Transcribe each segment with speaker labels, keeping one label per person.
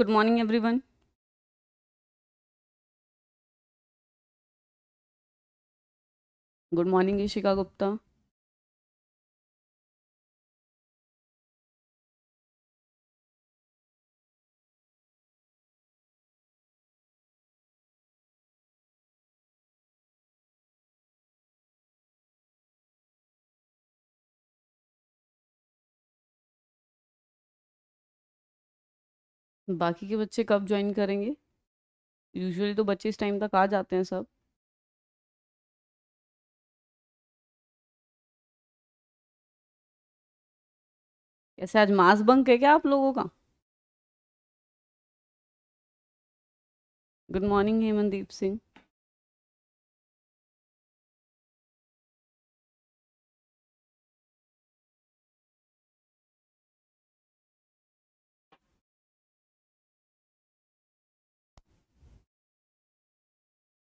Speaker 1: Good morning everyone good morning Ishika Gupta
Speaker 2: बाकी के बच्चे कब ज्वाइन करेंगे यूजुअली तो बच्चे इस टाइम तक आ जाते हैं सब
Speaker 1: कैसे आज मास बंक है क्या आप लोगों का good morning Hemandeep Singh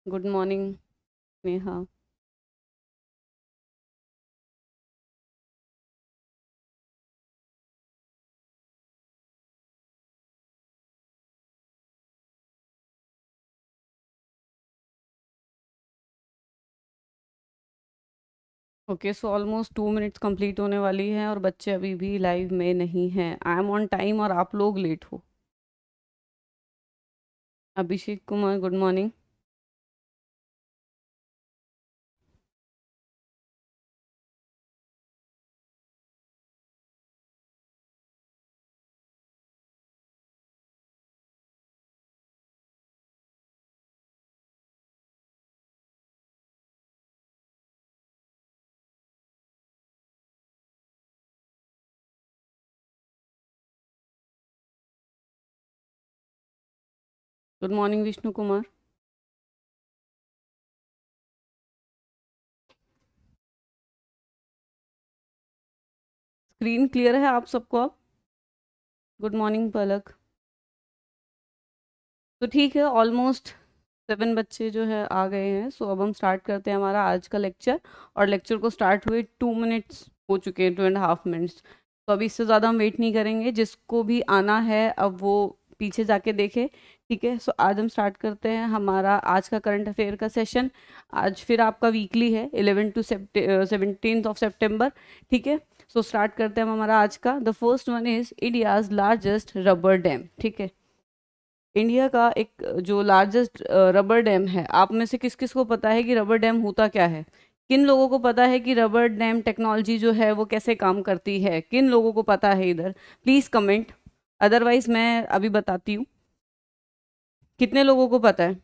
Speaker 1: good morning Neha
Speaker 2: okay so almost two minutes complete होने वाली है और बच्चे अभी भी लाइव में नहीं हैं आई एम ऑन टाइम और आप लोग लेट हो Abhishek
Speaker 1: Kumar good morning good morning Vishnu Kumar screen clear है आप सबको अब
Speaker 2: गुड मॉर्निंग पलक तो ठीक है ऑलमोस्ट सेवन बच्चे जो है आ गए हैं सो अब हम स्टार्ट करते हैं हमारा आज का लेक्चर और
Speaker 3: लेक्चर को स्टार्ट हुए टू मिनट्स हो चुके हैं टू एंड हाफ मिनट्स तो अभी इससे ज़्यादा हम वेट नहीं करेंगे जिसको भी आना है अब वो पीछे जाके देखे ठीक है सो आज हम स्टार्ट करते हैं हमारा आज का करंट अफेयर का सेशन आज फिर आपका वीकली है eleven to seventeen of September ठीक है सो स्टार्ट करते हैं हम हमारा आज का the first one is India's largest rubber dam ठीक है इंडिया का एक जो लार्जेस्ट रबर डैम है आप में से किस किस को पता है कि रबर डैम होता क्या है किन लोगों को पता है कि रबर डैम टेक्नोलॉजी जो है वो कैसे काम करती है किन लोगों को पता है इधर
Speaker 2: प्लीज़ कमेंट अदरवाइज़ मैं अभी बताती हूँ कितने लोगों को पता है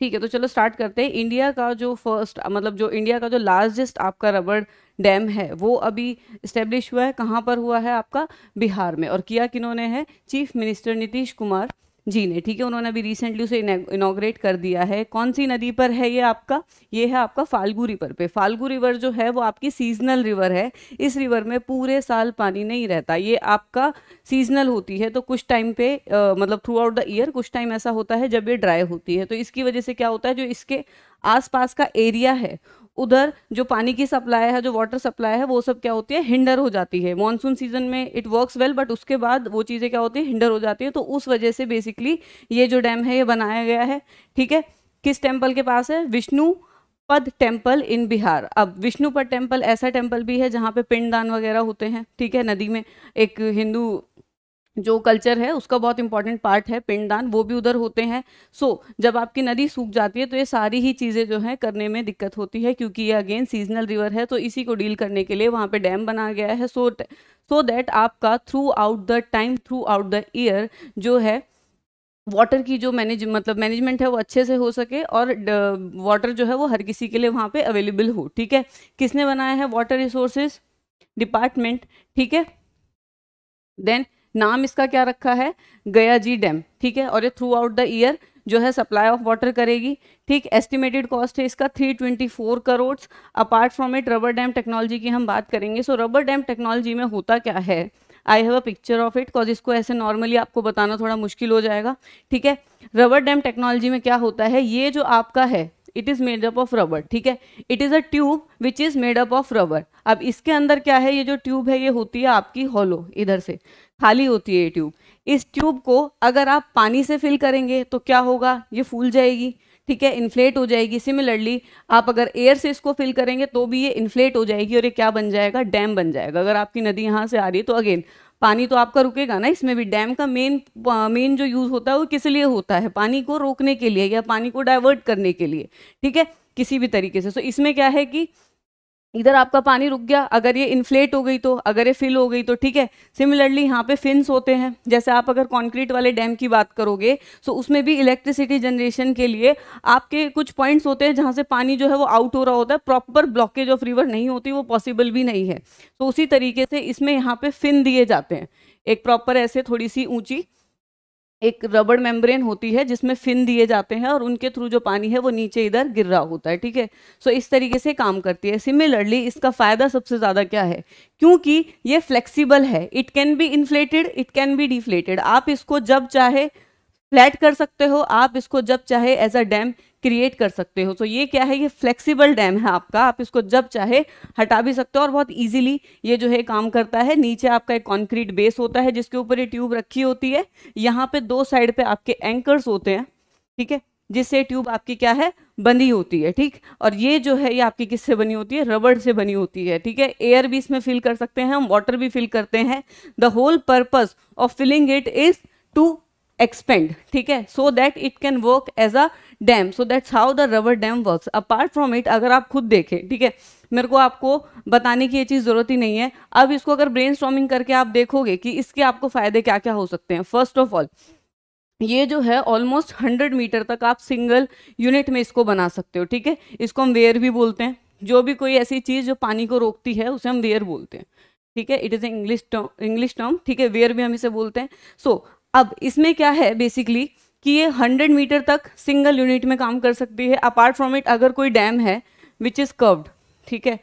Speaker 2: ठीक है तो चलो स्टार्ट करते हैं इंडिया का जो फर्स्ट मतलब जो इंडिया का जो लार्जेस्ट आपका रबड़ डैम है वो अभी
Speaker 3: इस्टेब्लिश हुआ है कहाँ पर हुआ है आपका बिहार में और किया किन्होंने है चीफ मिनिस्टर नीतीश कुमार जी ने ठीक है उन्होंने अभी रिसेंटली उसे इनाग्रेट कर दिया है कौन सी नदी पर है ये आपका ये है आपका फाल्गू रिवर पे फाल्गू रिवर जो है वो आपकी सीजनल रिवर है इस रिवर में पूरे साल पानी नहीं रहता ये आपका सीजनल होती है तो कुछ टाइम पे आ, मतलब थ्रू आउट द ईयर कुछ टाइम ऐसा होता है जब ये ड्राई होती है तो इसकी वजह से क्या होता है जो इसके आसपास का एरिया है उधर जो पानी की सप्लाई है जो वाटर सप्लाई है वो सब क्या होती है हिंडर हो जाती है मानसून सीजन में इट वर्क्स वेल बट उसके बाद वो चीज़ें क्या होती हैं हिंडर हो जाती हैं तो उस वजह से बेसिकली ये जो डैम है ये बनाया गया है ठीक है किस टेम्पल के पास है विष्णु पद टेम्पल इन बिहार अब विष्णुपद टेम्पल ऐसा टेम्पल भी है जहाँ पे पिंडदान वगैरह होते हैं ठीक है नदी में एक हिंदू जो कल्चर है उसका बहुत इंपॉर्टेंट पार्ट है पिंडदान वो भी उधर होते हैं सो so, जब आपकी नदी सूख जाती है तो ये सारी ही चीज़ें जो है करने में दिक्कत होती है क्योंकि ये अगेन सीजनल रिवर है तो इसी को डील करने के लिए वहाँ पे डैम बना गया है सो सो दैट आपका throughout the time throughout the year जो है वाटर की जो मैनेज मतलब मैनेजमेंट है वो अच्छे से हो सके और वाटर जो है वो हर किसी के लिए वहाँ पर अवेलेबल हो ठीक है किसने बनाया है वाटर रिसोर्सेज डिपार्टमेंट ठीक है देन नाम इसका क्या रखा है गया जी डैम ठीक है और ये थ्रू आउट द ईयर जो है सप्लाई ऑफ वाटर करेगी ठीक एस्टिमेटेड कॉस्ट है इसका 324 crore apart from it rubber dam technology की हम बात करेंगे सो रबर डैम टेक्नोलॉजी में होता क्या है I have a picture of it cause इसको ऐसे नॉर्मली आपको बताना थोड़ा मुश्किल हो जाएगा ठीक है रबर डैम टेक्नोलॉजी में क्या होता है ये जो आपका है it is made up of rubber ठीक है it is a tube which is made up of rubber अब इसके अंदर क्या है ये जो ट्यूब है ये होती है आपकी हॉलो इधर से खाली होती है ये ट्यूब इस ट्यूब को अगर आप पानी से फिल करेंगे तो क्या होगा ये फूल जाएगी ठीक है इन्फ्लेट हो जाएगी सिमिलरली आप अगर एयर से इसको फिल करेंगे तो भी ये इन्फ्लेट हो जाएगी और ये क्या बन जाएगा डैम बन जाएगा अगर आपकी नदी यहाँ से आ रही है तो अगेन पानी तो आपका रुकेगा ना इसमें भी डैम का मेन मेन जो यूज़ होता है वो किस लिए होता है पानी को रोकने के लिए या पानी को डाइवर्ट करने के लिए ठीक है किसी भी तरीके से सो so, इसमें क्या है कि इधर आपका पानी रुक गया अगर ये इन्फ्लेट हो गई तो अगर ये फिल हो गई तो ठीक है सिमिलरली यहाँ पे फिन्स होते हैं जैसे आप अगर कंक्रीट वाले डैम की बात करोगे तो उसमें भी इलेक्ट्रिसिटी जनरेशन के लिए आपके कुछ पॉइंट्स होते हैं जहाँ से पानी जो है वो आउट हो रहा होता है प्रॉपर ब्लॉकेज ऑफ रिवर नहीं होती वो पॉसिबल भी नहीं है तो उसी तरीके से इसमें यहाँ पे फिन दिए जाते हैं एक प्रॉपर ऐसे थोड़ी सी ऊँची एक रबड़ मेम्ब्रेन होती है जिसमें फिन दिए जाते हैं और उनके थ्रू जो पानी है वो नीचे इधर गिर रहा होता है ठीक है सो इस तरीके से काम करती है सिमिलरली इसका फ़ायदा सबसे ज़्यादा क्या है क्योंकि ये फ्लेक्सिबल है it can be inflated it can be deflated आप इसको जब चाहे फ्लैट कर सकते हो आप इसको जब चाहे एज अ डैम क्रिएट कर सकते हो तो ये क्या है ये फ्लेक्सिबल डैम है आपका आप इसको जब चाहे हटा भी सकते हो और बहुत इजीली ये जो है काम करता है नीचे आपका एक कॉन्क्रीट बेस होता है जिसके ऊपर ये ट्यूब रखी होती है यहाँ पे दो साइड पे आपके एंकर्स होते हैं ठीक है जिससे ट्यूब आपकी क्या है बनी होती है ठीक और ये जो है ये आपकी किससे बनी होती है रबड़ से बनी होती है ठीक है एयर भी इसमें फिल कर सकते हैं हम वाटर भी फिल करते हैं the whole purpose of filling it is to expand ठीक है so that it can work as a dam so that's how the rubber dam works apart from it अगर आप खुद देखें ठीक है मेरे को आपको बताने की ये चीज़ ज़रूरत ही नहीं है अब इसको अगर ब्रेन करके आप देखोगे कि इसके आपको फ़ायदे क्या क्या हो सकते हैं फर्स्ट ऑफ ऑल ये जो है ऑलमोस्ट हंड्रेड मीटर तक आप सिंगल यूनिट में इसको बना सकते हो ठीक है इसको हम वेयर भी बोलते हैं जो भी कोई ऐसी चीज़ जो पानी को रोकती है उसे हम वेयर बोलते हैं ठीक है it is a English English term ठीक है वेयर भी हम इसे बोलते हैं सो so, अब इसमें क्या है बेसिकली कि ये 100 मीटर तक सिंगल यूनिट में काम कर सकती है अपार्ट फ्रॉम इट अगर कोई डैम है विच इज़ कर्व्ड ठीक है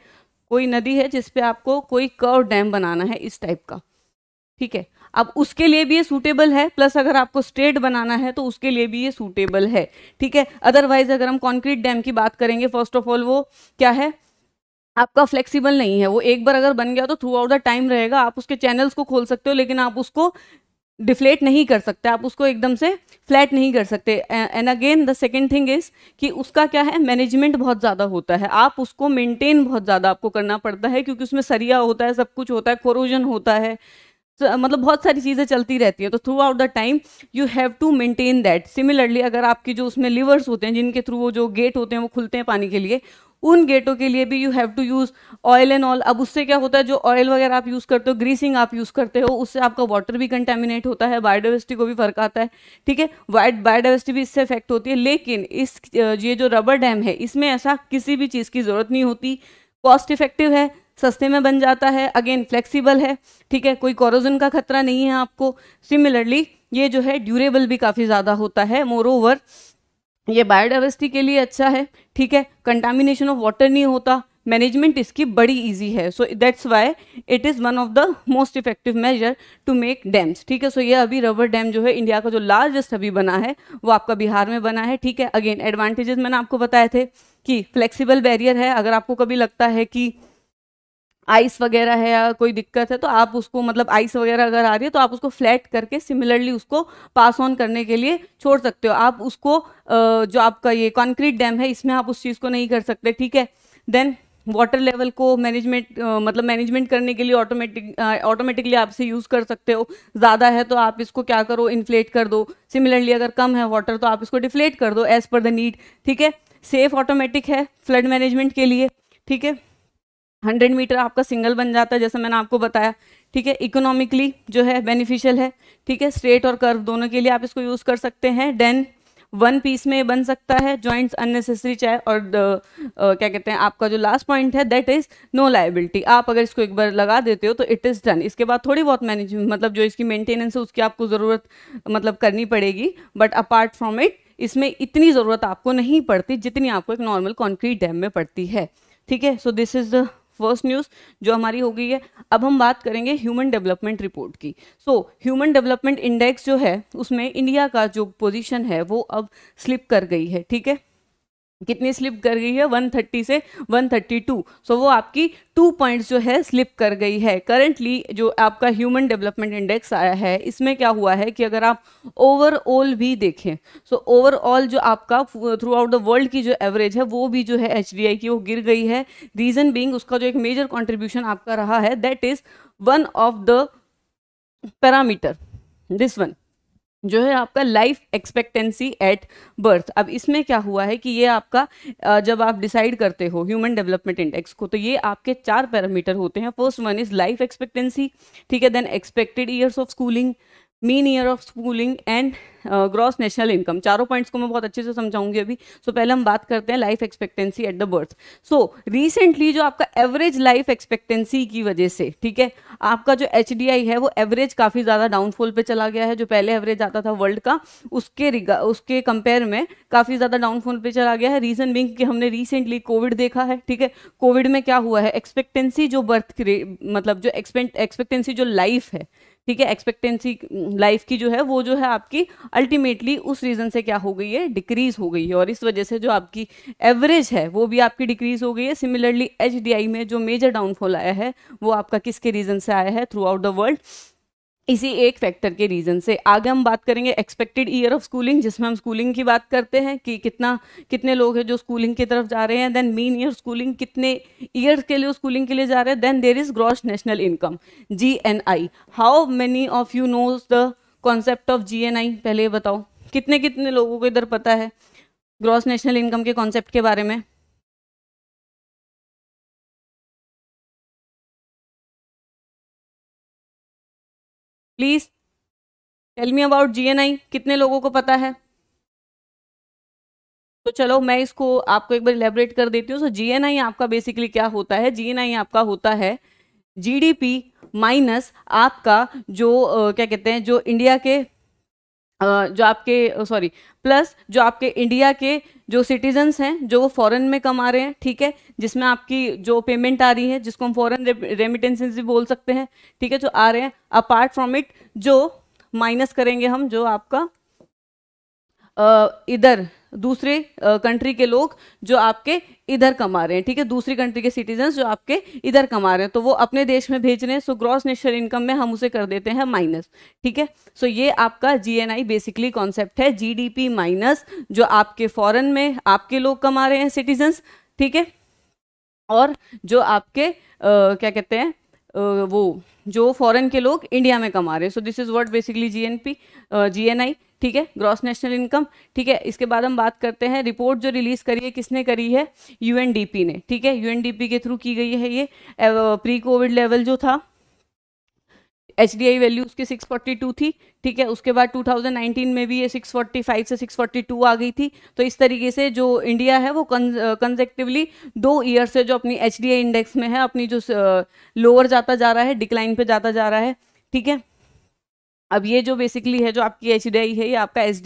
Speaker 3: कोई नदी है जिसपे आपको कोई कर्व डैम बनाना है इस टाइप का ठीक है अब उसके लिए भी ये सूटेबल है प्लस अगर आपको स्ट्रेट बनाना है तो उसके लिए भी ये सूटेबल है ठीक है अदरवाइज अगर हम कॉन्क्रीट डैम की बात करेंगे फर्स्ट ऑफ ऑल वो क्या है आपका फ्लेक्सिबल नहीं है वो एक बार अगर बन गया तो थ्रू आउट द टाइम रहेगा आप उसके चैनल्स को खोल सकते हो लेकिन आप उसको डिफ्लेट नहीं कर सकते आप उसको एकदम से फ्लैट नहीं कर सकते and again the second thing is कि उसका क्या है मैनेजमेंट बहुत ज़्यादा होता है आप उसको मेंटेन बहुत ज़्यादा आपको करना पड़ता है क्योंकि उसमें सरिया होता है सब कुछ होता है कोरोजन होता है तो मतलब बहुत सारी चीज़ें चलती रहती हैं तो throughout the time you have to maintain that similarly अगर आपकी जो उसमें लिवर्स होते हैं जिनके थ्रू वो जो गेट होते हैं वो खुलते हैं पानी के लिए उन गेटों के लिए भी you have to use oil and all अब उससे क्या होता है जो ऑयल वगैरह आप यूज़ करते हो ग्रीसिंग आप यूज़ करते हो उससे आपका वाटर भी कंटेमिनेट होता है बायोडाइवर्सिटी को भी फर्क आता है ठीक है वाइट बायोडाइवर्सिटी भी इससे इफेक्ट होती है लेकिन इस ये जो रबर डैम है इसमें ऐसा किसी भी चीज़ की ज़रूरत नहीं होती कॉस्ट इफेक्टिव है सस्ते में बन जाता है अगेन फ्लेक्सीबल है ठीक है कोई कॉरोजन का खतरा नहीं है आपको सिमिलरली ये जो है ड्यूरेबल भी काफ़ी ज़्यादा होता है मोर ओवर ये बायोडाइवर्सिटी के लिए अच्छा है ठीक है कंटामिनेशन ऑफ वाटर नहीं होता मैनेजमेंट इसकी बड़ी इजी है so that's why it is one of the most effective measure to make dams ठीक है सो so ये अभी रबर डैम जो है इंडिया का जो लार्जेस्ट अभी बना है वो आपका बिहार में बना है ठीक है अगेन एडवांटेजेस मैंने आपको बताए थे कि फ्लेक्सिबल बैरियर है अगर आपको कभी लगता है कि आइस वगैरह है या कोई दिक्कत है तो आप उसको मतलब आइस वगैरह अगर आ रही है तो आप उसको फ्लैट करके सिमिलरली उसको पास ऑन करने के लिए छोड़ सकते हो आप उसको जो आपका ये कॉन्क्रीट डैम है इसमें आप उस चीज़ को नहीं कर सकते ठीक है देन वाटर लेवल को मैनेजमेंट मतलब मैनेजमेंट करने के लिए ऑटोमेटिक ऑटोमेटिकली आप इसे यूज़ कर सकते हो ज़्यादा है तो आप इसको क्या करो इन्फ्लेट कर दो सिमिलरली अगर कम है वाटर तो आप इसको डिफ्लेट कर दो एज़ पर द नीड ठीक है सेफ ऑटोमेटिक है फ्लड मैनेजमेंट के लिए ठीक है हंड्रेड मीटर आपका सिंगल बन जाता है जैसे मैंने आपको बताया ठीक है इकोनॉमिकली जो है बेनिफिशियल है ठीक है स्ट्रेट और कर्व दोनों के लिए आप इसको यूज़ कर सकते हैं देन वन पीस में बन सकता है जॉइंट्स अननेसेसरी चाहे और द, uh, आ, uh, क्या कहते हैं आपका जो लास्ट पॉइंट है दैट इज़ नो लाइबिलिटी आप अगर इसको एक बार लगा देते हो तो इट इज़ डन इसके बाद थोड़ी बहुत मैनेज मतलब जो इसकी मेंटेनेंस है उसकी आपको ज़रूरत मतलब करनी पड़ेगी बट अपार्ट फ्रॉम इट इसमें इतनी ज़रूरत आपको नहीं पड़ती जितनी आपको एक नॉर्मल कॉन्क्रीट डैम में पड़ती है ठीक है so this is the first news जो हमारी हो गई है अब हम बात करेंगे ह्यूमन डेवलपमेंट रिपोर्ट की सो ह्यूमन डेवलपमेंट इंडेक्स जो है उसमें इंडिया का जो पोजीशन है वो अब स्लिप कर गई है ठीक है कितनी स्लिप कर गई है 130 से 132 सो so, वो आपकी टू पॉइंट्स जो है स्लिप कर गई है करंटली जो आपका ह्यूमन डेवलपमेंट इंडेक्स आया है इसमें क्या हुआ है कि अगर आप ओवरऑल भी देखें सो so, ओवरऑल जो आपका थ्रू आउट द वर्ल्ड की जो एवरेज है वो भी जो है एच की वो गिर गई है रीज़न बींग उसका जो एक मेजर कॉन्ट्रीब्यूशन आपका रहा है that is one of the parameter this one जो है आपका लाइफ एक्सपेक्टेंसी एट बर्थ अब इसमें क्या हुआ है कि ये आपका जब आप डिसाइड करते हो ह्यूमन डेवलपमेंट इंडेक्स को तो ये आपके चार पैरामीटर होते हैं first one is life expectancy ठीक है then expected years of schooling mean year of schooling and gross national income चारों पॉइंट्स को मैं बहुत अच्छे से समझाऊंगी अभी सो so, पहले हम बात करते हैं life expectancy at the birth so recently जो आपका एवरेज लाइफ एक्सपेक्टेंसी की वजह से ठीक है आपका जो एच है वो एवरेज काफ़ी ज़्यादा डाउनफॉल पे चला गया है जो पहले एवरेज आता था वर्ल्ड का उसके रिगा उसके कंपेयर में काफ़ी ज़्यादा डाउनफॉल पे चला गया है रीज़न बिंग कि हमने रिसेंटली कोविड देखा है ठीक है कोविड में क्या हुआ है एक्सपेक्टेंसी जो बर्थ मतलब जो एक्सपेक्टेंसी जो लाइफ है ठीक है एक्सपेक्टेंसी लाइफ की जो है वो जो है आपकी अल्टीमेटली उस रीज़न से क्या हो गई है डिक्रीज़ हो गई है और इस वजह से जो आपकी एवरेज है वो भी आपकी डिक्रीज़ हो गई है सिमिलरली एच में जो मेजर डाउनफॉल आया है वो आपका किसके रीज़न से आया है थ्रू आउट द वर्ल्ड इसी एक फैक्टर के रीज़न से आगे हम बात करेंगे एक्सपेक्टेड ईयर ऑफ स्कूलिंग जिसमें हम स्कूलिंग की बात करते हैं कि कितना कितने लोग हैं जो स्कूलिंग की तरफ जा रहे हैं देन मीन ईयर स्कूलिंग कितने ईयर के लिए स्कूलिंग के लिए जा रहे हैं then there is gross national income G N I how many of you knows the concept of G N I पहले ये बताओ
Speaker 1: कितने कितने लोगों को इधर पता है ग्रॉस नेशनल इनकम के कॉन्सेप्ट के बारे में
Speaker 2: please tell me about GNI कितने लोगों को पता है तो चलो मैं इसको आपको एक बार इलेबरेट कर
Speaker 3: देती हूँ सो जीएनआई आपका बेसिकली क्या होता है जीएनआई आपका होता है जीडीपी माइनस आपका जो आ, क्या कहते हैं जो इंडिया के जो आपके सॉरी प्लस जो आपके इंडिया के जो सिटीजन्स हैं जो वो फॉरेन में कमा रहे हैं ठीक है जिसमें आपकी जो पेमेंट आ रही है जिसको हम फॉरेन रेमिटेंसेज भी बोल सकते हैं ठीक है जो आ रहे हैं अपार्ट फ्रॉम इट जो माइनस करेंगे हम जो आपका इधर दूसरे कंट्री के लोग जो आपके इधर कमा रहे हैं ठीक है दूसरी कंट्री के सिटीजन जो आपके इधर कमा रहे हैं तो वो अपने देश में भेज रहे हैं सो ग्रॉस नेशनल इनकम में हम उसे कर देते हैं माइनस ठीक है सो ये आपका जीएनआई बेसिकली कॉन्सेप्ट है जीडीपी माइनस जो आपके फॉरेन में आपके लोग कमा रहे हैं सिटीजन्स ठीक है और जो आपके आ, क्या कहते हैं वो जो फॉरेन के लोग इंडिया में कमा रहे हैं so this is what basically G N GNI ठीक है ग्रॉस नेशनल इनकम ठीक है इसके बाद हम बात करते हैं रिपोर्ट जो रिलीज करी है किसने करी है यूएनडीपी ने ठीक है यूएनडीपी के थ्रू की गई है ये प्री कोविड लेवल जो था एच डी आई वैल्यू उसकी 642 थी ठीक है उसके बाद 2019 में भी ये 645 से 642 आ गई थी तो इस तरीके से जो इंडिया है वो कंजेक्टिवली दो ईयर से जो अपनी एच इंडेक्स में है अपनी जो लोअर जाता जा रहा है डिक्लाइन पे जाता जा रहा है ठीक है अब ये जो बेसिकली है जो आपकी एच है ये आपका एस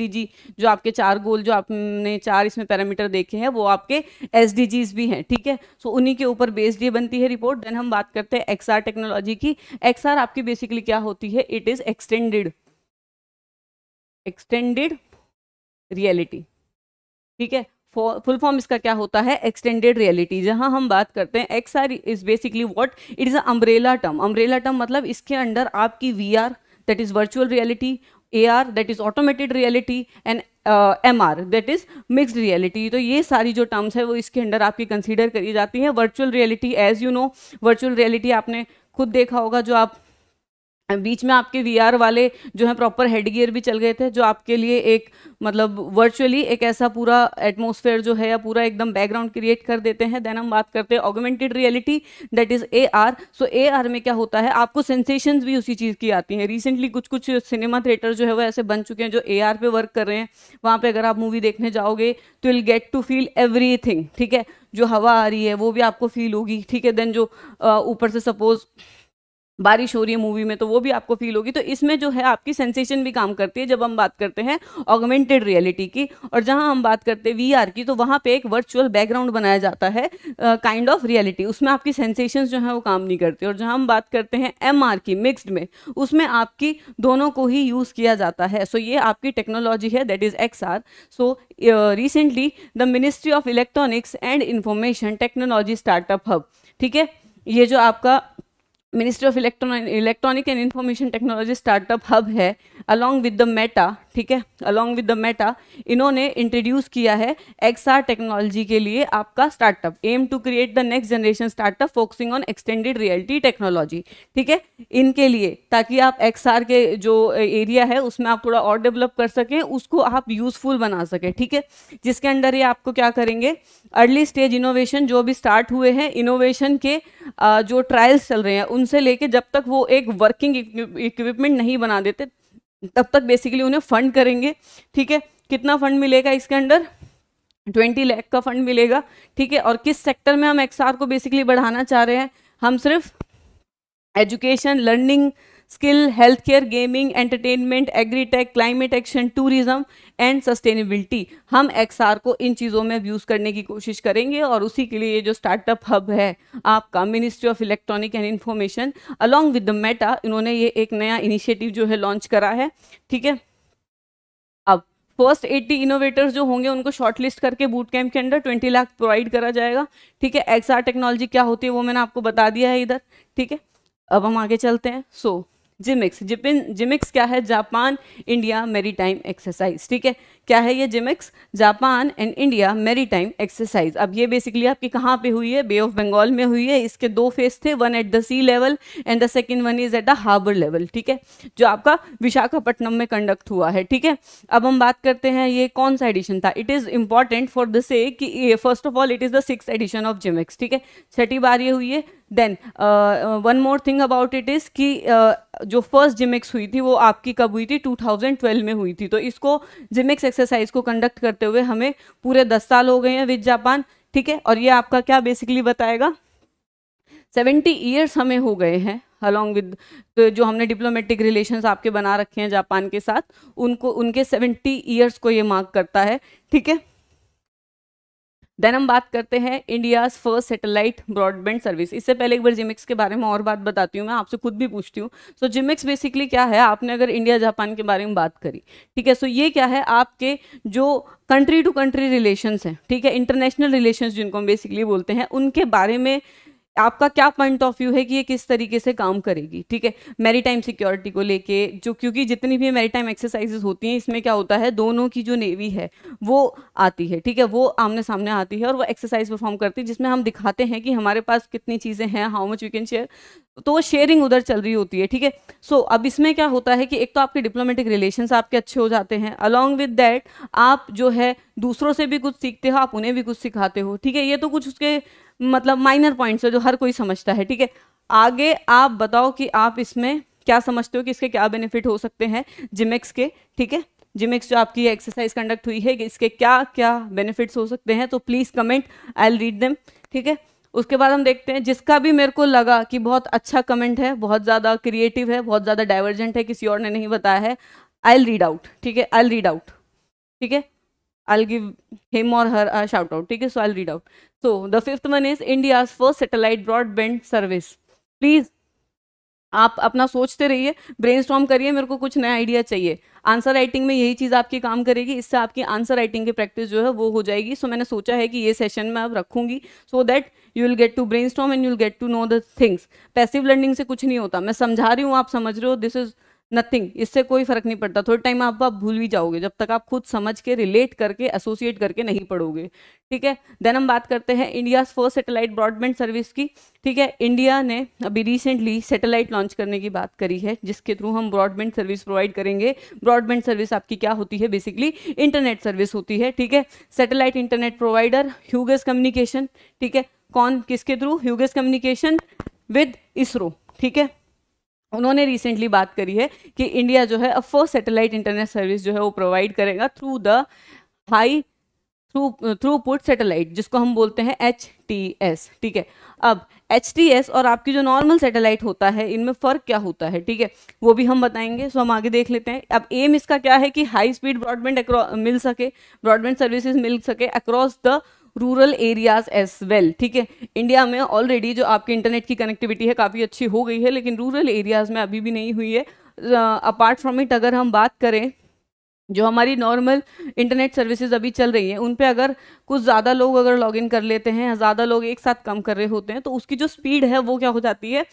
Speaker 3: जो आपके चार गोल जो आपने चार इसमें पैरामीटर देखे हैं वो आपके एस भी हैं ठीक है सो उन्हीं के ऊपर बेस्ड ये बनती है रिपोर्ट देन हम बात करते हैं एक्सआर टेक्नोलॉजी की एक्सआर आपकी बेसिकली क्या होती है it is extended extended reality ठीक है फुल फॉर्म इसका क्या होता है एक्सटेंडेड रियलिटी जहां हम बात करते हैं X R is basically what it is umbrella term umbrella term मतलब इसके अंडर आपकी V R that is virtual reality AR that is automated reality and M R that is mixed reality तो ये सारी जो टर्म्स है वो इसके अंडर आपकी कंसीडर करी जाती हैं virtual reality as you know virtual reality आपने खुद देखा होगा जो आप बीच में आपके वीआर वाले जो हैं प्रॉपर हेड गियर भी चल गए थे जो आपके लिए एक मतलब वर्चुअली एक ऐसा पूरा एटमोसफेयर जो है या पूरा एकदम बैकग्राउंड क्रिएट कर देते हैं देन हम बात करते हैं augmented reality that is A R so A R में क्या होता है आपको सेंसेशंस भी उसी चीज़ की आती हैं रिसेंटली कुछ कुछ सिनेमा थिएटर जो है वो ऐसे बन चुके हैं जो ए आर पे वर्क कर रहे हैं वहाँ पर अगर आप मूवी देखने जाओगे तो will get to feel every ठीक है जो हवा आ रही है वो भी आपको फील होगी ठीक है देन जो ऊपर से सपोज़ बारिश हो रही है मूवी में तो वो भी आपको फील होगी तो इसमें जो है आपकी सेंसेशन भी काम करती है जब हम बात करते हैं ऑगमेंटेड रियलिटी की और जहां हम बात करते हैं वीआर की तो वहां पे एक वर्चुअल बैकग्राउंड बनाया जाता है काइंड ऑफ रियलिटी उसमें आपकी सेंसेशन जो है वो काम नहीं करती और जहाँ हम बात करते हैं एम की मिक्सड में उसमें आपकी दोनों को ही यूज़ किया जाता है सो so, ये आपकी टेक्नोलॉजी है that is X so recently the ministry of electronics and information technology startup hub ठीक है ये जो आपका ministry of electronic and information technology startup hub है अलॉन्ग विद द मेटा ठीक है अलॉन्ग विद द मेटा इन्होंने इंट्रोड्यूस किया है एक्सआर टेक्नोलॉजी के लिए आपका startup aim to create the next generation startup focusing on extended reality technology ठीक है इनके लिए ताकि आप एक्सआर के जो एरिया है उसमें आप थोड़ा और डेवलप कर सकें उसको आप यूजफुल बना सकें ठीक है जिसके अंडर ये आपको क्या करेंगे अर्ली स्टेज इनोवेशन जो भी स्टार्ट हुए हैं इनोवेशन के जो ट्रायल्स चल रहे हैं उनसे लेके जब तक वो एक वर्किंग इक्विपमेंट नहीं बना देते तब तक बेसिकली उन्हें फंड करेंगे ठीक है कितना फंड मिलेगा इसके अंडर ट्वेंटी लैख का फंड मिलेगा ठीक है और किस सेक्टर में हम एक्सआर को बेसिकली बढ़ाना चाह रहे हैं हम सिर्फ education learning skill health care gaming entertainment agritech climate action tourism and sustainability हम एक्स को इन चीज़ों में यूज करने की कोशिश करेंगे और उसी के लिए ये जो स्टार्टअप हब है आपका ministry of electronic and information along with the Meta इन्होंने ये एक नया इनिशिएटिव जो है लॉन्च करा है ठीक है अब फर्स्ट 80 इनोवेटर्स जो होंगे उनको शॉर्ट लिस्ट करके बूट कैंप के अंडर ट्वेंटी लाख प्रोवाइड करा जाएगा ठीक है एक्सआर टेक्नोलॉजी क्या होती है वो मैंने आपको बता दिया है इधर ठीक है अब हम आगे चलते हैं सो so, जिमिक्स जिपिन जिमिक्स क्या है Japan India maritime exercise ठीक है क्या है ये JIMEX Japan and India maritime exercise अब ये बेसिकली आपकी कहाँ पे हुई है बे ऑफ बंगाल में हुई है इसके दो फेज थे one at the sea level and the second one is at the harbour level ठीक है जो आपका विशाखापट्टनम में कंडक्ट हुआ है ठीक है अब हम बात करते हैं ये कौन सा एडिशन था it is important for the से कि first of all it is the six edition of JIMEX ठीक है छठी बार ये हुई है then one more thing about it is कि uh, जो फर्स्ट जिमिक्स हुई थी वो आपकी कब हुई थी 2012 में हुई थी तो इसको जिमिक्स एक्सरसाइज को कंडक्ट करते हुए हमें पूरे दस साल हो गए हैं विद जापान ठीक है और ये आपका क्या बेसिकली बताएगा सेवेंटी ईयर्स हमें हो गए हैं अलॉन्ग विद तो जो हमने डिप्लोमेटिक रिलेशंस आपके बना रखे हैं जापान के साथ उनको उनके सेवेंटी ईयर्स को ये मार्क करता है ठीक है देन हम बात करते हैं India's first satellite broadband service इससे पहले एक बार जिमिक्स के बारे में और बात बताती हूँ मैं आपसे खुद भी पूछती हूँ सो जिमिक्स बेसिकली क्या है आपने अगर इंडिया जापान के बारे में बात करी ठीक है सो so, ये क्या है आपके जो कंट्री टू कंट्री रिलेशंस हैं ठीक है इंटरनेशनल रिलेशंस जिनको हम बेसिकली बोलते हैं उनके बारे में आपका क्या पॉइंट ऑफ व्यू है कि ये किस तरीके से काम करेगी ठीक है मैरीटाइम सिक्योरिटी को लेके जो क्योंकि जितनी भी मैरीटाइम एक्सरसाइजेज होती हैं इसमें क्या होता है दोनों की जो नेवी है वो आती है ठीक है वो आमने सामने आती है और वो एक्सरसाइज परफॉर्म करती है जिसमें हम दिखाते हैं कि हमारे पास कितनी चीज़ें हैं how much we can share तो वो शेयरिंग उधर चल रही होती है ठीक है सो अब इसमें क्या होता है कि एक तो आपके डिप्लोमेटिक रिलेशन आपके अच्छे हो जाते हैं अलॉन्ग विद डैट आप जो है दूसरों से भी कुछ सीखते हो आप उन्हें भी कुछ सिखाते हो ठीक है ये तो कुछ उसके मतलब माइनर पॉइंट्स है जो हर कोई समझता है ठीक है आगे आप बताओ कि आप इसमें क्या समझते हो कि इसके क्या बेनिफिट हो सकते हैं जिमेक्स के ठीक है जिमेक्स जो आपकी एक्सरसाइज कंडक्ट हुई है कि इसके क्या क्या बेनिफिट्स हो सकते हैं तो please comment I'll read them ठीक है उसके बाद हम देखते हैं जिसका भी मेरे को लगा कि बहुत अच्छा कमेंट है बहुत ज़्यादा क्रिएटिव है बहुत ज़्यादा डाइवर्जेंट है किसी और ने नहीं बताया है आई एल रीड आउट ठीक है आई एल रीड आउट ठीक है I'll give him or her a shout out. Okay, so I'll read out. So the fifth one is India's first satellite broadband service. Please आप अपना सोचते रहिए brain करिए मेरे को कुछ नया आइडिया चाहिए आंसर राइटिंग में यही चीज़ आपकी काम करेगी इससे आपकी आंसर राइटिंग की प्रैक्टिस जो है वो हो जाएगी सो so, मैंने सोचा है कि ये सेशन मैं अब रखूंगी so that you will get to brain and you will get to know the things passive learning से कुछ नहीं होता मैं समझा रही हूँ आप समझ रहे हो दिस इज़ नथिंग इससे कोई फर्क नहीं पड़ता थोड़े टाइम आप आप भूल भी जाओगे जब तक आप खुद समझ के रिलेट करके एसोसिएट करके नहीं पढ़ोगे ठीक है देन हम बात करते हैं India first satellite broadband service की ठीक है इंडिया ने अभी रिसेंटली सैटेलाइट लॉन्च करने की बात करी है जिसके थ्रू हम ब्रॉडबैंड सर्विस प्रोवाइड करेंगे ब्रॉडबैंड सर्विस आपकी क्या होती है बेसिकली इंटरनेट सर्विस होती है ठीक है satellite internet provider Hughes communication ठीक है कौन किसके through Hughes communication with ISRO ठीक है उन्होंने रिसेंटली बात करी है कि इंडिया जो है अब फर्स्ट सैटेलाइट इंटरनेट सर्विस जो है वो प्रोवाइड करेगा through the high throughput satellite जिसको हम बोलते हैं एच टी एस ठीक है अब एच टी एस और आपकी जो नॉर्मल सैटेलाइट होता है इनमें फ़र्क क्या होता है ठीक है वो भी हम बताएंगे सो हम आगे देख लेते हैं अब एम इसका क्या है कि हाई स्पीड ब्रॉडबैंड मिल सके ब्रॉडबैंड सर्विसेज मिल सके across the rural areas as well ठीक है इंडिया में ऑलरेडी जो आपके इंटरनेट की कनेक्टिविटी है काफ़ी अच्छी हो गई है लेकिन रूरल एरियाज़ में अभी भी नहीं हुई है अपार्ट फ्रॉम इट अगर हम बात करें जो हमारी नॉर्मल इंटरनेट सर्विसेज अभी चल रही हैं उन पे अगर कुछ ज़्यादा लोग अगर लॉगिन कर लेते हैं ज़्यादा लोग एक साथ कम कर रहे होते हैं तो उसकी जो स्पीड है वो क्या हो जाती है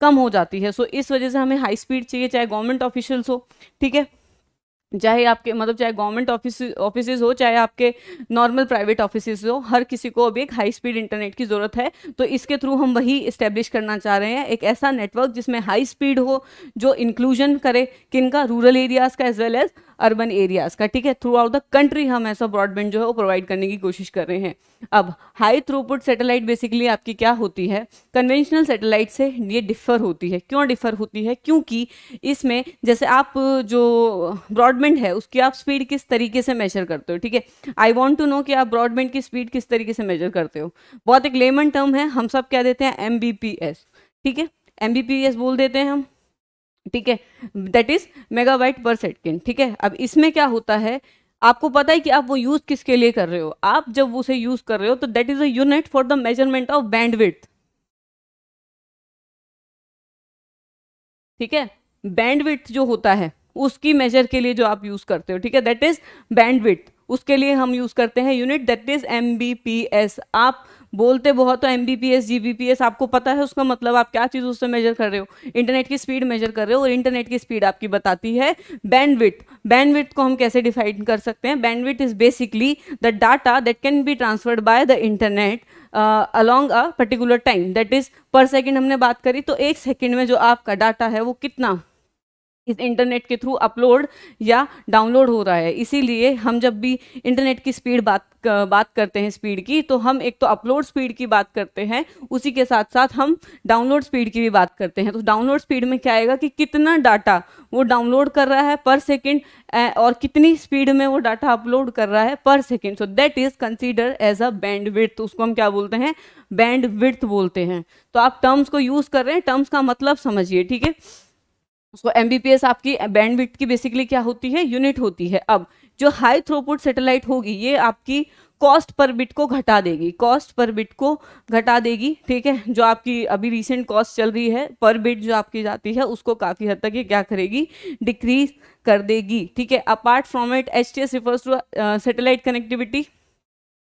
Speaker 3: कम हो जाती है सो so, इस वजह से हमें हाई स्पीड चाहिए चाहे गवर्नमेंट ऑफिशियल्स हो ठीक है चाहे आपके मतलब चाहे गवर्नमेंट ऑफिस ऑफिसेज हो चाहे आपके नॉर्मल प्राइवेट ऑफिसेज हो हर किसी को अभी एक हाई स्पीड इंटरनेट की ज़रूरत है तो इसके थ्रू हम वही इस्टेब्लिश करना चाह रहे हैं एक ऐसा नेटवर्क जिसमें हाई स्पीड हो जो इंक्लूजन करे किन का रूरल एरियाज़ का as well as urban areas का ठीक है थ्रू आउट द कंट्री हम ऐसा ब्रॉडबैंड जो है वो प्रोवाइड करने की कोशिश कर रहे हैं अब हाई थ्रूपुट सेटेलाइट बेसिकली आपकी क्या होती है कन्वेंशनल सेटेलाइट से ये डिफ़र होती है क्यों डिफ़र होती है क्योंकि इसमें जैसे आप जो ब्रॉडबैंड है उसकी आप स्पीड किस तरीके से मेजर करते हो ठीक है आई वॉन्ट टू नो कि आप ब्रॉडबैंड की स्पीड किस तरीके से मेजर करते हो बहुत एक लेमन टर्म है हम सब क्या देते हैं एम ठीक है एम बोल देते हैं हम ठीक है that is megabyte per second ठीक है अब इसमें क्या होता है
Speaker 2: आपको पता है कि आप वो यूज किसके लिए कर रहे हो आप जब उसे यूज कर रहे हो तो that is at for the measurement of bandwidth ठीक है बैंडविड्थ जो होता है उसकी मेजर के लिए जो आप यूज करते हो ठीक है दैट इज
Speaker 3: बैंडविड्थ उसके लिए हम यूज करते हैं unit that is M B P S आप बोलते बहुत तो एम बी पी आपको पता है उसका मतलब आप क्या चीज़ उससे मेजर कर रहे हो इंटरनेट की स्पीड मेजर कर रहे हो और इंटरनेट की स्पीड आपकी बताती है बैंडविथ बैंडविथ को हम कैसे डिफाइन कर सकते हैं bandwidth is basically the data that can be transferred by the internet along a particular time that is per second हमने बात करी तो एक सेकेंड में जो आपका डाटा है वो कितना इस इंटरनेट के थ्रू अपलोड या डाउनलोड हो रहा है इसीलिए हम जब भी इंटरनेट की स्पीड बात बात करते हैं स्पीड की तो हम एक तो अपलोड स्पीड की बात करते हैं उसी के साथ साथ हम डाउनलोड स्पीड की भी बात करते हैं तो डाउनलोड स्पीड में क्या आएगा कि कितना डाटा वो डाउनलोड कर रहा है पर सेकेंड और कितनी स्पीड में वो डाटा अपलोड कर रहा है per second so that is consider as a bandwidth उसको हम क्या बोलते हैं बैंड विथ बोलते हैं तो आप टर्म्स को यूज़ कर रहे हैं टर्म्स का मतलब समझिए ठीक है उसको एस आपकी बैंडविड्थ की बेसिकली क्या होती है यूनिट होती है अब जो हाई थ्रोपुट सेटेलाइट होगी ये आपकी कॉस्ट पर बिट को घटा देगी कॉस्ट पर बिट को घटा देगी ठीक है जो आपकी अभी रिसेंट कॉस्ट चल रही है पर बिट जो आपकी जाती है उसको काफ़ी हद तक ये क्या करेगी डिक्रीज कर देगी ठीक है apart from it H T S refers to satellite connectivity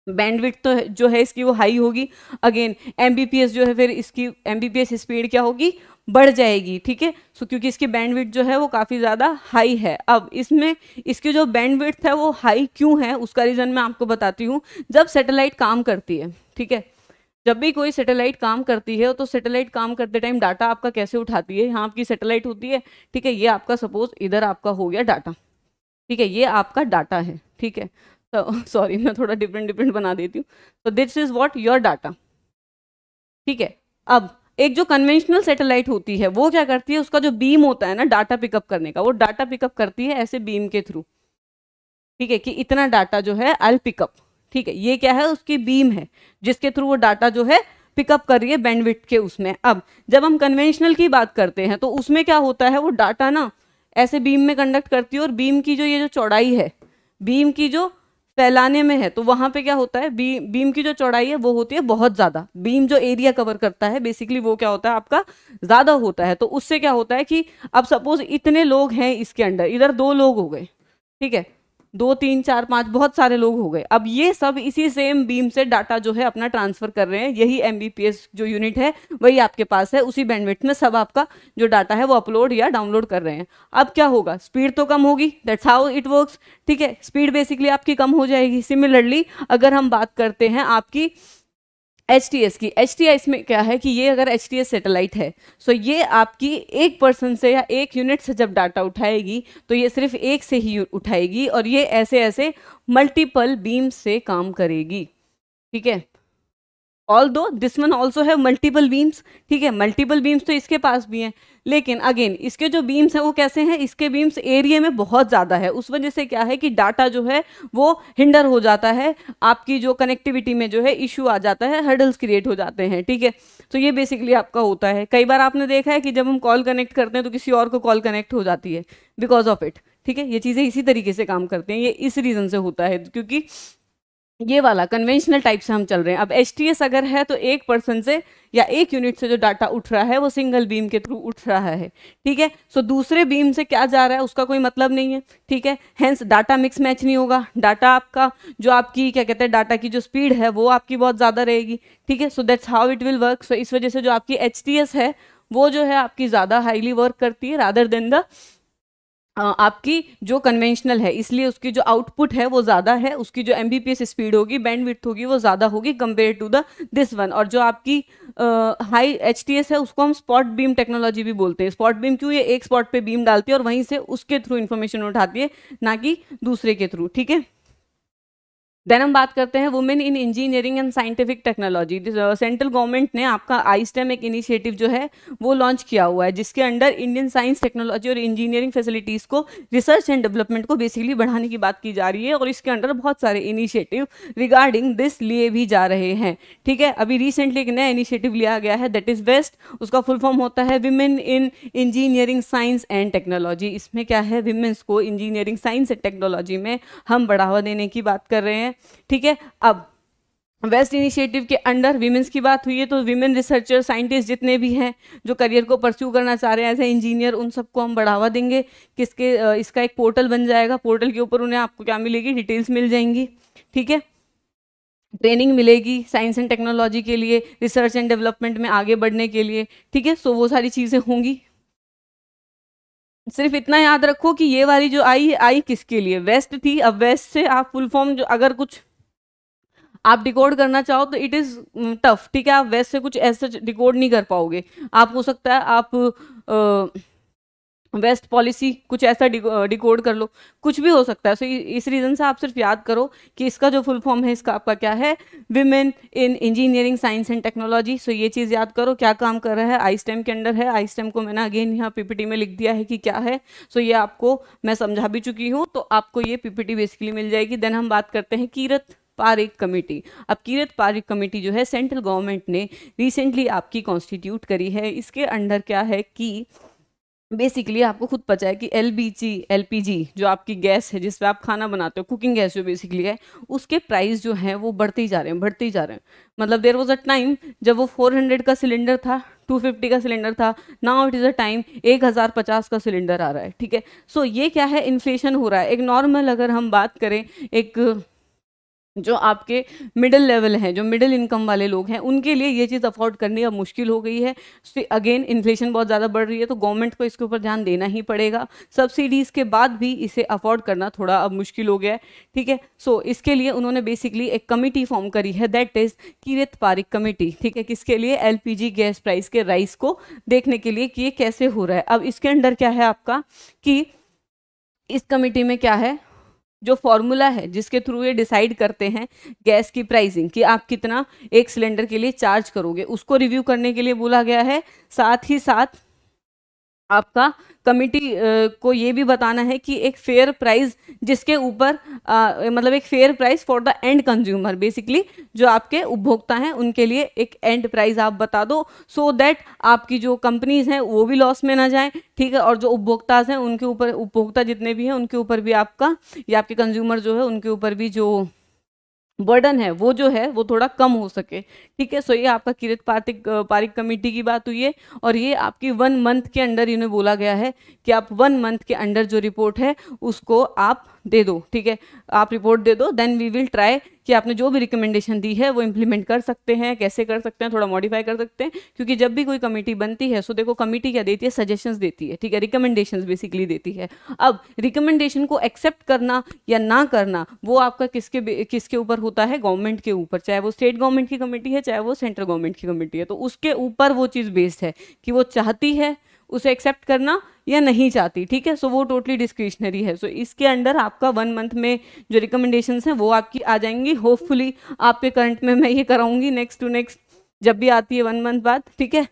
Speaker 3: bandwidth तो जो है इसकी वो हाई होगी अगेन एम जो है फिर इसकी एम स्पीड क्या होगी बढ़ जाएगी ठीक है सो क्योंकि इसकी बैंडविड्थ जो है वो काफ़ी ज़्यादा हाई है अब इसमें इसकी जो बैंडविड्थ है वो हाई क्यों है उसका रीज़न मैं आपको बताती हूँ जब सैटेलाइट काम करती है ठीक है जब भी कोई सैटेलाइट काम करती है तो सैटेलाइट काम करते टाइम डाटा आपका कैसे उठाती है यहाँ आपकी सेटेलाइट होती है ठीक है ये आपका सपोज इधर आपका हो गया डाटा ठीक है ये आपका डाटा है ठीक है सॉरी मैं थोड़ा डिफरेंट डिफरेंट बना देती हूँ तो this is what your data ठीक है अब एक जो कन्वेंशनल सेटेलाइट होती है वो क्या करती है उसका जो बीम होता है ना डाटा पिकअप करने का वो डाटा पिकअप करती है ऐसे बीम के थ्रू ठीक है कि इतना डाटा जो है एल पिकअप ठीक है ये क्या है उसकी बीम है जिसके थ्रू वो डाटा जो है पिकअप कर रही है बैंडविट के उसमें अब जब हम कन्वेंशनल की बात करते हैं तो उसमें क्या होता है वो डाटा ना ऐसे बीम में कंडक्ट करती है और बीम की जो ये जो चौड़ाई है बीम की जो फैलाने में है तो वहां पे क्या होता है बी, बीम की जो चौड़ाई है वो होती है बहुत ज़्यादा बीम जो एरिया कवर करता है बेसिकली वो क्या होता है आपका ज़्यादा होता है तो उससे क्या होता है कि अब सपोज इतने लोग हैं इसके अंडर इधर दो लोग हो गए ठीक है दो तीन चार पाँच बहुत सारे लोग हो गए अब ये सब इसी सेम बीम से डाटा जो है अपना ट्रांसफर कर रहे हैं यही एम जो यूनिट है वही आपके पास है उसी बैंडविट में सब आपका जो डाटा है वो अपलोड या डाउनलोड कर रहे हैं अब क्या होगा स्पीड तो कम होगी दैट्स हाउ इट वर्क्स ठीक है स्पीड बेसिकली आपकी कम हो जाएगी सिमिलरली अगर हम बात करते हैं आपकी एच टी एस की एच टी एस में क्या है कि ये अगर एच टी एस सेटेलाइट है सो so ये आपकी एक पर्सन से या एक यूनिट से जब डाटा उठाएगी तो ये सिर्फ एक से ही उठाएगी और ये ऐसे ऐसे मल्टीपल बीम से काम करेगी ठीक है although this one also है मल्टीपल बीम्स ठीक है मल्टीपल बीम्स तो इसके पास भी हैं लेकिन अगेन इसके जो बीम्स हैं वो कैसे हैं इसके बीम्स एरिए में बहुत ज़्यादा है उस वजह से क्या है कि डाटा जो है वो हिंडर हो जाता है आपकी जो कनेक्टिविटी में जो है इशू आ जाता है हर्डल्स क्रिएट हो जाते हैं ठीक है तो ये बेसिकली आपका होता है कई बार आपने देखा है कि जब हम कॉल कनेक्ट करते हैं तो किसी और को कॉल कनेक्ट हो जाती है बिकॉज ऑफ इट ठीक है ये चीज़ें इसी तरीके से काम करते हैं ये इस रीज़न से होता है क्योंकि ये वाला कन्वेंशनल टाइप से हम चल रहे हैं अब एच अगर है तो एक पर्सन से या एक यूनिट से जो डाटा उठ रहा है वो सिंगल बीम के थ्रू उठ रहा है ठीक है सो so, दूसरे बीम से क्या जा रहा है उसका कोई मतलब नहीं है ठीक है हैंस डाटा मिक्स मैच नहीं होगा डाटा आपका जो आपकी क्या कहते हैं डाटा की जो स्पीड है वो आपकी बहुत ज़्यादा रहेगी ठीक है so that's how it will work so इस वजह से जो आपकी एच है वो जो है आपकी ज़्यादा हाईली वर्क करती है रादर देन द आपकी जो कन्वेंशनल है इसलिए उसकी जो आउटपुट है वो ज़्यादा है उसकी जो एम स्पीड होगी बैंड विथ होगी वो ज़्यादा होगी compare to the this one और जो आपकी हाई एच है उसको हम स्पॉट बीम टेक्नोलॉजी भी बोलते हैं स्पॉट बीम क्यों ये एक स्पॉट पे बीम डालती है और वहीं से उसके थ्रू इन्फॉर्मेशन उठाती है ना कि दूसरे के थ्रू ठीक है देन हम बात करते हैं women in engineering and scientific technology central government ने आपका आई स्टेम e एक इनिशिएटिव जो है वो लॉन्च किया हुआ है जिसके अंडर इंडियन साइंस टेक्नोलॉजी और इंजीनियरिंग फैसिलिटीज़ को रिसर्च एंड डेवलपमेंट को बेसिकली बढ़ाने की बात की जा रही है और इसके अंडर बहुत सारे इनिशिएटिव रिगार्डिंग दिस लिए भी जा रहे हैं ठीक है अभी रिसेंटली एक नया इनिशिएटिव लिया गया है दैट इज़ बेस्ट उसका फुल फॉर्म होता है women in engineering science and technology इसमें क्या है वुमेन्स को इंजीनियरिंग साइंस एंड टेक्नोलॉजी में हम बढ़ावा देने की बात कर रहे हैं हैं ठीक है अब वेस्ट इनिशिएटिव के अंडर वीमेंस की बात हुई है तो वीमेन रिसर्चर साइंटिस्ट जितने भी हैं जो करियर को परस्यू करना चाह रहे हैं ऐसे इंजीनियर उन सबको हम बढ़ावा देंगे किसके इसका एक पोर्टल बन जाएगा पोर्टल के ऊपर उन्हें आपको क्या मिलेगी डिटेल्स मिल जाएंगी ठीक है ट्रेनिंग मिलेगी साइंस एंड टेक्नोलॉजी के लिए रिसर्च एंड डेवलपमेंट में आगे बढ़ने के लिए ठीक है सो वो सारी चीज़ें होंगी सिर्फ इतना याद रखो कि ये वाली जो आई है आई किसके लिए वेस्ट थी अब वेस्ट से आप फुल फॉर्म जो अगर कुछ आप डिकोड करना चाहो तो इट इज़ टफ ठीक है आप वेस्ट से कुछ ऐसा डिकोड नहीं कर पाओगे आप हो सकता है आप आ, वेस्ट पॉलिसी कुछ ऐसा डिकोड कर लो कुछ भी हो सकता है सो so, इस रीज़न से आप सिर्फ याद करो कि इसका जो फुल फॉर्म है इसका आपका क्या है women in engineering science and technology so ये चीज़ याद करो क्या काम कर रहा है आई स्टेम e के अंडर है आई स्टेम e को मैंने अगेन यहाँ पीपीटी में लिख दिया है कि क्या है सो so, ये आपको मैं समझा भी चुकी हूँ तो आपको ये पीपीटी बेसिकली मिल जाएगी देन हम बात करते हैं कीरत पारिक कमेटी अब कीरत पारिक कमेटी जो है सेंट्रल गवर्नमेंट ने रिसेंटली आपकी कॉन्स्टिट्यूट करी है इसके अंडर क्या है कि बेसिकली आपको खुद पता है कि L B G L P G जो आपकी गैस है जिस आप खाना बनाते हो कुकिंग गैस जो बेसिकली है उसके प्राइस जो है वो बढ़ते ही जा रहे हैं बढ़ते ही जा रहे हैं मतलब देर वॉज अ टाइम जब वो 400 का सिलेंडर था 250 का सिलेंडर था now it is a time 1050 का सिलेंडर आ रहा है ठीक है सो so, ये क्या है इन्फ्लेशन हो रहा है एक नॉर्मल अगर हम बात करें एक जो आपके मिडिल लेवल हैं जो मिडिल इनकम वाले लोग हैं उनके लिए ये चीज़ अफोर्ड करनी अब मुश्किल हो गई है अगेन इन्फ्लेशन बहुत ज़्यादा बढ़ रही है तो गवर्नमेंट को इसके ऊपर ध्यान देना ही पड़ेगा सब्सिडीज़ के बाद भी इसे अफोर्ड करना थोड़ा अब मुश्किल हो गया है ठीक है सो इसके लिए उन्होंने बेसिकली एक कमेटी फॉर्म करी है that is Kirit Parikh committee ठीक है किसके लिए एल गैस प्राइस के राइस को देखने के लिए कि ये कैसे हो रहा है अब इसके अंडर क्या है आपका कि इस कमेटी में क्या है जो फॉर्मूला है जिसके थ्रू ये डिसाइड करते हैं गैस की प्राइसिंग कि आप कितना एक सिलेंडर के लिए चार्ज करोगे उसको रिव्यू करने के लिए बोला गया है साथ ही साथ आपका कमिटी को ये भी बताना है कि एक फेयर प्राइस जिसके ऊपर मतलब एक fair price for the end consumer basically जो आपके उपभोक्ता हैं उनके लिए एक एंड प्राइस आप बता दो सो so दैट आपकी जो कंपनीज हैं वो भी लॉस में ना जाए ठीक है और जो उपभोक्ताज हैं उनके ऊपर उपभोक्ता जितने भी हैं उनके ऊपर भी आपका या आपके कंज्यूमर जो है उनके ऊपर भी जो बर्डन है वो जो है वो थोड़ा कम हो सके ठीक है सो ये आपका किरत पातिक पारिक कमेटी की बात हुई है और ये आपकी वन मंथ के अंडर इन्हें बोला गया है कि आप वन मंथ के अंडर जो रिपोर्ट है उसको आप दे दो ठीक है आप रिपोर्ट दे दो देन वी विल ट्राई कि आपने जो भी रिकमेंडेशन दी है वो इम्प्लीमेंट कर सकते हैं कैसे कर सकते हैं थोड़ा मॉडिफाई कर सकते हैं क्योंकि जब भी कोई कमेटी बनती है सो देखो कमेटी क्या देती है सजेशंस देती है ठीक है रिकमेंडेशन बेसिकली देती है अब रिकमेंडेशन को एक्सेप्ट करना या ना करना वो आपका किसके किसके ऊपर होता है गवर्नमेंट के ऊपर चाहे वो स्टेट गवर्नमेंट की कमेटी है चाहे वो सेंट्रल गवर्नमेंट की कमेटी है तो उसके ऊपर वो चीज़ बेस्ड है कि वो चाहती है उसे एक्सेप्ट करना या नहीं चाहती ठीक है सो so, वो टोटली डिस्क्रिशनरी है सो so, इसके अंडर आपका वन मंथ में जो रिकमेंडेशन हैं वो आपकी आ जाएंगी होपफुली आपके करंट में मैं ये कराऊंगी नेक्स्ट टू नेक्स्ट जब भी आती है वन मंथ बाद ठीक है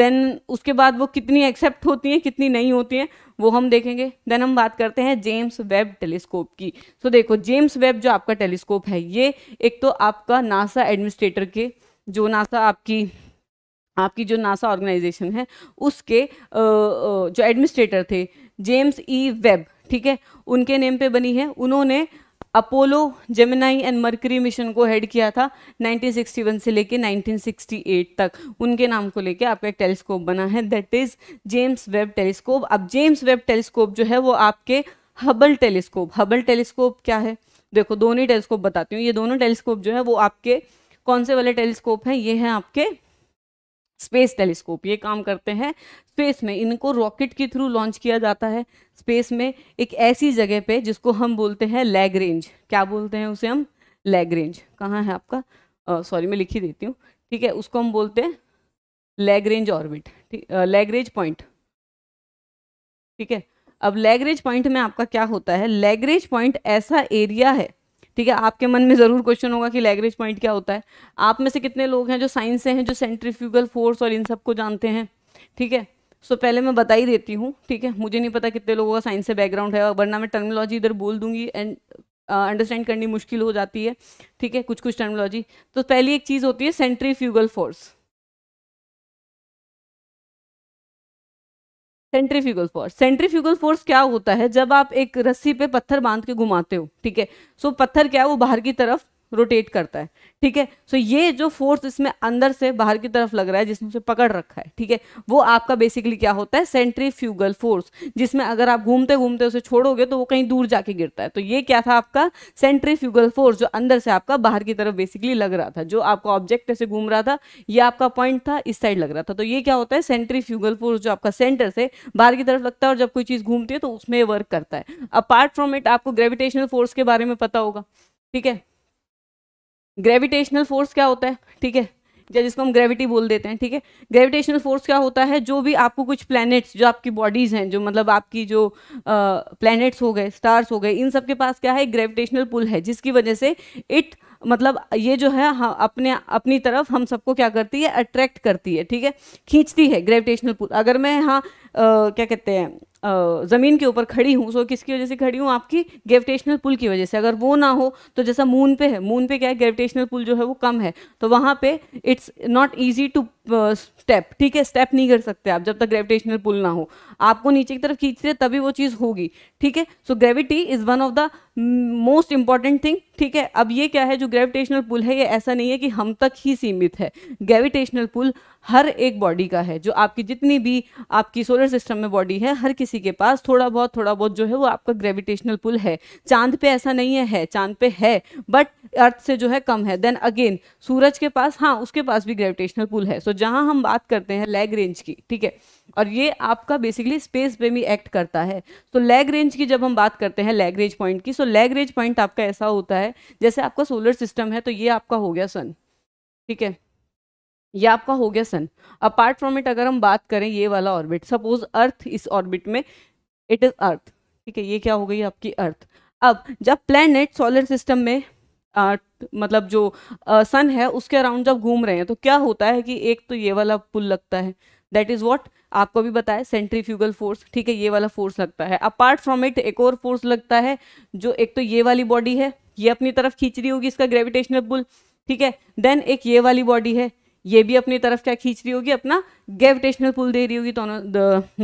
Speaker 3: देन उसके बाद वो कितनी एक्सेप्ट होती हैं कितनी नहीं होती हैं वो हम देखेंगे देन हम बात करते हैं जेम्स वेब टेलीस्कोप की सो so, देखो जेम्स वेब जो आपका टेलीस्कोप है ये एक तो आपका नासा एडमिनिस्ट्रेटर के जो नासा आपकी आपकी जो नासा ऑर्गेनाइजेशन है उसके जो एडमिनिस्ट्रेटर थे जेम्स ई वेब ठीक है उनके नेम पे बनी है उन्होंने Apollo Gemini and Mercury mission को हेड किया था 1961 से लेके 1968 तक उनके नाम को लेके आपका एक टेलीस्कोप बना है that is James Webb telescope अब जेम्स वेब टेलीस्कोप जो है वो आपके हबल टेलीस्कोप हबल टेलीस्कोप क्या है देखो दोनों ही टेलीस्कोप बताती हूँ ये दोनों टेलीस्कोप जो है वो आपके कौन से वाले टेलीस्कोप हैं ये हैं आपके स्पेस टेलीस्कोप ये काम करते हैं स्पेस में इनको रॉकेट के थ्रू लॉन्च किया जाता है स्पेस में एक ऐसी जगह पे जिसको हम बोलते हैं लैग रेंज क्या बोलते हैं उसे हम लैग रेंज कहाँ है आपका सॉरी मैं लिखी देती हूँ ठीक है उसको हम बोलते हैं Lagrange orbit Lagrange point ठीक है अब लैगरेज पॉइंट में आपका क्या होता है रेंज पॉइंट ऐसा एरिया है ठीक है आपके मन में ज़रूर क्वेश्चन होगा कि लैग्रेज पॉइंट क्या होता है आप में से कितने लोग हैं जो साइंस से हैं जो सेंट्रीफ्यूगल फोर्स और इन सब को जानते हैं ठीक है सो so, पहले मैं बता ही देती हूँ ठीक है मुझे नहीं पता कितने लोगों का साइंस से बैकग्राउंड है वरना मैं टर्मिनोलॉजी इधर बोल दूंगी एंड अंडरस्टैंड uh,
Speaker 2: करनी मुश्किल हो जाती है ठीक है कुछ कुछ टर्मिनोलॉजी तो पहली एक चीज़ होती है centrifugal force centrifugal force centrifugal force क्या होता है जब आप एक रस्सी पे पत्थर बांध के घुमाते हो ठीक है सो
Speaker 3: पत्थर क्या है वो बाहर की तरफ रोटेट करता है ठीक है सो ये जो फोर्स इसमें अंदर से बाहर की तरफ लग रहा है जिसमें उसे पकड़ रखा है ठीक है वो आपका बेसिकली क्या होता है सेंट्रीफ्यूगल फोर्स जिसमें अगर आप घूमते घूमते उसे छोड़ोगे तो वो कहीं दूर जाके गिरता है तो ये क्या था आपका सेंट्रीफ्यूगल फोर्स जो अंदर से आपका बाहर की तरफ बेसिकली लग रहा था जो आपका ऑब्जेक्ट ऐसे घूम रहा था यह आपका पॉइंट था इस साइड लग रहा था तो ये क्या होता है फ्यूगल फोर्स जो आपका सेंटर से बाहर की तरफ लगता है और जब कोई चीज़ घूमती है तो उसमें वर्क करता है अपार्ट फ्रॉम इट आपको ग्रेविटेशनल फोर्स के बारे में पता होगा ठीक है ग्रेविटेशनल फोर्स क्या होता है ठीक है या जिसको हम ग्रेविटी बोल देते हैं ठीक है ग्रेविटेशनल फोर्स क्या होता है जो भी आपको कुछ प्लैनेट्स जो आपकी बॉडीज़ हैं जो मतलब आपकी जो प्लैनेट्स हो गए स्टार्स हो गए इन सब के पास क्या है ग्रेविटेशनल पुल है जिसकी वजह से इट मतलब ये जो है हाँ, अपने अपनी तरफ हम सबको क्या करती है अट्रैक्ट करती है ठीक है खींचती है ग्रेविटेशनल पुल अगर मैं यहाँ क्या कहते हैं ज़मीन के ऊपर खड़ी हूँ सो किसकी वजह से खड़ी हूँ आपकी ग्रेविटेशनल पुल की वजह से अगर वो ना हो तो जैसा मून पे है मून पे क्या है ग्रेविटेशनल पुल जो है वो कम है तो वहाँ पे it's not easy to step ठीक है स्टेप नहीं कर सकते आप जब तक ग्रेविटेशनल पुल ना हो आपको नीचे की तरफ खींच रहे तभी वो चीज़ होगी ठीक है so gravity is one of the most important thing ठीक है अब ये क्या है जो ग्रेविटेशनल पुल है ये ऐसा नहीं है कि हम तक ही सीमित है ग्रेविटेशनल पुल हर एक बॉडी का है जो आपकी जितनी भी आपकी सोलर सिस्टम में बॉडी है हर किसी किसी के पास थोड़ा बहुत थोड़ा बहुत जो है वो आपका ग्रेविटेशनल पुल है चांद पे ऐसा नहीं है, है चांद पे है बट अर्थ से जो है कम है देन अगेन सूरज के पास हाँ उसके पास भी ग्रेविटेशनल पुल है सो so, जहाँ हम बात करते हैं लेग रेंज की ठीक है और ये आपका बेसिकली स्पेस पे भी एक्ट करता है तो लेग रेंज की जब हम बात करते हैं लेग रेंज पॉइंट की सो लेग रेंज पॉइंट आपका ऐसा होता है जैसे आपका सोलर सिस्टम है तो ये आपका हो गया सन ठीक है ये आपका हो गया सन अपार्ट फ्रॉम इट अगर हम बात करें ये वाला ऑर्बिट सपोज अर्थ इस ऑर्बिट में इट इज अर्थ ठीक है ये क्या हो गई आपकी अर्थ अब जब प्लैनेट सोलर सिस्टम में आ, मतलब जो सन है उसके अराउंड जब घूम रहे हैं तो क्या होता है कि एक तो ये वाला पुल लगता है दैट इज वॉट आपको भी बताया सेंट्रीफ्यूगल फोर्स ठीक है ये वाला फोर्स लगता है अपार्ट फ्रॉम इट एक और फोर्स लगता है जो एक तो ये वाली बॉडी है ये अपनी तरफ खींच रही होगी इसका ग्रेविटेशनल पुल ठीक है देन एक ये वाली बॉडी है ये भी अपनी तरफ क्या खींच रही होगी अपना ग्रेविटेशनल पुल दे रही होगी तो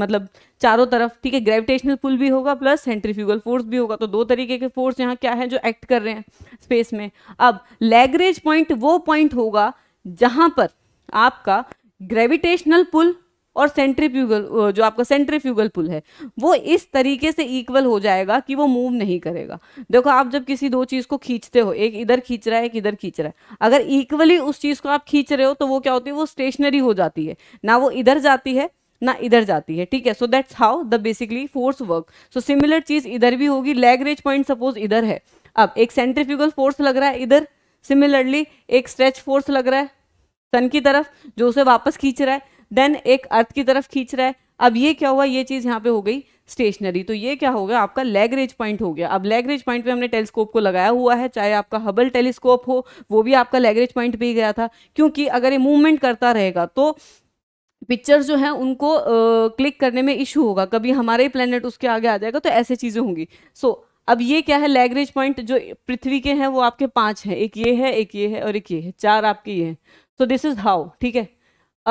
Speaker 3: मतलब चारों तरफ ठीक है ग्रेविटेशनल पुल भी होगा प्लस सेंट्रीफ्यूगल फोर्स भी होगा तो दो तरीके के फोर्स यहाँ क्या है जो एक्ट कर रहे हैं स्पेस में अब लैगरेज पॉइंट वो पॉइंट होगा जहां पर आपका ग्रेविटेशनल पुल और फ्यूगल जो आपका सेंट्रीफ्यूगल पुल है वो इस तरीके से इक्वल हो जाएगा कि वो मूव नहीं करेगा देखो आप जब किसी दो चीज़ को खींचते हो एक इधर खींच रहा है एक इधर खींच रहा है अगर इक्वली उस चीज़ को आप खींच रहे हो तो वो क्या होती है वो स्टेशनरी हो जाती है ना वो इधर जाती है ना इधर जाती है ठीक है so that's how the basically force work so similar चीज़ इधर भी होगी लैगरेज पॉइंट सपोज इधर है अब एक सेंट्रीफ्यूगल फोर्स लग रहा है इधर सिमिलरली एक स्ट्रेच फोर्स लग रहा है सन की तरफ जो उसे वापस खींच रहा है देन एक अर्थ की तरफ खींच रहा है अब ये क्या हुआ ये चीज़ यहाँ पे हो गई स्टेशनरी तो ये क्या हो गया आपका लेगरेज पॉइंट हो गया अब लेगरेज पॉइंट पे हमने टेलीस्कोप को लगाया हुआ है चाहे आपका हबल टेलीस्कोप हो वो भी आपका लेगरेज पॉइंट पे ही गया था क्योंकि अगर ये मूवमेंट करता रहेगा तो पिक्चर्स जो है उनको क्लिक करने में इशू होगा कभी हमारे प्लेनेट उसके आगे आ जाएगा तो ऐसी चीज़ें होंगी सो so, अब ये क्या है लेगरेज पॉइंट जो पृथ्वी के हैं वो आपके पांच हैं एक ये है एक ये है और एक ये है चार आपके ये हैं सो दिस इज हाउ ठीक है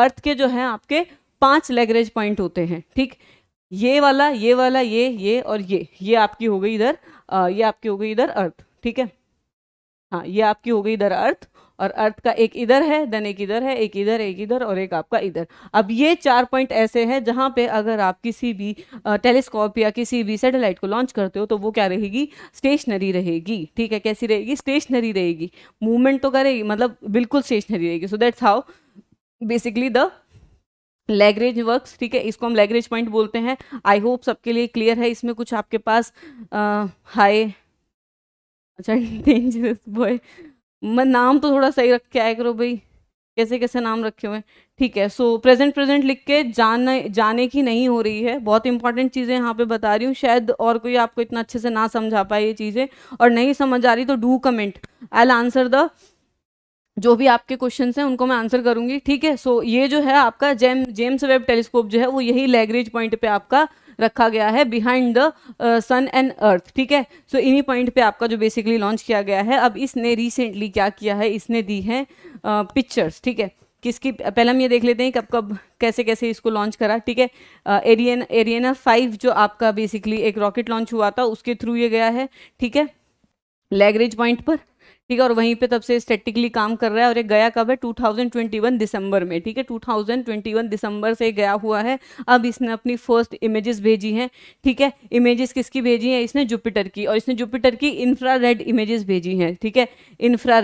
Speaker 3: अर्थ के जो है आपके पांच लेग्रेज पॉइंट होते हैं ठीक ये वाला ये वाला ये ये और ये ये आपकी हो गई इधर ये आपकी हो गई इधर अर्थ ठीक है हाँ ये आपकी हो गई इधर अर्थ और अर्थ का एक इधर है देन एक इधर है एक इधर एक इधर और एक आपका इधर अब ये चार पॉइंट ऐसे हैं जहाँ पे अगर आप किसी भी टेलीस्कोप या किसी भी सैटेलाइट को लॉन्च करते हो तो वो क्या रहेगी स्टेशनरी रहेगी ठीक है कैसी रहेगी स्टेशनरी रहेगी मूवमेंट तो करेगी मतलब बिल्कुल स्टेशनरी रहेगी so that's how basically the Lagrange work ठीक है इसको हम लैग्रेज पॉइंट बोलते हैं आई होप सबके लिए क्लियर है इसमें कुछ आपके पास हाई अच्छा डेंजरस बॉय मैं नाम तो थोड़ा सही रख के आया करो भाई कैसे कैसे नाम रखे हुए हैं ठीक है सो प्रेजेंट प्रेजेंट लिख के जाने जाने की नहीं हो रही है बहुत इंपॉर्टेंट चीज़ें यहाँ पे बता रही हूँ शायद और कोई आपको इतना अच्छे से ना समझा पाए ये चीज़ें और नहीं समझ आ रही तो do comment I'll answer the जो भी आपके क्वेश्चन हैं उनको मैं आंसर करूंगी ठीक है सो ये जो है आपका जेम जेम्स वेब टेलीस्कोप जो है वो यही लैग्रेज पॉइंट पे आपका रखा गया है behind the sun and earth ठीक है सो इन्हीं पॉइंट पे आपका जो बेसिकली लॉन्च किया गया है अब इसने रिसेंटली क्या किया है इसने दी है पिक्चर्स uh, ठीक है किसकी पहले हम ये देख लेते हैं कब कब कैसे कैसे इसको लॉन्च करा ठीक है एरियन एरियना फाइव जो आपका बेसिकली एक रॉकेट लॉन्च हुआ था उसके थ्रू ये गया है ठीक है लैगरेज पॉइंट पर ठीक है और वहीं पे तब से स्टेटिकली काम कर रहा है और ये गया कब है 2021 दिसंबर में ठीक है 2021 दिसंबर से गया हुआ है अब इसने अपनी फर्स्ट इमेजेस भेजी हैं ठीक है इमेजेस किसकी भेजी हैं इसने जुपिटर की और इसने जुपिटर की इंफ्रा इमेजेस भेजी हैं ठीक है इंफ्रा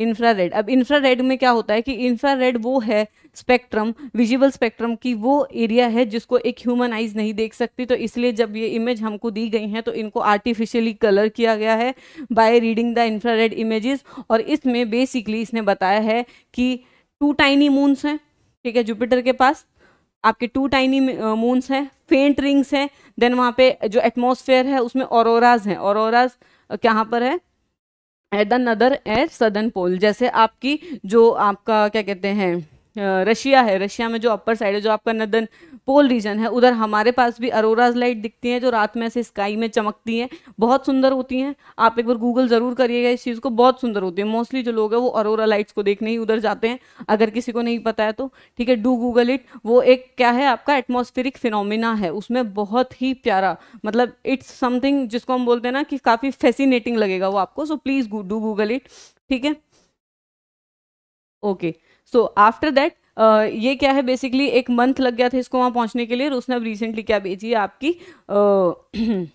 Speaker 3: इंफ्रारेड अब इंफ्रारेड में क्या होता है कि इंफ्रारेड वो है स्पेक्ट्रम विजिबल स्पेक्ट्रम की वो एरिया है जिसको एक ह्यूमन आइज नहीं देख सकती तो इसलिए जब ये इमेज हमको दी गई हैं तो इनको आर्टिफिशियली कलर किया गया है by reading the infrared images और इसमें बेसिकली इसने बताया है कि टू टाइनी मून्स हैं ठीक है जुपिटर के पास आपके टू टाइनी मून्स हैं फेंट रिंग्स हैं देन वहाँ पे जो एटमोसफेयर है उसमें औरोराज हैं औरोराज कहाँ पर है at the northern at southern pole जैसे आपकी जो आपका क्या कहते हैं रशिया है रशिया में जो अपर साइड है जो आपका नदन पोल रीजन है उधर हमारे पास भी अरोराज लाइट दिखती हैं जो रात में ऐसे स्काई में चमकती हैं बहुत सुंदर होती हैं आप एक बार गूगल ज़रूर करिएगा इस चीज़ को बहुत सुंदर होती है मोस्टली जो लोग हैं वो अरोरा लाइट्स को देखने ही उधर जाते हैं अगर किसी को नहीं पता है तो ठीक है डू गूगल इट वो एक क्या है आपका एटमोस्फेरिक फिनोमिना है उसमें बहुत ही प्यारा मतलब इट्स समथिंग जिसको हम बोलते हैं ना कि काफ़ी फैसिनेटिंग लगेगा वो आपको so please do Google it ठीक है okay okay. So after that ये क्या है बेसिकली एक मंथ लग गया था इसको वहाँ पहुँचने के लिए और उसने अब रिसेंटली क्या भेजी है आपकी uh,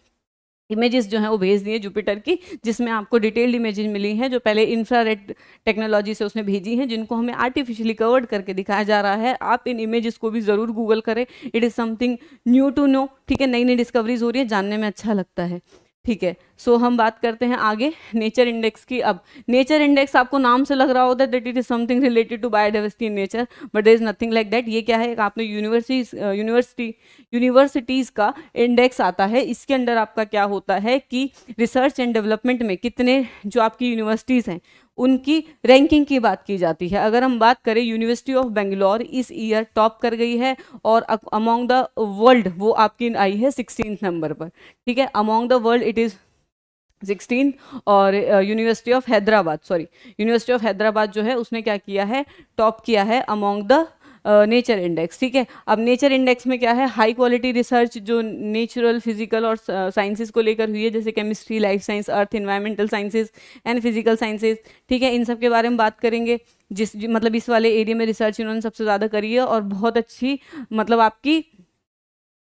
Speaker 3: इमेजेस जो हैं वो भेज दिए जुपिटर की जिसमें आपको डिटेल्ड इमेजेस मिली हैं जो पहले इंफ्रारेड टेक्नोलॉजी से उसने भेजी हैं जिनको हमें आर्टिफिशियली कवर्ड करके दिखाया जा रहा है आप इन इमेजेस को भी ज़रूर गूगल करें it is something new to know ठीक है नई नई डिस्कवरीज हो रही है जानने में अच्छा लगता है ठीक है सो हम बात करते हैं आगे नेचर इंडेक्स की अब नेचर इंडेक्स आपको नाम से लग रहा होता है that it is something related to biodiversity in nature but there is nothing like that ये क्या है आपने यूनिवर्सिटीज यूनिवर्सिटी यूनिवर्सिटीज़ का इंडेक्स आता है इसके अंडर आपका क्या होता है कि रिसर्च एंड डेवलपमेंट में कितने जो आपकी यूनिवर्सिटीज़ हैं उनकी रैंकिंग की बात की जाती है अगर हम बात करें यूनिवर्सिटी ऑफ बेंगलोर इस ईयर टॉप कर गई है और अमोंग द वर्ल्ड वो आपकी आई है सिक्सटीन नंबर पर ठीक है among the world it is sixteen और university of Hyderabad sorry university of Hyderabad जो है उसने क्या किया है टॉप किया है अमोंग द नेचर इंडेक्स ठीक है अब नेचर इंडेक्स में क्या है हाई क्वालिटी रिसर्च जो नेचुरल फिजिकल और साइंसिस को लेकर हुई है जैसे chemistry life science earth environmental sciences and physical sciences ठीक है इन सब के बारे में बात करेंगे जिस मतलब इस वाले एरिया में रिसर्च इन्होंने सबसे ज़्यादा करी है और बहुत अच्छी मतलब आपकी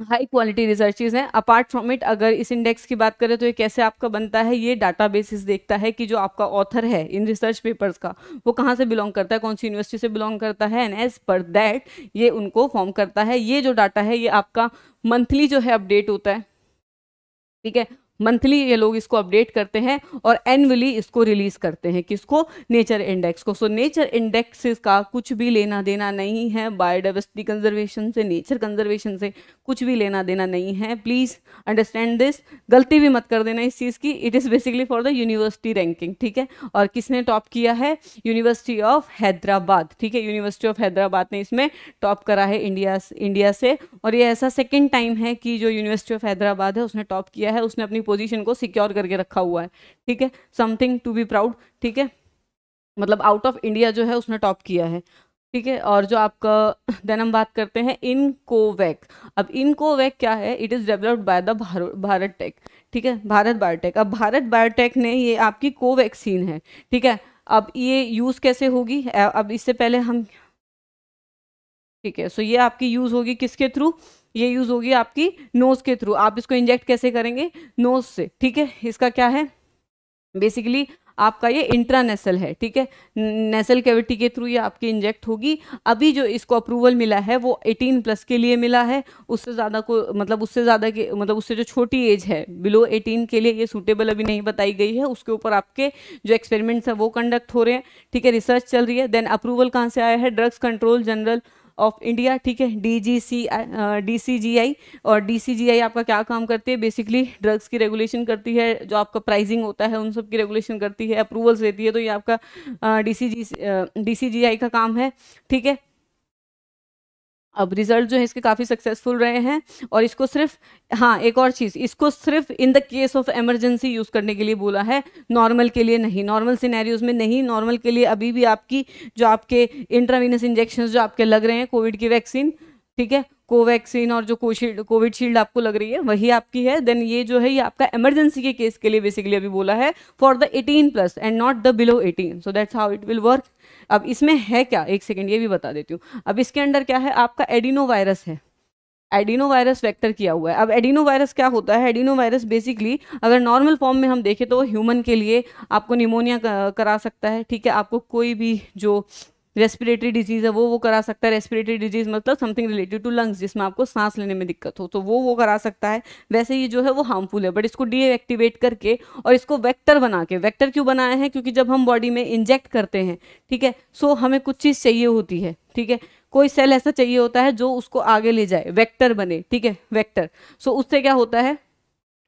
Speaker 3: हाई क्वालिटी रिसर्चेज हैं अपार्ट फ्रॉम इट अगर इस इंडेक्स की बात करें तो ये कैसे आपका बनता है ये डाटा बेसिस देखता है कि जो आपका ऑथर है इन रिसर्च पेपर्स का वो कहाँ से बिलोंग करता है कौन सी यूनिवर्सिटी से बिलोंग करता है एंड एज पर दैट ये उनको फॉर्म करता है ये जो डाटा है ये आपका मंथली जो है अपडेट होता है ठीक है मंथली ये लोग इसको अपडेट करते हैं और एनअली इसको रिलीज करते हैं किसको नेचर इंडेक्स को सो so, नेचर इंडेक्स का कुछ भी लेना देना नहीं है बायोडाइवर्सिटी कंजर्वेशन से नेचर कंजर्वेशन से कुछ भी लेना देना नहीं है प्लीज़ अंडरस्टैंड दिस गलती भी मत कर देना इस चीज़ की it is basically for the university ranking ठीक है और किसने टॉप किया है यूनिवर्सिटी ऑफ हैदराबाद ठीक है यूनिवर्सिटी ऑफ हैदराबाद ने इसमें टॉप करा है इंडिया इंडिया से और ये ऐसा सेकेंड टाइम है कि जो यूनिवर्सिटी ऑफ हैदराबाद है उसने टॉप किया है उसने अपनी पोजीशन को सिक्योर करके रखा हुआ है ठीक है समथिंग टू बी प्राउड ठीक है मतलब आउट ऑफ इंडिया जो है उसने टॉप किया है ठीक है और जो आपका देन हम बात करते हैं इनकोवैक अब इनकोवैक क्या है it is developed by the Bharat tech ठीक है भारत बायोटेक अब भारत बायोटेक ने ये आपकी कोवैक्सीन है ठीक है अब ये यूज़ कैसे होगी अब इससे पहले हम ठीक है सो ये आपकी यूज़ होगी किसके थ्रू ये यूज़ होगी आपकी नोज़ के थ्रू आप इसको इंजेक्ट कैसे करेंगे नोज़ से ठीक है इसका क्या है बेसिकली आपका ये इंट्रानेसल है ठीक है नेसल कैविटी के थ्रू ये आपकी इंजेक्ट होगी अभी जो इसको अप्रूवल मिला है वो 18 प्लस के लिए मिला है उससे ज़्यादा को मतलब उससे ज़्यादा के मतलब उससे जो छोटी एज है बिलो 18 के लिए ये सूटेबल अभी नहीं बताई गई है उसके ऊपर आपके जो एक्सपेरिमेंट्स हैं वो कंडक्ट हो रहे हैं ठीक है रिसर्च चल रही है देन अप्रूवल कहाँ से आया है drugs control general of India ठीक है D G C D C जी आई और डी सी जी आई आपका क्या काम करती है बेसिकली ड्रग्स की रेगुलेशन करती है जो आपका प्राइसिंग होता है उन सब की रेगुलेशन करती है अप्रूवल्स देती है तो ये आपका D C G D C जी आई का काम है ठीक है अब रिजल्ट जो है इसके काफ़ी सक्सेसफुल रहे हैं और इसको सिर्फ हाँ एक और चीज़ इसको सिर्फ in the case of emergency use करने के लिए बोला है नॉर्मल के लिए नहीं नॉर्मल सिनेरियोज में नहीं नॉर्मल के लिए अभी भी आपकी जो आपके इंट्रावीनस इंजेक्शन जो आपके लग रहे हैं कोविड की वैक्सीन ठीक है कोवैक्सीन और जो कोशील्ड कोविडशील्ड आपको लग रही है वही आपकी है देन ये जो है ये आपका इमरजेंसी के केस के लिए बेसिकली अभी बोला है for the 18 plus and not the below 18 so that's how it will work अब इसमें है क्या एक सेकेंड ये भी बता देती हूँ अब इसके अंडर क्या है आपका एडिनो वायरस है एडिनो वायरस वैक्टर किया हुआ है अब एडिनो वायरस क्या होता है एडिनो वायरस बेसिकली अगर नॉर्मल फॉर्म में हम देखें तो ह्यूमन के लिए आपको निमोनिया करा सकता है ठीक है आपको कोई भी जो रेस्पिरेटरी डिजीज़ है वो वो करा सकता है रेस्पिरेटरी डिजीज़ मतलब समथिंग रिलेटेड टू लंग्स जिसमें आपको सांस लेने में दिक्कत हो तो वो वो करा सकता है वैसे ये जो है वो हार्मफुल है बट इसको डीएक्टिवेट करके और इसको वैक्टर बना के वैक्टर क्यों बनाया है क्योंकि जब हम बॉडी में इंजेक्ट करते हैं ठीक है सो हमें कुछ चीज़ चाहिए होती है ठीक है कोई सेल ऐसा चाहिए होता है जो उसको आगे ले जाए वेक्टर बने ठीक है वेक्टर सो उससे क्या होता है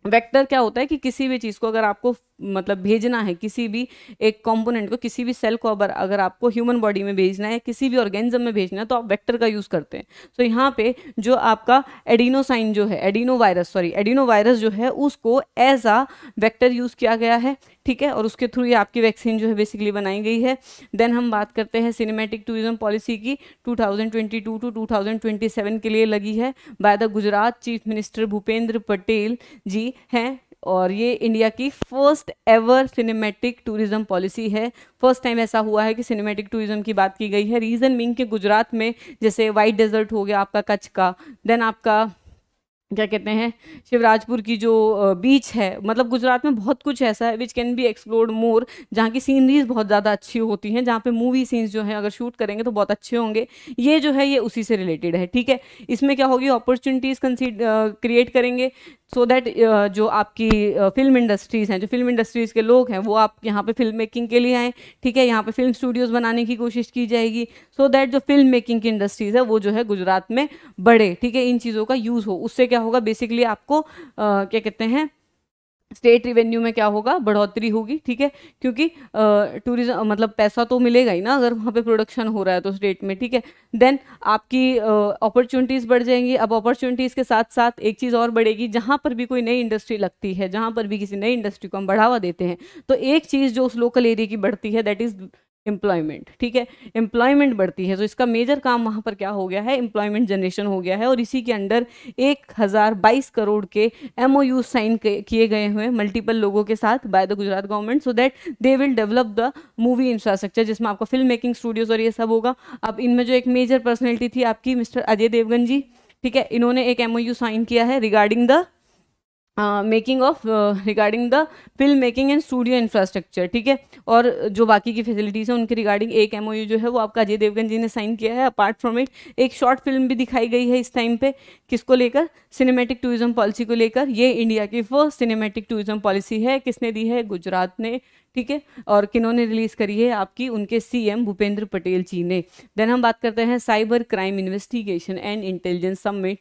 Speaker 3: वेक्टर क्या होता है कि किसी भी चीज़ को अगर आपको मतलब भेजना है किसी भी एक कंपोनेंट को किसी भी सेल को अगर अगर आपको ह्यूमन बॉडी में भेजना है किसी भी ऑर्गेनिज्म में भेजना है तो आप वेक्टर का यूज़ करते हैं सो so, यहाँ पे जो आपका एडिनोसाइन जो है adenovirus sorry adenovirus जो है उसको एज आ वैक्टर यूज़ किया गया है ठीक है और उसके थ्रू ये आपकी वैक्सीन जो है बेसिकली बनाई गई है देन हम बात करते हैं सिनेमेटिक टूरिज्म पॉलिसी की 2022 टू 2027 के लिए लगी है by the Gujarat chief minister Bhupendra Patel ji हैं और ये इंडिया की first ever cinematic tourism policy है फर्स्ट टाइम ऐसा हुआ है कि सिनेमैटिक टूरिज्म की बात की गई है रीज़न मीन के गुजरात में जैसे वाइट डेजर्ट हो गया आपका कच्छ का देन आपका क्या कहते हैं शिवराजपुर की जो बीच है मतलब गुजरात में बहुत कुछ ऐसा है which can be explored more जहाँ की सीनरीज बहुत ज़्यादा अच्छी होती हैं जहाँ पे मूवी सीन्स जो हैं अगर शूट करेंगे तो बहुत अच्छे होंगे ये जो है ये उसी से रिलेटेड है ठीक है इसमें क्या होगी अपॉर्चुनिटीज़ क्रिएट करेंगे सो दैट uh, जो आपकी फिल्म uh, इंडस्ट्रीज़ हैं जो फिल्म इंडस्ट्रीज़ के लोग हैं वो आप यहाँ पे फिल्म मेकिंग के लिए आएँ ठीक है यहाँ पे फिल्म स्टूडियोज़ बनाने की कोशिश की जाएगी सो so दैट जो फिल्म मेकिंग की इंडस्ट्रीज़ है वो जो है गुजरात में बढ़े ठीक है इन चीज़ों का यूज़ हो उससे क्या होगा बेसिकली आपको आ, uh, क्या कहते हैं स्टेट रिवेन्यू में क्या होगा बढ़ोतरी होगी ठीक है क्योंकि टूरिज्म मतलब पैसा तो मिलेगा ही ना अगर वहाँ पे प्रोडक्शन हो रहा है तो स्टेट में ठीक है देन आपकी अपॉर्चुनिटीज़ बढ़ जाएंगी अब अपॉर्चुनिटीज़ के साथ साथ एक चीज़ और बढ़ेगी जहाँ पर भी कोई नई इंडस्ट्री लगती है जहाँ पर भी किसी नई इंडस्ट्री को हम बढ़ावा देते हैं तो एक चीज़ जो उस लोकल एरिए की बढ़ती है दैट इज़ एम्प्लॉयमेंट ठीक है एम्प्लॉयमेंट बढ़ती है तो इसका मेजर काम वहाँ पर क्या हो गया है एम्प्लॉयमेंट जनरेशन हो गया है और इसी के अंडर एक हज़ार बाईस करोड़ के एम ओ यू साइन किए गए हुए मल्टीपल लोगों के साथ by the Gujarat government so that they will develop the movie infrastructure जिसमें आपका फिल्म मेकिंग स्टूडियोज़ और ये सब होगा अब इनमें जो एक मेजर पर्सनैलिटी थी आपकी मिस्टर अजय देवगन जी ठीक है इन्होंने एक एम साइन किया है regarding the making of regarding the film making and studio infrastructure ठीक है और जो बाकी की फैसिलिटीज़ हैं उनके रिगार्डिंग एक एम जो है वो आपका अजय देवगन जी ने साइन किया है अपार्ट फ्रॉम इट एक शॉर्ट फिल्म भी दिखाई गई है इस टाइम पे किसको लेकर सिनेमेटिक टूरिज्म पॉलिसी को लेकर ये इंडिया की फर्स्ट सिनेमेटिक टूरिज्म पॉलिसी है किसने दी है गुजरात ने ठीक है और किन्होंने रिलीज करी है आपकी उनके सीएम भूपेंद्र पटेल जी ने देन हम बात करते हैं cyber crime investigation and intelligence summit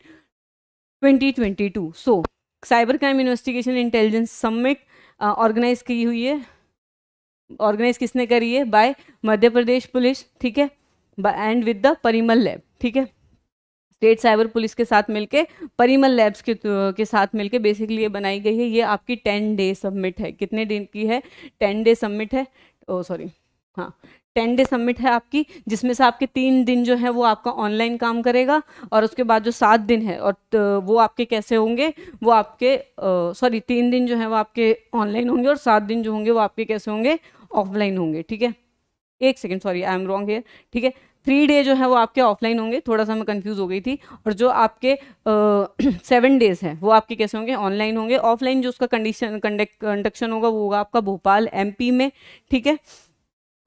Speaker 3: 2022 so so, cyber crime investigation intelligence summit organise की हुई है ऑर्गेनाइज किसने करी है बाय मध्य प्रदेश पुलिस ठीक है and with the Parimal lab ठीक है स्टेट साइबर पुलिस के साथ मिलके परिमल लैब्स के के साथ मिलके बेसिकली ये बनाई गई है ये आपकी टेन डे सबमिट है कितने दिन की है टेन डे सबमिट है ओ oh, सॉरी हाँ टेन डे सबमिट है आपकी जिसमें से आपके तीन दिन जो है वो आपका ऑनलाइन काम करेगा और उसके बाद जो सात दिन है और वो आपके कैसे होंगे वो आपके सॉरी तीन दिन जो है वो आपके ऑनलाइन होंगे और सात दिन जो होंगे वो आपके कैसे होंगे ऑफलाइन होंगे ठीक है एक second sorry I am wrong here ठीक है थ्री डे जो है वो आपके ऑफलाइन होंगे थोड़ा सा मैं कंफ्यूज हो गई थी और जो आपके सेवन डेज है वो आपके कैसे होंगे ऑनलाइन होंगे ऑफलाइन जो उसका कंडीशन कंडक्शन होगा वो होगा आपका भोपाल एमपी में ठीक है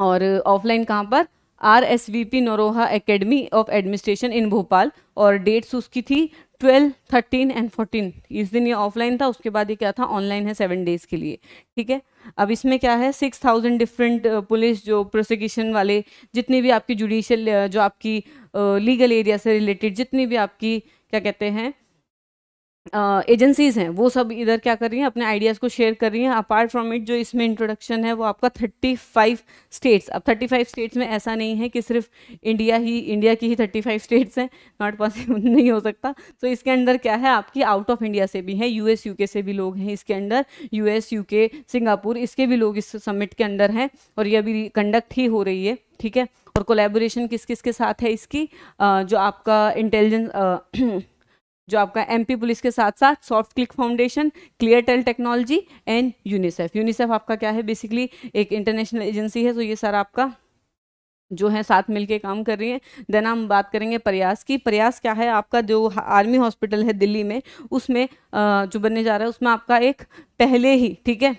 Speaker 3: और ऑफलाइन कहाँ पर R S V P Noronha academy of administration in Bhopal और डेट्स उसकी थी ट्वेल्व थर्टीन एंड फोर्टीन इस दिन ये ऑफलाइन था उसके बाद ये क्या था ऑनलाइन है सेवन डेज के लिए ठीक है अब इसमें क्या है सिक्स थाउजेंड डिफरेंट पुलिस जो प्रोसिक्यूशन वाले जितने भी आपकी जुडिशल जो आपकी लीगल एरिया से रिलेटेड जितनी भी आपकी क्या कहते हैं एजेंसीज़ हैं वो सब इधर क्या कर रही हैं अपने आइडियाज़ को शेयर कर रही हैं अपार्ट फ्रॉम इट जो इसमें इंट्रोडक्शन है वो आपका 35 स्टेट्स अब 35 स्टेट्स में ऐसा नहीं है कि सिर्फ इंडिया ही इंडिया की ही 35 स्टेट्स हैं नॉट पॉसिबल नहीं हो सकता तो इसके अंदर क्या है आपकी आउट ऑफ इंडिया से भी है यू के से भी लोग हैं इसके अंदर यूएस के सिंगापुर इसके भी लोग इस समिट के अंदर हैं और ये अभी कंडक्ट ही हो रही है ठीक है और कोलेबोरेशन किस किस के साथ है इसकी जो आपका इंटेलिजेंस जो आपका एमपी पुलिस के साथ साथ soft click foundation clear tail technology and UNICEF UNICEF आपका क्या है बेसिकली एक इंटरनेशनल एजेंसी है तो ये सर आपका जो है साथ मिलके काम कर रही है देन हम बात करेंगे प्रयास की प्रयास क्या है आपका जो आर्मी हॉस्पिटल है दिल्ली में उसमें जो बनने जा रहा है उसमें आपका एक पहले ही ठीक है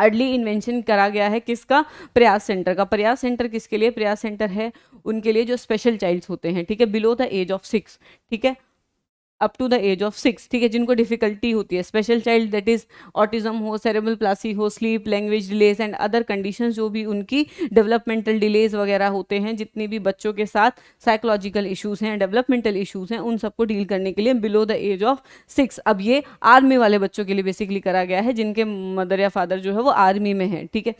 Speaker 3: अर्ली इन्वेंशन करा गया है किसका प्रयास सेंटर का प्रयास सेंटर किसके लिए प्रयास सेंटर है उनके लिए जो स्पेशल चाइल्ड होते हैं ठीक है below the age of six ठीक है up to the age of six ठीक है जिनको डिफिकल्टी होती है special child that is autism हो सेरेबल प्लासी हो sleep language delays and other condition जो भी उनकी डेवलपमेंटल डिलेज वगैरह होते हैं जितने भी बच्चों के साथ साइकोलॉजिकल इशूज़ हैं डेवलपमेंटल इशूज़ हैं उन सबको डील करने के लिए below the age of six अब ये आर्मी वाले बच्चों के लिए बेसिकली करा गया है जिनके मदर या फादर जो है वो आर्मी में है ठीक है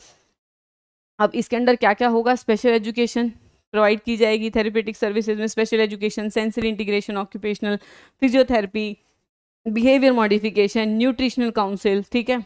Speaker 3: अब इसके अंडर क्या क्या होगा स्पेशल एजुकेशन प्रोवाइड की जाएगी थेरेपेटिक सर्विसेज में special education sensory integration occupational physiotherapy behaviour modification nutritional council ठीक है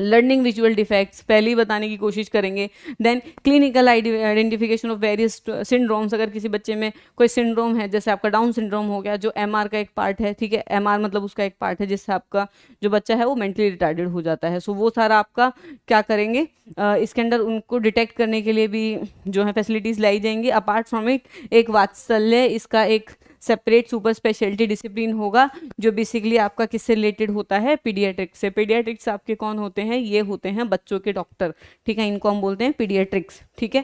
Speaker 3: लर्निंग विजुअल डिफेक्ट्स पहले ही बताने की कोशिश करेंगे then clinical identification of various syndromes अगर किसी बच्चे में कोई सिंड्रोम है जैसे आपका डाउन सिंड्रोम हो गया जो एम का एक पार्ट है ठीक है एम मतलब उसका एक पार्ट है जिससे आपका जो बच्चा है वो मेंटली रिटार्डेड हो जाता है सो so, वो सारा आपका क्या करेंगे uh, इसके अंदर उनको डिटेक्ट करने के लिए भी जो है फैसिलिटीज़ लाई जाएंगी अपार्ट फ्रॉम इट एक वात्सल्य इसका एक सेपरेट सुपर स्पेशलिटी डिसिप्लिन होगा जो बेसिकली आपका किससे रिलेटेड होता है पीडियाट्रिक्स से पीडियाट्रिक्स आपके कौन होते हैं ये होते हैं बच्चों के डॉक्टर ठीक है इनको हम बोलते हैं पीडियाट्रिक्स ठीक है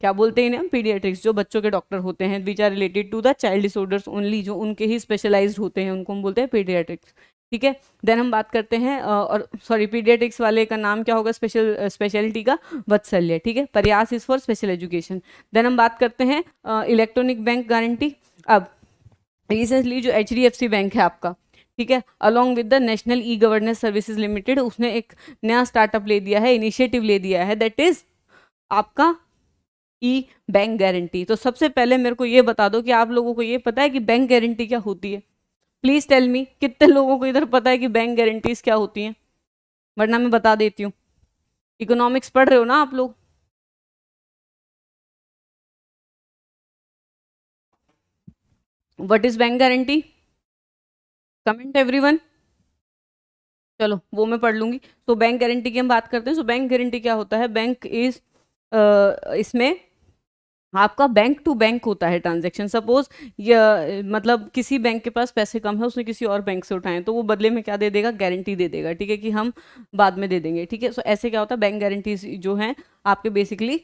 Speaker 3: क्या बोलते हैं हम पीडियाट्रिक्स जो बच्चों के डॉक्टर होते हैं which are related to the child disorders only जो उनके ही स्पेशलाइज्ड होते हैं उनको हम बोलते हैं पीडियाट्रिक्स ठीक है देन हम बात करते हैं और सॉरी पीडियाट्रिक्स वाले का नाम क्या होगा स्पेशल स्पेशलिटी का वत्सल्य ठीक है Prayas is for special education then हम बात करते हैं इलेक्ट्रॉनिक बैंक गारंटी अब रिसेंटली जो एच बैंक है आपका ठीक है along with the national e governance services limited उसने एक नया स्टार्टअप ले दिया है इनिशिएटिव ले दिया है दैट इज आपका ई बैंक गारंटी तो सबसे पहले मेरे को ये बता दो कि आप लोगों को ये पता है कि बैंक गारंटी क्या होती है प्लीज़ टेल मी कितने लोगों को
Speaker 2: इधर पता है कि बैंक गारंटीज़ क्या होती हैं वरना मैं बता देती हूँ इकोनॉमिक्स पढ़ रहे हो ना आप लोग what is bank guarantee comment one चलो वो मैं पढ़ लूंगी सो बैंक गारंटी की हम बात करते हैं सो बैंक गारंटी क्या
Speaker 3: होता है बैंक इज इसमें आपका बैंक टू बैंक होता है ट्रांजैक्शन सपोज या मतलब किसी बैंक के पास पैसे कम है उसने किसी और बैंक से उठाए तो वो बदले में क्या दे देगा गारंटी दे देगा ठीक है कि हम बाद में दे देंगे ठीक है सो ऐसे क्या होता है बैंक गारंटीज जो हैं आपके basically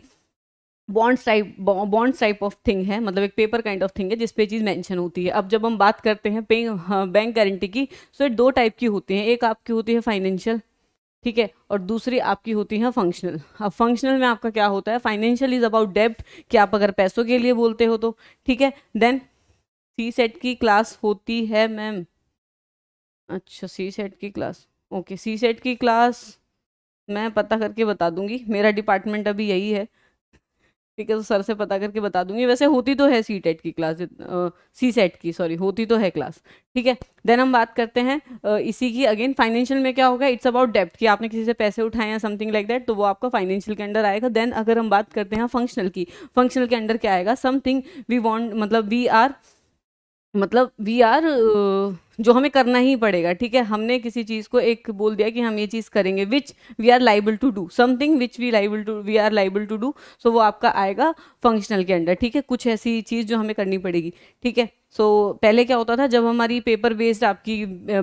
Speaker 3: bonds type bonds type of thing है मतलब एक पेपर काइंड ऑफ थिंग है जिस चीज़ मेंशन होती है अब जब हम बात करते हैं पेंग बैंक गारंटी की सो तो दो टाइप की होती हैं एक आपकी होती है फाइनेंशियल ठीक है और दूसरी आपकी होती है फंक्शनल अब फंक्शनल में आपका क्या होता है फाइनेंशियल इज अबाउट डेब्ट कि आप अगर पैसों के लिए बोलते हो तो ठीक है देन सी सेट की क्लास होती है मैम अच्छा सी सेट की क्लास ओके सी सेट की क्लास मैं पता करके बता दूंगी मेरा डिपार्टमेंट अभी यही है ठीक है तो सर से पता करके बता दूंगी वैसे होती तो है सी टेट e की क्लास सी सेट की सॉरी होती तो है क्लास ठीक है देन हम बात करते हैं uh, इसी की अगेन फाइनेंशियल में क्या होगा इट्स अबाउट डेप्ट कि आपने किसी से पैसे उठाए या समथिंग लाइक दैट तो वो आपका फाइनेंशियल के अंडर आएगा देन अगर हम बात करते हैं फंक्शनल की फंक्शनल के अंडर क्या आएगा समथिंग वी वॉन्ट मतलब वी आर मतलब वी आर uh, जो हमें करना ही पड़ेगा ठीक है हमने किसी चीज़ को एक बोल दिया कि हम ये चीज़ करेंगे which we are liable to do something which we liable to we are liable to do so वो आपका आएगा फंक्शनल के अंडर ठीक है कुछ ऐसी चीज़ जो हमें करनी पड़ेगी ठीक है सो so, पहले क्या होता था जब हमारी पेपर बेस्ड आपकी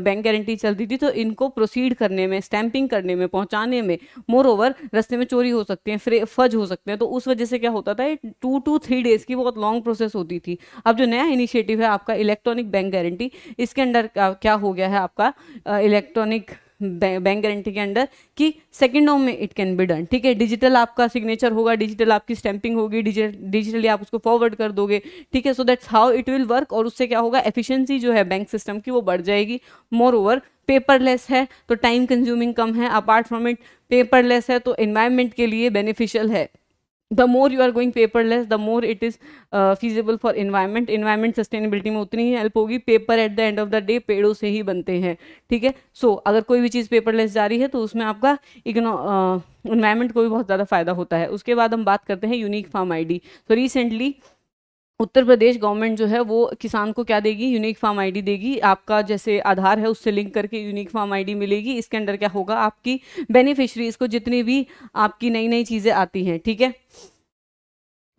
Speaker 3: बैंक गारंटी चलती थी तो इनको प्रोसीड करने में स्टैंपिंग करने में पहुंचाने में मोर ओवर रस्ते में चोरी हो सकते हैं फज हो सकते हैं तो उस वजह से क्या होता था टू टू थ्री डेज़ की बहुत लॉन्ग प्रोसेस होती थी अब जो नया इनिशिएटिव है आपका इलेक्ट्रॉनिक बैंक गारंटी इसके अंडर क्या हो गया है आपका इलेक्ट्रॉनिक बैंक गारंटी के अंडर कि सेकेंड होम में इट कैन बी डन ठीक है डिजिटल आपका सिग्नेचर होगा डिजिटल आपकी स्टैंपिंग होगी डिजिटली आप उसको फॉरवर्ड कर दोगे ठीक है so that's how it will work और उससे क्या होगा एफिशिएंसी जो है बैंक सिस्टम की वो बढ़ जाएगी मोर ओवर पेपरलेस है तो टाइम कंज्यूमिंग कम है अपार्ट फ्रॉम इट पेपरलेस है तो एन्वायरमेंट के लिए बेनिफिशियल है the more you are going paperless the more it is feasible for environment environment sustainability में उतनी ही हेल्प होगी paper at the end of the day पेड़ों से ही बनते हैं ठीक है सो so, अगर कोई भी चीज़ paperless लेस जा रही है तो उसमें आपका इग्नो इन्वायरमेंट uh, को भी बहुत ज़्यादा फायदा होता है उसके बाद हम बात करते हैं यूनिक फार्म आईडी तो रिसेंटली उत्तर प्रदेश गवर्नमेंट जो है वो किसान को क्या देगी यूनिक फार्म आईडी देगी आपका जैसे आधार है उससे लिंक करके यूनिक फार्म आईडी मिलेगी इसके अंडर क्या होगा आपकी बेनिफिशरीज को जितनी भी आपकी नई नई चीज़ें आती हैं ठीक है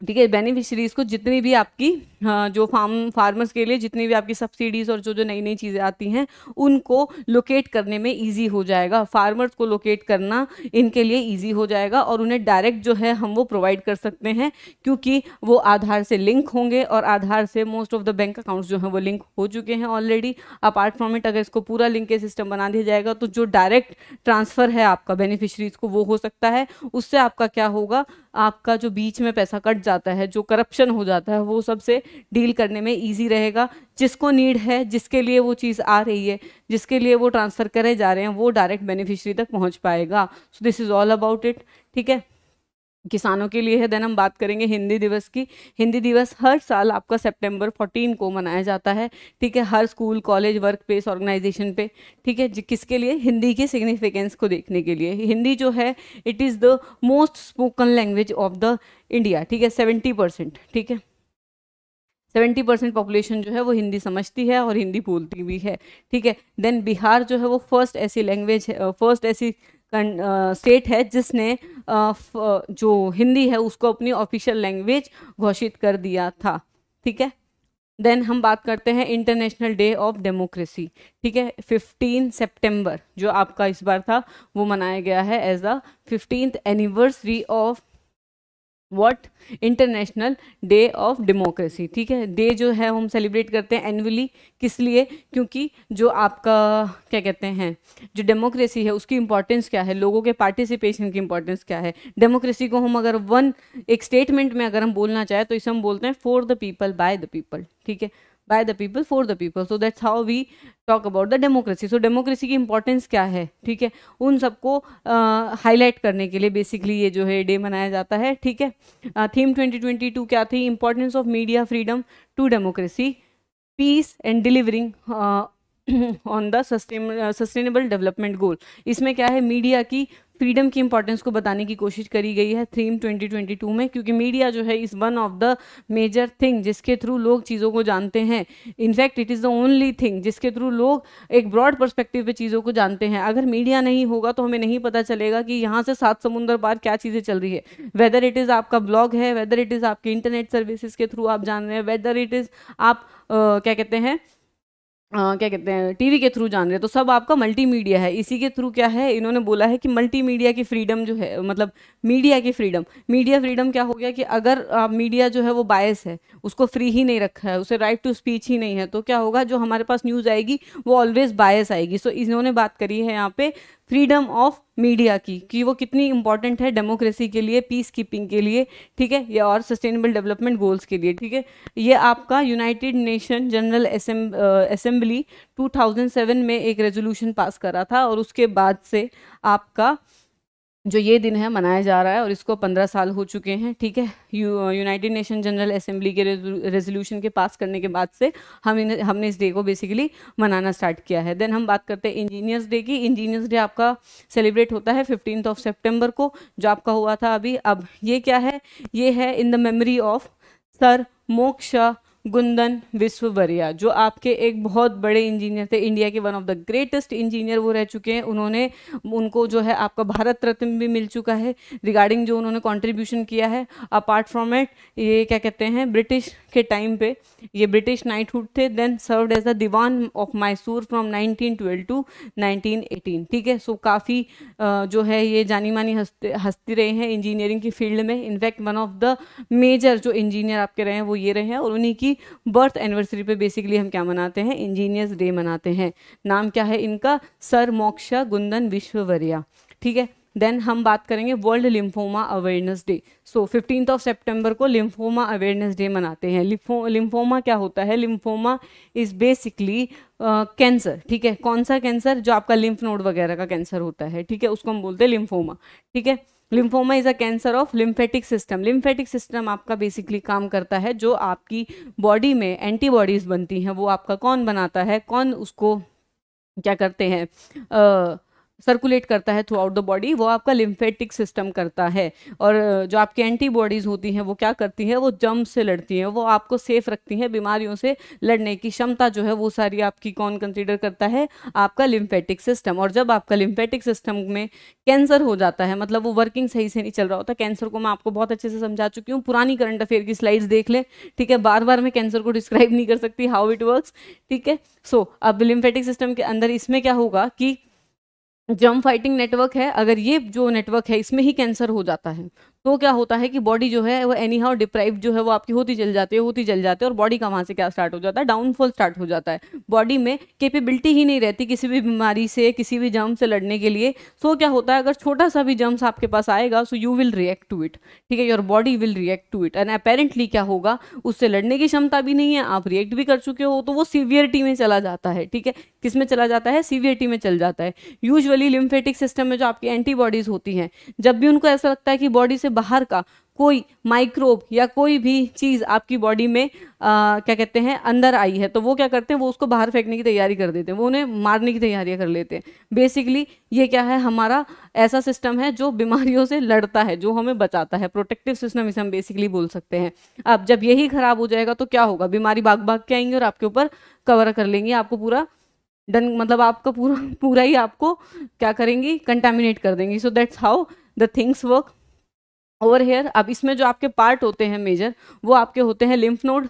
Speaker 3: ठीक है बेनिफिशरीज को जितनी भी आपकी हाँ जो फार्म फार्मर्स के लिए जितनी भी आपकी सब्सिडीज़ और जो जो नई नई चीज़ें आती हैं उनको लोकेट करने में ईजी हो जाएगा फार्मर्स को लोकेट करना इनके लिए ईजी हो जाएगा और उन्हें डायरेक्ट जो है हम वो प्रोवाइड कर सकते हैं क्योंकि वो आधार से लिंक होंगे और आधार से most of the bank accounts जो हैं वो लिंक हो चुके हैं ऑलरेडी अपार्ट फ्रॉम इट अगर इसको पूरा लिंक के सिस्टम बना दिया जाएगा तो जो डायरेक्ट ट्रांसफ़र है आपका बेनिफिशरीज को वो हो सकता है उससे आपका क्या होगा आपका जो बीच में पैसा कट जाता है जो करप्शन हो जाता है वो सबसे डील करने में ईजी रहेगा जिसको नीड है जिसके लिए वो चीज़ आ रही है जिसके लिए वो ट्रांसफ़र करे जा रहे हैं वो डायरेक्ट बेनिफिशरी तक पहुँच पाएगा so this is all about it ठीक है किसानों के लिए है देन हम बात करेंगे हिंदी दिवस की हिंदी दिवस हर साल आपका सितंबर 14 को मनाया जाता है ठीक है हर school college workplace organisation पे ठीक है किसके लिए हिंदी के सिग्निफिकेंस को देखने के लिए हिंदी जो है it is the most spoken language of the India ठीक है सेवेंटी परसेंट ठीक है सेवेंटी परसेंट पॉपुलेशन जो है वो हिंदी समझती है और हिंदी बोलती भी है ठीक है देन बिहार जो है वो फर्स्ट ऐसी लैंग्वेज है फर्स्ट ऐसी स्टेट है जिसने जो हिंदी है उसको अपनी ऑफिशियल लैंग्वेज घोषित कर दिया था ठीक है देन हम बात करते हैं इंटरनेशनल डे ऑफ डेमोक्रेसी ठीक है फिफ्टीन सेप्टेम्बर जो आपका इस बार था वो मनाया गया है as a fifteenth anniversary of what international day of democracy ठीक है डे जो है हम सेलिब्रेट करते हैं एनुअली किस लिए क्योंकि जो आपका क्या कहते हैं जो डेमोक्रेसी है उसकी इंपॉर्टेंस क्या है लोगों के पार्टिसिपेशन की इंपॉर्टेंस क्या है डेमोक्रेसी को हम अगर वन एक स्टेटमेंट में अगर हम बोलना चाहें तो इसे हम बोलते हैं for the people by the people ठीक है by the people for the people so that's how we talk about the democracy so democracy की इंपॉर्टेंस क्या है ठीक है उन सबको हाईलाइट uh, करने के लिए बेसिकली ये जो है डे मनाया जाता है ठीक है थीम ट्वेंटी ट्वेंटी टू क्या थी importance of media freedom to democracy peace and delivering on the sustainable development goal इसमें क्या है मीडिया की फ्रीडम की इंपॉर्टेंस को बताने की कोशिश करी गई है थीम 2022 में क्योंकि मीडिया जो है is one of the major thing जिसके थ्रू लोग चीज़ों को जानते हैं in fact it is the only thing जिसके थ्रू लोग एक ब्रॉड पर्सपेक्टिव पे चीज़ों को जानते हैं अगर मीडिया नहीं होगा तो हमें नहीं पता चलेगा कि यहाँ से सात समुंदर पार क्या चीज़ें चल रही है वेदर इट इज़ आपका ब्लॉग है वेदर इट इज़ आपके इंटरनेट सर्विसेज के थ्रू आप जान रहे हैं वेदर इट इज़ आप आ, uh, क्या कहते हैं आ, क्या कहते हैं टीवी के थ्रू जान रहे तो सब आपका मल्टीमीडिया है इसी के थ्रू क्या है इन्होंने बोला है कि मल्टीमीडिया की फ्रीडम जो है मतलब मीडिया की फ्रीडम मीडिया फ्रीडम क्या हो गया कि अगर आ, मीडिया जो है वो बायस है उसको फ्री ही नहीं रखा है उसे राइट टू स्पीच ही नहीं है तो क्या होगा जो हमारे पास न्यूज़ आएगी वो ऑलवेज बायस आएगी सो इन्होंने बात करी है यहाँ पे फ्रीडम ऑफ मीडिया की कि वो कितनी इंपॉर्टेंट है डेमोक्रेसी के लिए पीस कीपिंग के लिए ठीक है या और सस्टेनेबल डेवलपमेंट गोल्स के लिए ठीक है ये आपका यूनाइटेड नेशन जनरल असेंबली 2007 में एक रेजोल्यूशन पास करा था और उसके बाद से आपका जो ये दिन है मनाया जा रहा है और इसको पंद्रह साल हो चुके हैं ठीक है U United Nation General Assembly के रेजोल्यूशन के पास करने के बाद से हम इन, हमने इस डे को बेसिकली मनाना स्टार्ट किया है देन हम बात करते हैं इंजीनियर्स डे की इंजीनियर्स डे आपका सेलिब्रेट होता है फिफ्टीन ऑफ सेप्टेम्बर को जो आपका हुआ था अभी अब ये क्या है ये है in the memory of sir Mokshagundam Visvesvaraya जो आपके एक बहुत बड़े इंजीनियर थे इंडिया के one of the greatest engineer वो रह चुके हैं उन्होंने उनको जो है आपका भारत रत्न भी मिल चुका है रिगार्डिंग जो उन्होंने कंट्रीब्यूशन किया है अपार्ट फ्रॉम इट ये क्या कहते हैं ब्रिटिश के टाइम पे ये ब्रिटिश नाइटहुड थे then serve as the Diwan of Mysore from nineteen to nineteen ठीक है सो काफ़ी जो है ये जानी मानी हस्ती हस्ती रहे हैं इंजीनियरिंग की फील्ड में in fact one of the major जो इंजीनियर आपके रहे हैं वो ये रहे हैं और उन्हीं की की बर्थ एनिवर्सरी पे बेसिकली हम क्या मनाते हैं इंजीनियर्स डे मनाते हैं नाम क्या है इनका सर मोक्षा गुंदन विश्ववरिया ठीक है देन हम बात करेंगे world lymphoma awareness day so fifteen of September को लिम्फोमा अवेयरनेस डे मनाते हैं लिम्फोमा क्या होता है लिम्फोमा इज़ बेसिकली कैंसर ठीक है कौन सा कैंसर जो आपका लिम्फ नोड वगैरह का कैंसर होता है ठीक है उसको हम बोलते हैं लिम्फोमा ठीक है lymphoma is a cancer of lymphatic system lymphatic system आपका बेसिकली काम करता है जो आपकी बॉडी में एंटीबॉडीज़ बनती हैं वो आपका कौन बनाता है कौन उसको क्या करते हैं सर्कुलेट करता है थ्रू आउट द बॉडी वो आपका लिम्फेटिक सिस्टम करता है और जो आपकी एंटीबॉडीज़ होती हैं वो क्या करती है वो जम्प से लड़ती हैं वो आपको सेफ रखती हैं बीमारियों से लड़ने की क्षमता जो है वो सारी आपकी कौन कंसिडर करता है आपका लिम्फेटिक सिस्टम और जब आपका लिम्फेटिक सिस्टम में कैंसर हो जाता है मतलब वो वर्किंग सही से नहीं चल रहा होता कैंसर को मैं आपको बहुत अच्छे से समझा चुकी हूँ पुरानी करंट अफेयर की स्लाइड्स देख लें ठीक है बार बार मैं कैंसर को डिस्क्राइब नहीं कर सकती हाउ इट वर्क ठीक है सो अब लिम्फेटिक सिस्टम के अंदर इसमें क्या होगा कि जम फाइटिंग नेटवर्क है अगर ये जो नेटवर्क है इसमें ही कैंसर हो जाता है तो क्या होता है कि बॉडी जो है वो एनी हाउ डिप्राइव जो है वो आपकी होती चल जाती है होती चल जाती है और बॉडी का वहाँ से क्या स्टार्ट हो जाता है डाउनफॉल स्टार्ट हो जाता है बॉडी में कैपेबिलिटी ही नहीं रहती किसी भी बीमारी से किसी भी जर्म से लड़ने के लिए सो क्या होता है अगर छोटा सा भी जर्म्स आपके पास आएगा so you will react to it ठीक है your body will react to it and apparently क्या होगा उससे लड़ने की क्षमता भी नहीं है आप रिएक्ट भी कर चुके हो तो वो सीवियरिटी में चला जाता है ठीक है किस में चला जाता है सीवियरिटी में चल जाता है यूजअली लिम्फेटिक सिस्टम में जो आपकी एंटीबॉडीज़ होती हैं जब भी उनको ऐसा लगता है कि बॉडी से बाहर का कोई माइक्रोब या कोई भी चीज़ आपकी बॉडी में आ, क्या कहते हैं अंदर आई है तो वो क्या करते हैं वो उसको बाहर फेंकने की तैयारी कर देते हैं वो उन्हें मारने की तैयारियाँ कर लेते हैं बेसिकली ये क्या है हमारा ऐसा सिस्टम है जो बीमारियों से लड़ता है जो हमें बचाता है प्रोटेक्टिव सिस्टम इसे हम बेसिकली बोल सकते हैं अब जब यही ख़राब हो जाएगा तो क्या होगा बीमारी भाग भाग के आएंगी और आपके ऊपर कवर कर लेंगी आपको पूरा डन मतलब आपका पूरा पूरा ही आपको क्या करेंगी कंटेमिनेट कर देंगी so that's how the things work over here अब इसमें जो आपके पार्ट होते हैं मेजर वो आपके होते हैं लिम्फ नोड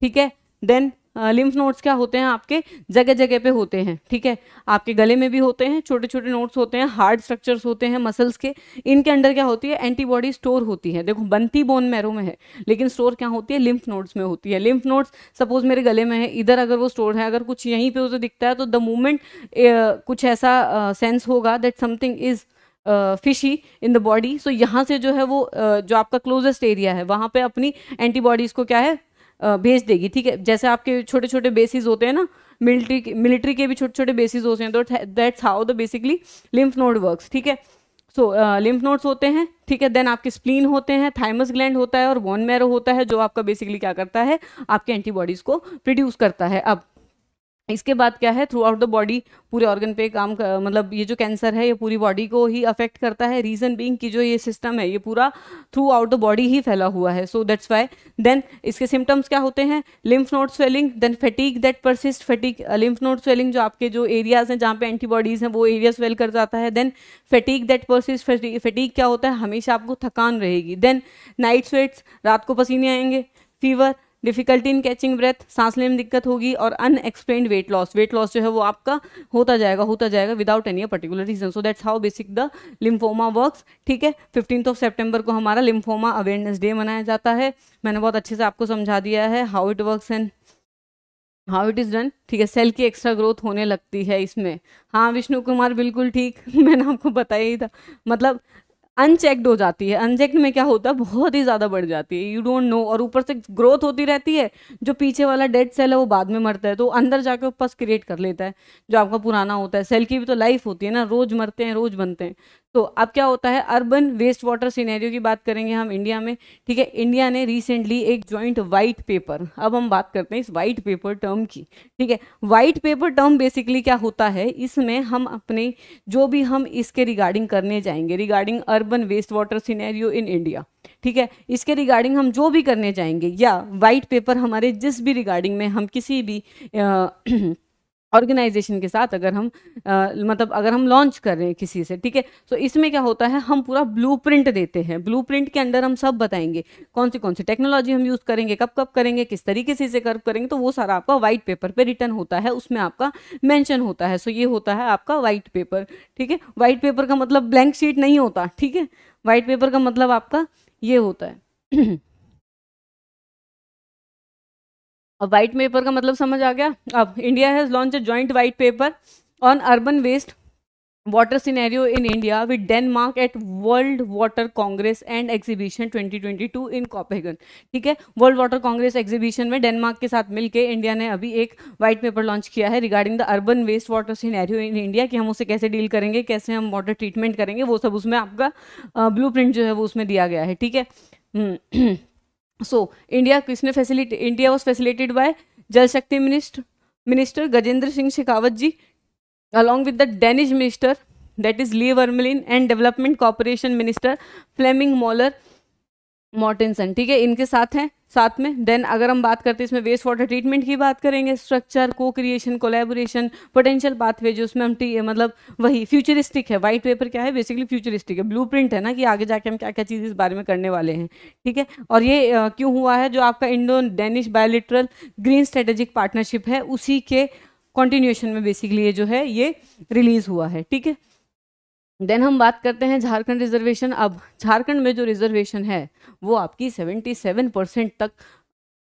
Speaker 3: ठीक है देन लिम्फ नोड्स क्या होते हैं आपके जगह जगह पे होते हैं ठीक है आपके गले में भी होते हैं छोटे छोटे नोड्स होते हैं हार्ड स्ट्रक्चर्स होते हैं मसल्स के इनके अंडर क्या होती है एंटीबॉडी स्टोर होती है देखो बनती बोन मैरो में है लेकिन स्टोर क्या होती है लिम्फ नोड्स में होती है लिम्फ नोड्स सपोज मेरे गले में है इधर अगर वो स्टोर है अगर कुछ यहीं पर उसे दिखता है तो द मूवमेंट uh, कुछ ऐसा सेंस uh, होगा that something is fishy in the body so यहाँ से जो है वो uh, जो आपका क्लोजेस्ट एरिया है वहाँ पे अपनी एंटीबॉडीज़ को क्या है भेज देगी ठीक है जैसे आपके छोटे छोटे बेसिस होते हैं ना मिलिट्री मिलिट्री के भी छोटे छोटे बेसिस होते हैं तो that's how the basically lymph node works ठीक है सो लिम्फ नोड्स होते हैं ठीक है देन आपके स्प्लीन होते हैं थाइमस ग्लैंड होता है और वॉन मैरो होता है जो आपका बेसिकली क्या करता है आपके एंटीबॉडीज़ को प्रोड्यूस करता है अब इसके बाद क्या है थ्रू आउट द बॉडी पूरे ऑर्गन पे काम कर, मतलब ये जो कैंसर है ये पूरी बॉडी को ही अफेक्ट करता है रीज़न बीइंग कि जो ये सिस्टम है ये पूरा थ्रू आउट द बॉडी ही फैला हुआ है सो दैट्स वाई देन इसके सिम्टम्स क्या होते हैं lymph node swelling then fatigue that persist fatigue lymph node swelling जो आपके जो एरियाज हैं जहाँ पे एंटीबॉडीज़ हैं वो एरिया स्वेल कर जाता है then fatigue that persist fatigue क्या होता है हमेशा आपको थकान रहेगी देन नाइट स्वेट्स रात को पसीने आएंगे fever difficulty in catching breath सांस लेने में दिक्कत होगी और unexplained weight loss weight loss जो है वो आपका होता जाएगा होता जाएगा without any particular reason so that's how basic the lymphoma works ठीक है फिफ्टींथ ऑफ सेप्टेम्बर को हमारा लिम्फोमा अवेयरनेस डे मनाया जाता है मैंने बहुत अच्छे से आपको समझा दिया है how it work and how it is done ठीक है सेल की एक्स्ट्रा ग्रोथ होने लगती है इसमें हाँ विष्णु कुमार बिल्कुल ठीक मैंने आपको बताया ही था मतलब अनचेक्ड हो जाती है अनचेक्ड में क्या होता है बहुत ही ज़्यादा बढ़ जाती है यू डोंट नो और ऊपर से ग्रोथ होती रहती है जो पीछे वाला डेड सेल है वो बाद में मरता है तो अंदर जाकर पस क्रिएट कर लेता है जो आपका पुराना होता है सेल की भी तो लाइफ होती है ना रोज़ मरते हैं रोज़ बनते हैं तो अब क्या होता है अर्बन वेस्ट वाटर सीनेरियो की बात करेंगे हम इंडिया में ठीक है इंडिया ने रिसेंटली एक जॉइंट वाइट पेपर अब हम बात करते हैं इस वाइट पेपर टर्म की ठीक है वाइट पेपर टर्म बेसिकली क्या होता है इसमें हम अपने जो भी हम इसके रिगार्डिंग करने जाएंगे regarding urban urban waste water scenario in India ठीक है इसके रिगार्डिंग हम जो भी करने जाएंगे या वाइट पेपर हमारे जिस भी रिगार्डिंग में हम किसी भी आ, ऑर्गेनाइजेशन के साथ अगर हम आ, मतलब अगर हम लॉन्च कर रहे हैं किसी से ठीक है सो तो इसमें क्या होता है हम पूरा ब्लूप्रिंट देते हैं ब्लूप्रिंट के अंदर हम सब बताएंगे कौन सी कौन सी टेक्नोलॉजी हम यूज़ करेंगे कब कब करेंगे किस तरीके से इसे कर्व करेंगे तो वो सारा आपका वाइट पेपर पे रिटर्न होता है उसमें आपका मैंशन होता है सो ये होता है आपका
Speaker 2: वाइट पेपर ठीक है वाइट पेपर का मतलब ब्लैंक शीट नहीं होता ठीक है वाइट पेपर का मतलब आपका ये होता
Speaker 1: है
Speaker 2: अब वाइट पेपर का मतलब समझ आ गया अब India has launch a joint white paper on urban waste
Speaker 3: water scenario in India with Denmark at world water congress and exhibition 2022 in Copenhagen ठीक है वर्ल्ड वाटर कांग्रेस एग्जीबिशन में डेनमार्क के साथ मिलके इंडिया ने अभी एक वाइट पेपर लॉन्च किया है regarding the urban waste water scenario in India कि हम उसे कैसे डील करेंगे कैसे हम वाटर ट्रीटमेंट करेंगे वो सब उसमें आपका ब्लू uh, जो है वो उसमें दिया गया है ठीक है हम्म। सो इंडिया किसने facilitate India was facilitated by Jal Shakti minister minister Gajendra Singh Shekhawat ji along with the Danish minister that is Lea Wermelin and development cooperation minister Flemming Moller Mortensen ठीक है इनके साथ हैं साथ में देन अगर हम बात करते हैं इसमें वेस्ट वाटर ट्रीटमेंट की बात करेंगे स्ट्रक्चर को क्रिएशन कोलेबोरेशन पोटेंशियल पाथवे जो उसमें हम मतलब वही फ्यूचरिस्टिक है वाइट पेपर क्या है बेसिकली फ्यूचरिस्टिक है ब्लू है ना कि आगे जाके हम क्या क्या चीज़ इस बारे में करने वाले हैं ठीक है और ये आ, क्यों हुआ है जो आपका Indo Danish bilateral green strategic partnership है उसी के कॉन्टिन्यूएशन में बेसिकली ये जो है ये रिलीज़ हुआ है ठीक है देन हम बात करते हैं झारखंड रिजर्वेशन अब झारखंड में जो रिजर्वेशन है वो आपकी सेवेंटी सेवन परसेंट तक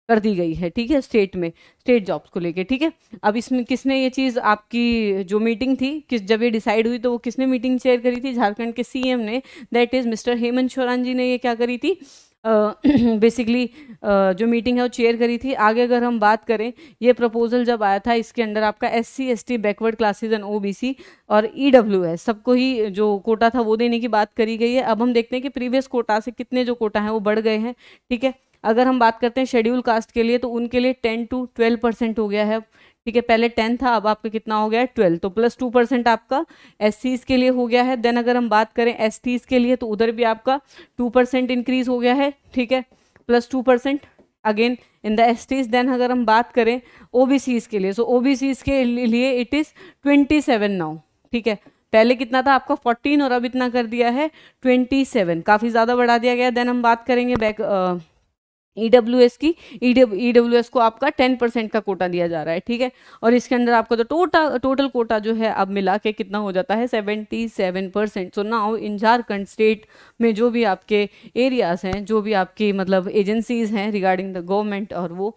Speaker 3: कर दी गई है ठीक है स्टेट में स्टेट जॉब्स को लेके ठीक है अब इसमें किसने ये चीज़ आपकी जो मीटिंग थी किस जब ये डिसाइड हुई तो वो किसने मीटिंग चेयर करी थी झारखंड के सीएम ने that is mister Hemant Soren ji ने ये क्या करी थी बेसिकली जो मीटिंग है वो चेयर करी थी आगे अगर हम बात करें ये प्रपोजल जब आया था इसके अंडर आपका S C S T backward classes and O B C और ई डब्ल्यू एस सबको ही जो कोटा था वो देने की बात करी गई है अब हम देखते हैं कि प्रीवियस कोटा से कितने जो कोटा हैं वो बढ़ गए हैं ठीक है अगर हम बात करते हैं शेड्यूल कास्ट के लिए तो उनके लिए टेन टू ट्वेल्व परसेंट हो गया है ठीक है पहले टेन था अब आपका कितना हो गया है ट्वेल्व तो प्लस टू परसेंट आपका एस के लिए हो गया है देन अगर हम बात करें एस के लिए तो उधर भी आपका टू परसेंट इंक्रीज हो गया है ठीक है plus two percent again in the S Ts then अगर हम बात करें ओ के लिए सो ओ के लिए it is twenty seven now ठीक है पहले कितना था आपका 14 और अब इतना कर दिया है 27 काफ़ी ज़्यादा बढ़ा दिया गया देन हम बात करेंगे बैक आ, ईडब्ल्यूएस e एस की ईडब्ल्यूएस e एस e को आपका टेन परसेंट का कोटा दिया जा रहा है ठीक है और इसके अंदर आपको तो टोटल टोटल कोटा जो है अब मिला के कितना हो जाता है seventy seven percent so now in Jharkhand state में जो भी आपके एरियाज हैं जो भी आपकी मतलब एजेंसीज हैं रिगार्डिंग द गवर्नमेंट और वो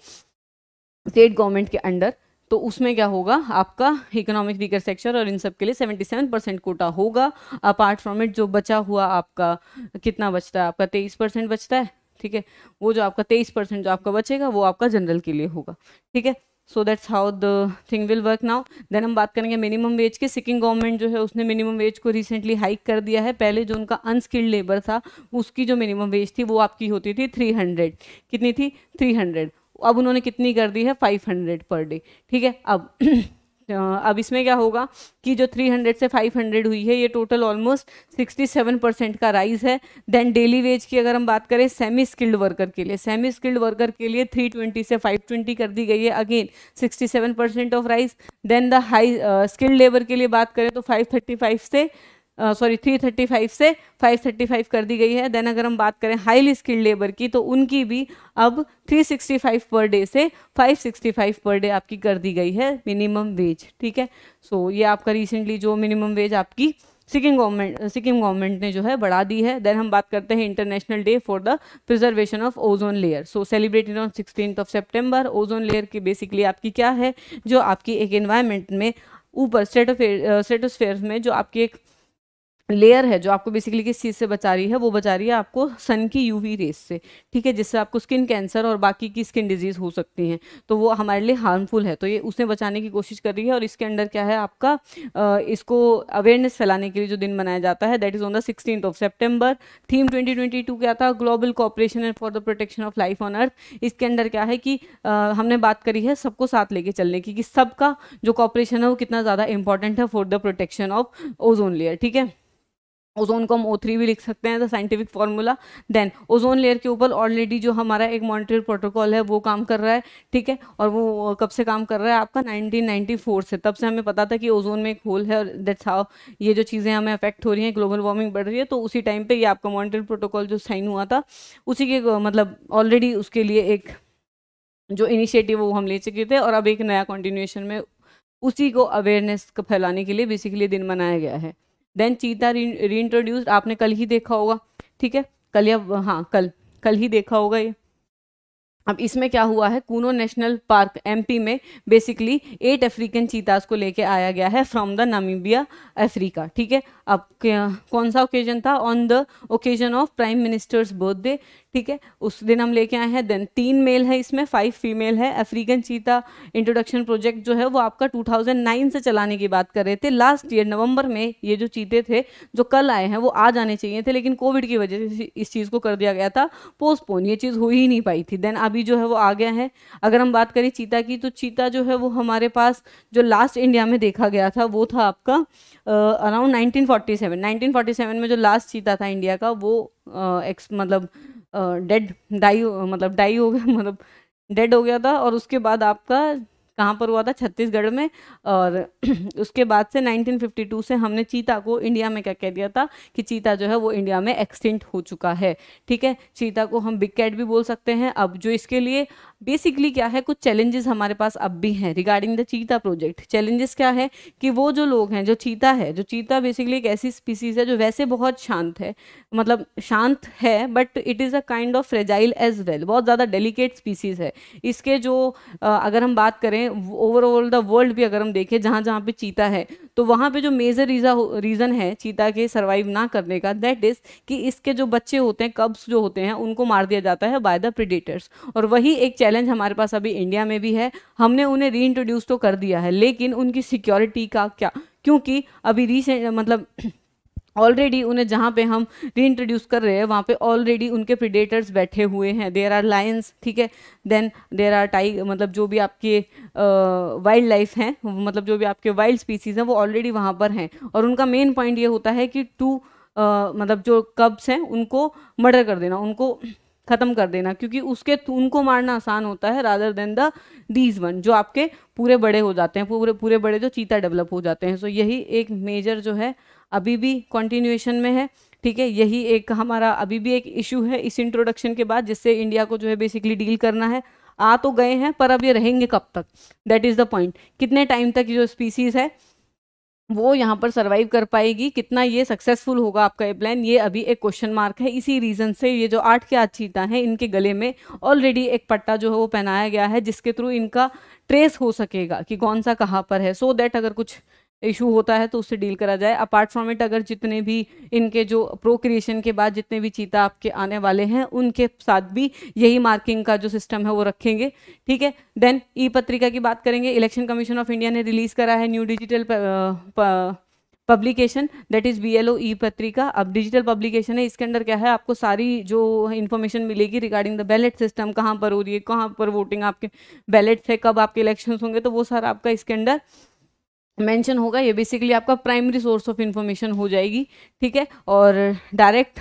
Speaker 3: स्टेट गवर्नमेंट के अंडर तो उसमें क्या होगा आपका इकोनॉमिक वीकर सेक्शन और इन सब के लिए 77 परसेंट कोटा होगा अपार्ट फ्रॉम इट जो बचा हुआ आपका कितना बचता है आपका 23 परसेंट बचता है ठीक है वो जो आपका तेईस परसेंट जो आपका बचेगा वो आपका जनरल के लिए होगा ठीक है so that's how the thing will work now then हम बात करेंगे मिनिमम वेज के सिक्किम गवर्नमेंट जो है उसने मिनिमम वेज को रिसेंटली हाइक कर दिया है पहले जो उनका अनस्किल्ड लेबर था उसकी जो मिनिमम वेज थी वो आपकी होती थी थ्री हंड्रेड कितनी थी थ्री हंड्रेड अब उन्होंने कितनी कर दी है फाइव हंड्रेड पर डे ठीक है अब अब इसमें क्या होगा कि जो 300 से 500 हुई है ये टोटल ऑलमोस्ट 67 परसेंट का राइज है देन डेली वेज की अगर हम बात करें सेमी स्किल्ड वर्कर के लिए सेमी स्किल्ड वर्कर के लिए 320 से 520 कर दी गई है again 67 percent of rise then the high skilled labour के लिए बात करें तो 535 से सॉरी थ्री थर्टी फाइव से फाइव थर्टी फाइव कर दी गई है देन अगर हम बात करें हाईली स्किल्ड लेबर की तो उनकी भी अब three sixty five per day से five sixty five per day आपकी कर दी गई है मिनिमम वेज ठीक है सो so, ये आपका रिसेंटली जो मिनिमम वेज आपकी सिक्किम गवर्नमेंट सिक्किम गवर्नमेंट ने जो है बढ़ा दी है देन हम बात करते हैं international day for the preservation of ozone layer so celebrated on sixteen of September ozone layer की बेसिकली आपकी क्या है जो आपकी एक इन्वायरमेंट में ऊपर स्टेटोफेयर स्टेटोस्फेयर में जो आपकी एक लेयर है जो आपको बेसिकली किस चीज़ से बचा रही है वो बचा रही है आपको सन की यूवी रेस से ठीक है जिससे आपको स्किन कैंसर और बाकी की स्किन डिजीज़ हो सकती हैं तो वो हमारे लिए हार्मफुल है तो ये उसने बचाने की कोशिश कर रही है और इसके अंडर क्या है आपका आ, इसको अवेयरनेस फैलाने के लिए जो दिन मनाया जाता है that is on the sixteen of September theme twenty क्या था global cooperation and for the protection of life on earth इसके अंडर क्या है कि आ, हमने बात करी है सबको साथ लेके चलने की कि सबका जो कॉपरेशन है वो कितना ज़्यादा इंपॉर्टेंट है for the protection of ozone layer ठीक है ओजोन को हम ओ थ्री भी लिख सकते हैं the scientific formula then ozone layer के ऊपर ऑलरेडी जो हमारा एक मॉनिटरी प्रोटोकॉल है वो काम कर रहा है ठीक है और वो कब से काम कर रहा है आपका 1994 से तब से हमें पता था कि ओजोन में एक होल है और दैट्स हाउ ये जो चीज़ें हमें अफेक्ट हो रही हैं ग्लोबल वार्मिंग बढ़ रही है तो उसी टाइम पर ये आपका मॉनिटरी प्रोटोकॉल जो साइन हुआ था उसी के मतलब ऑलरेडी उसके लिए एक जो इनिशिएटिव वो हम ले चुके थे और अब एक नया कॉन्टिन्यूएशन में उसी को अवेयरनेस फैलाने के लिए बेसिकली दिन मनाया गया है देन चीता रीइंट्रोड्यूस्ड आपने कल ही देखा होगा ठीक है कल या हाँ कल कल ही देखा होगा ये अब इसमें क्या हुआ है कूनो नेशनल पार्क एमपी में बेसिकली एट अफ्रीकन चीताज को लेके आया गया है फ्रॉम द नामीबिया अफ्रीका ठीक है अब कौन सा ओकेजन था on the occasion of prime minister's birthday ठीक है उस दिन हम लेके आए हैं देन तीन मेल है इसमें फाइव फीमेल है अफ्रीकन चीता इंट्रोडक्शन प्रोजेक्ट जो है वो आपका 2009 से चलाने की बात कर रहे थे लास्ट ईयर नवंबर में ये जो चीते थे जो कल आए हैं वो आ जाने चाहिए थे लेकिन कोविड की वजह से इस चीज़ को कर दिया गया था पोस्टपोन ये चीज़ हो ही नहीं पाई थी देन अभी जो है वो आ गया है अगर हम बात करें चीता की तो चीता जो है वो हमारे पास जो लास्ट इंडिया में देखा गया था वो था आपका अराउंड नाइनटीन फोर्टी में जो लास्ट चीता था इंडिया का वो एक्स मतलब डेड डाई मतलब डाई हो गया मतलब डेड हो गया था और उसके बाद आपका कहाँ पर हुआ था छत्तीसगढ़ में और उसके बाद से 1952 से हमने चीता को इंडिया में क्या कह दिया था कि चीता जो है वो इंडिया में एक्सटेंट हो चुका है ठीक है चीता को हम बिग कैट भी बोल सकते हैं अब जो इसके लिए बेसिकली क्या है कुछ चैलेंजेस हमारे पास अब भी हैं regarding the cheetah project challenges क्या है कि वो जो लोग हैं जो चीता है जो चीता बेसिकली एक ऐसी स्पीसीज है जो वैसे बहुत शांत है मतलब शांत है but it is a kind of fragile as well बहुत ज़्यादा डेलीकेट स्पीसीज है इसके जो अगर हम बात करें ओवरऑल द वर्ल्ड भी अगर हम देखें जहाँ जहाँ पे चीता है तो वहाँ पर जो मेजर रीजा रीज़न है चीता के सर्वाइव ना करने का दैट इज़ कि इसके जो बच्चे होते हैं कब्स जो होते हैं उनको मार दिया जाता है बाय द प्रिडेटर्स और वही एक चैलेंज चैलेंज हमारे पास अभी इंडिया में भी है हमने उन्हें रीइंट्रोड्यूस तो कर दिया है लेकिन उनकी सिक्योरिटी का क्या क्योंकि अभी रिसेंट मतलब ऑलरेडी उन्हें जहाँ पे हम रीइंट्रोड्यूस कर रहे हैं वहाँ पे ऑलरेडी उनके प्रिडेटर्स बैठे हुए हैं देर आर लाइन्स ठीक है देन देर आर टाइग मतलब जो भी आपके वाइल्ड लाइफ हैं मतलब जो भी आपके वाइल्ड स्पीसीज़ हैं वो ऑलरेडी वहाँ पर हैं और उनका मेन पॉइंट ये होता है कि टू uh, मतलब जो कब्स हैं उनको मर्डर कर देना उनको ख़त्म कर देना क्योंकि उसके उनको मारना आसान होता है rather than the these one जो आपके पूरे बड़े हो जाते हैं पूरे पूरे बड़े जो चीता डेवलप हो जाते हैं सो so, यही एक मेजर जो है अभी भी कॉन्टिन्यूएशन में है ठीक है यही एक हमारा अभी भी एक इशू है इस इंट्रोडक्शन के बाद जिससे इंडिया को जो है बेसिकली डील करना है आ तो गए हैं पर अब ये रहेंगे कब तक दैट इज़ द पॉइंट कितने टाइम तक जो स्पीसीज़ है वो यहाँ पर सरवाइव कर पाएगी कितना ये सक्सेसफुल होगा आपका ये प्लान ये अभी एक क्वेश्चन मार्क है इसी रीज़न से ये जो आठ के आचीता हैं इनके गले में ऑलरेडी एक पट्टा जो है वो पहनाया गया है जिसके थ्रू इनका ट्रेस हो सकेगा कि कौन सा कहाँ पर है सो so दैट अगर कुछ इशू होता है तो उससे डील करा जाए अपार्ट फ्रॉम इट अगर जितने भी इनके जो प्रोक्रिएशन के बाद जितने भी चीता आपके आने वाले हैं उनके साथ भी यही मार्किंग का जो सिस्टम है वो रखेंगे ठीक है देन ई पत्रिका की बात करेंगे इलेक्शन कमीशन ऑफ इंडिया ने रिलीज़ करा है new digital publication that is B L O E Patrika अब डिजिटल पब्लिकेशन है इसके अंदर क्या है आपको सारी जो इन्फॉर्मेशन मिलेगी रिगार्डिंग द बैलेट सिस्टम कहाँ पर हो रही है कहाँ पर वोटिंग आपके बैलेट्स है कब आपके इलेक्शन होंगे तो वो सारा आपका इसके अंदर मेंशन होगा ये बेसिकली आपका प्राइमरी सोर्स ऑफ इन्फॉर्मेशन हो जाएगी ठीक है और डायरेक्ट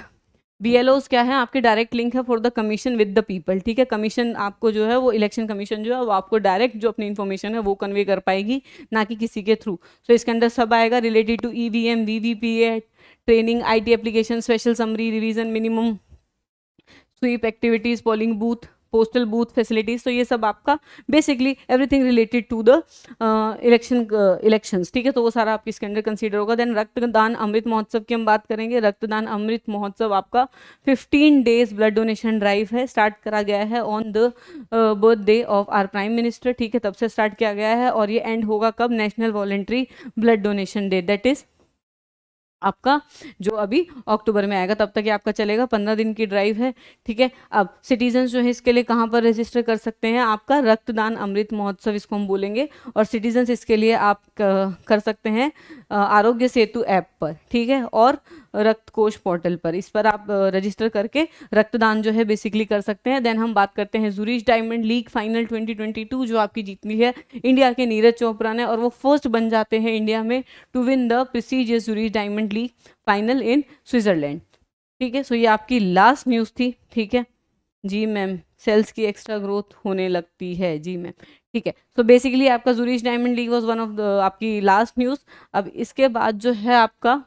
Speaker 3: बी क्या है आपके डायरेक्ट लिंक है for the commission with the people ठीक है कमीशन आपको जो है वो इलेक्शन कमीशन जो है वो आपको डायरेक्ट जो अपनी इन्फॉर्मेशन है वो कन्वे कर पाएगी ना कि किसी के थ्रू सो so, इसके अंदर सब आएगा related to E V M V V P A training I T application special summary revision minimum SVEEP activities polling booth postal booth facilities तो ये सब आपका basically everything related to the election elections ठीक है तो वो सारा आपके इसके अंडर कंसीडर होगा देन रक्तदान अमृत महोत्सव की हम बात करेंगे रक्तदान अमृत महोत्सव आपका fifteen days blood donation drive है स्टार्ट करा गया है on the day of our prime minister ठीक है तब से स्टार्ट किया गया है और ये एंड होगा कब national voluntary blood donation day that is आपका जो अभी अक्टूबर में आएगा तब तक ये आपका चलेगा पंद्रह दिन की ड्राइव है ठीक है अब सिटीजन जो है इसके लिए कहाँ पर रजिस्टर कर सकते हैं आपका रक्तदान अमृत महोत्सव इसको हम बोलेंगे और सिटीजन्स इसके लिए आप कर सकते हैं आरोग्य सेतु ऐप पर ठीक है और रक्त कोष पोर्टल पर इस पर आप रजिस्टर करके रक्तदान जो है बेसिकली कर सकते हैं देन हम बात करते हैं जूरिश डायमंड लीग फाइनल 2022 जो आपकी जीतनी है इंडिया के नीरज चोपड़ा ने और वो फर्स्ट बन जाते हैं इंडिया में to win the prestigious Zurich diamond league final in Switzerland ठीक है सो ये आपकी लास्ट न्यूज़ थी ठीक है जी मैम सेल्स की एक्स्ट्रा ग्रोथ होने लगती है जी मैम ठीक है सो बेसिकली आपका Zurich diamond league was one of आपकी लास्ट न्यूज़ अब इसके बाद जो है आपका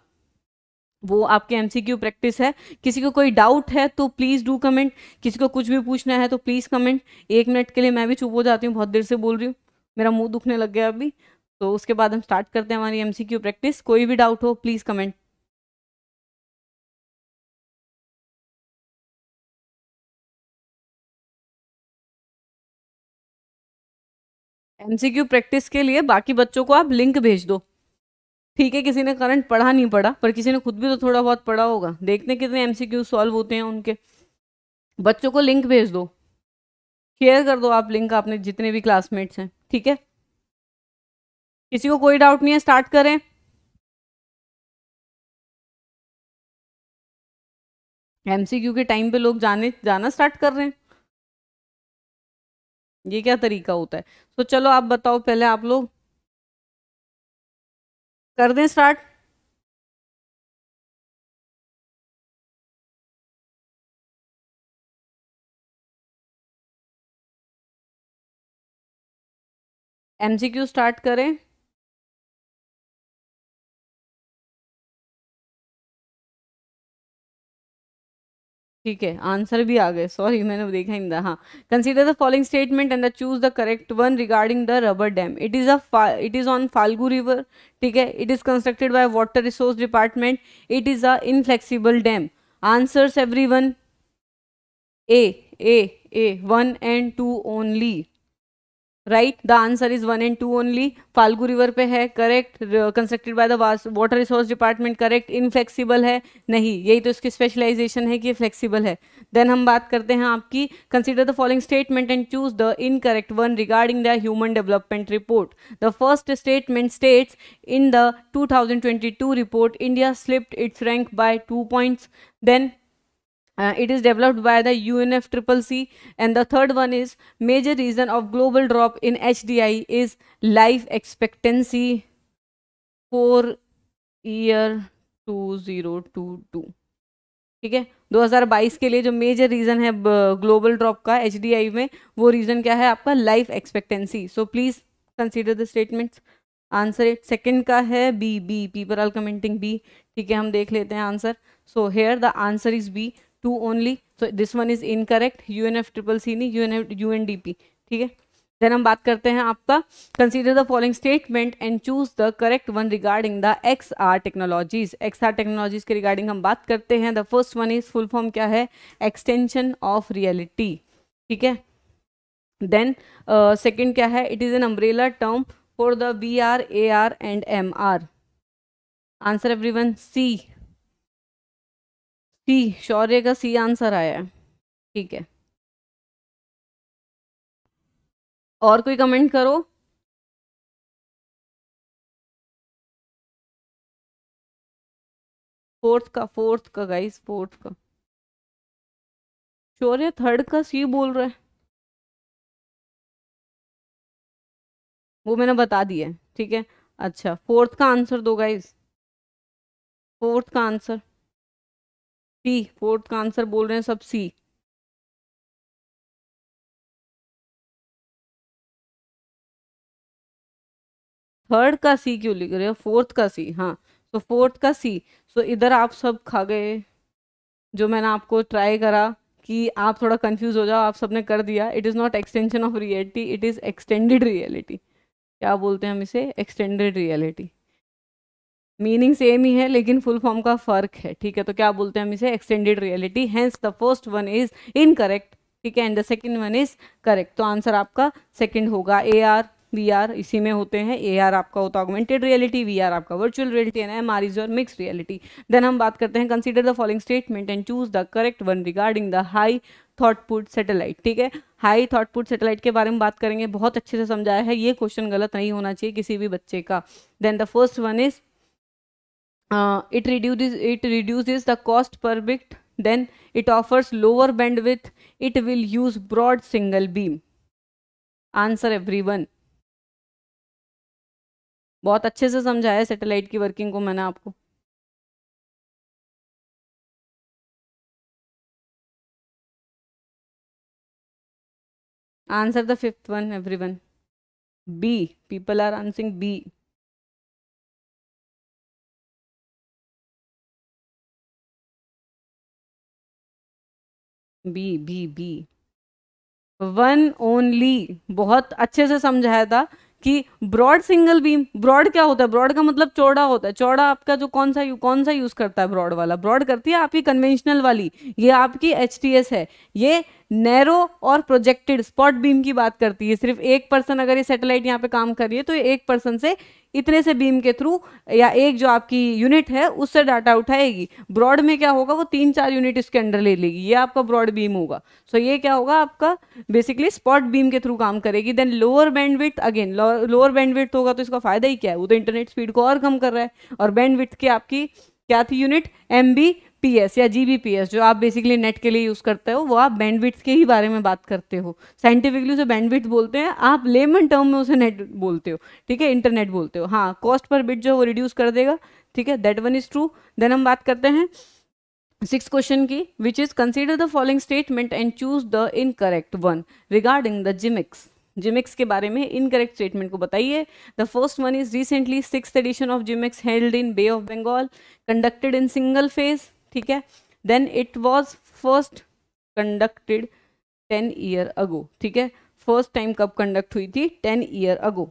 Speaker 3: वो आपके एमसीक्यू प्रैक्टिस है किसी को कोई डाउट है तो प्लीज़ डू कमेंट किसी को कुछ भी पूछना है तो प्लीज़ कमेंट एक मिनट के लिए मैं भी चुप हो जाती हूँ बहुत देर से बोल रही हूँ
Speaker 2: मेरा मुंह दुखने लग गया अभी तो उसके बाद हम स्टार्ट करते हैं हमारी एमसीक्यू प्रैक्टिस कोई भी डाउट हो प्लीज़ कमेंट एमसीक्यू प्रैक्टिस के लिए बाकी बच्चों को आप लिंक भेज दो ठीक है किसी ने करंट
Speaker 3: पढ़ा नहीं पढ़ा पर किसी ने खुद भी तो थोड़ा बहुत पढ़ा होगा देखते कितने एमसीक्यू सॉल्व होते हैं उनके
Speaker 2: बच्चों को लिंक भेज दो शेयर कर दो आप लिंक अपने जितने भी क्लासमेट्स हैं ठीक है किसी को कोई डाउट नहीं है स्टार्ट करें एमसीक्यू के टाइम पे लोग जाने जाना स्टार्ट कर रहे हैं ये क्या तरीका होता है तो चलो आप बताओ पहले आप लोग कर दें स्टार्ट
Speaker 1: एमसीक्यू स्टार्ट करें
Speaker 2: ठीक है आंसर भी आ गए सॉरी मैंने देखा ही हाँ consider the following statement and the choose the correct one regarding
Speaker 3: the rubber dam it is a it is on Falgu river ठीक है it is constructed by water resource department it is a inflexible dam answers every one A A A one and two only right the answer is one and two only Falgu river पे है correct constructed by the water resource department correct inflexible है नहीं यही तो इसकी specialisation है कि ये फ्लेक्सिबल है देन हम बात करते हैं आपकी consider the following statement and choose the incorrect one regarding the human development report the first statement states in the 2022 report India slipped its rank by two point then Uh, it is developed by the UNFCCC and the third one is major reason of global drop in HDI is life expectancy 4 year 2022 ठीक है 2022 के लिए जो major reason है global uh, drop का H में वो रीज़न क्या है आपका life expectancy so please consider the statements answer it second का है B B people are commenting B ठीक है हम देख लेते हैं answer so here the answer is B two only this two only so this one is incorrect UNFCCC नहीं D P ठीक है देन हम बात करते हैं आपका consider the following statement and choose the correct one regarding the X R technologies X R technologies के regarding हम बात करते हैं the first one is full form क्या है एक्सटेंशन ऑफ रियलिटी ठीक है देन सेकेंड uh, क्या है it is an umbrella term for the B R A R and M R answer
Speaker 2: every one C C Shaurya का C answer आया है ठीक है और कोई कमेंट करो फोर्थ का फोर्थ का गाइस फोर्थ का शौर्य थर्ड का सी बोल रहा है वो मैंने बता दिया ठीक है अच्छा फोर्थ का आंसर दो गाइस फोर्थ का आंसर सी फोर्थ का आंसर बोल रहे हैं सब सी
Speaker 1: थर्ड का सी क्यों लिख रहे हो फोर्थ का सी हाँ तो फोर्थ
Speaker 3: का सी सो तो इधर आप सब खा गए जो मैंने आपको ट्राई करा कि आप थोड़ा कंफ्यूज हो जाओ आप सबने कर दिया it is not extension of reality it is extended reality क्या बोलते हैं हम इसे एक्सटेंडेड रियलिटी मीनिंग सेम ही है लेकिन फुल फॉर्म का फर्क है ठीक है तो क्या बोलते हैं हम इसे extended reality hence the first one is incorrect ठीक है and the second one is correct तो आंसर आपका सेकेंड होगा ए आर वी आर इसी में होते हैं ए आर आपका होता है ऑगमेंटेड रियलिटी वी आर आपका virtual reality and M R is your mix reality then हम बात करते हैं consider the following statement and choose the correct one regarding the high throughput satellite ठीक है हाई थॉटपुट सेटेलाइट के बारे में बात करेंगे बहुत अच्छे से समझाया है ये क्वेश्चन गलत नहीं होना चाहिए किसी भी बच्चे का then the first one is uh, it reduces it reduces the cost per bit then it offers lower
Speaker 2: bandwidth it will use broad single beam answer everyone बहुत अच्छे से समझाया सैटेलाइट की वर्किंग को मैंने आपको
Speaker 1: answer the fifth one everyone B people are answering B B B B one only बहुत अच्छे से समझाया
Speaker 3: था कि ब्रॉड सिंगल बीम ब्रॉड क्या होता है ब्रॉड का मतलब चौड़ा होता है चौड़ा आपका जो कौन सा यू कौन सा यूज करता है ब्रॉड वाला ब्रॉड करती है आपकी कन्वेंशनल वाली ये आपकी एच है ये नैरो और प्रोजेक्टेड स्पॉट बीम की बात करती है सिर्फ एक पर्सन अगर ये सैटेलाइट यहाँ पे काम कर रही है तो ये एक पर्सन से इतने से बीम के थ्रू या एक जो आपकी यूनिट है उससे डाटा उठाएगी ब्रॉड में क्या होगा वो तीन चार यूनिट इसके अंडर ले लेगी ये आपका ब्रॉड बीम होगा सो so ये क्या होगा आपका बेसिकली स्पॉट बीम के थ्रू काम करेगी then lower bandwidth again lower bandwidth होगा तो इसका फायदा ही क्या है वो तो इंटरनेट स्पीड को और कम कर रहा है और बैंडविथ की आपकी क्या थी यूनिट एम पीएस या जीबीपीएस जो आप बेसिकली नेट के लिए यूज़ करते हो वो आप बैंडविड्थ के ही बारे में बात करते हो साइंटिफिकली उसे बैंडविड्थ बोलते हैं आप लेमन टर्म में उसे नेट बोलते हो ठीक है इंटरनेट बोलते हो हाँ कॉस्ट पर बिट जो है वो रिड्यूस कर देगा ठीक है that one is true then हम बात करते हैं सिक्स क्वेश्चन की which is consider the following statement and choose the incorrect one regarding the JIMEX JIMEX के बारे में इनकरेक्ट स्टेटमेंट को बताइए the first one is recently six edition of JIMEX held in bay of Bengal conducted in single phase ठीक है then it was first conducted ten year ago ठीक है first time कब कंडक्ट हुई थी टेन ईयर
Speaker 2: अगो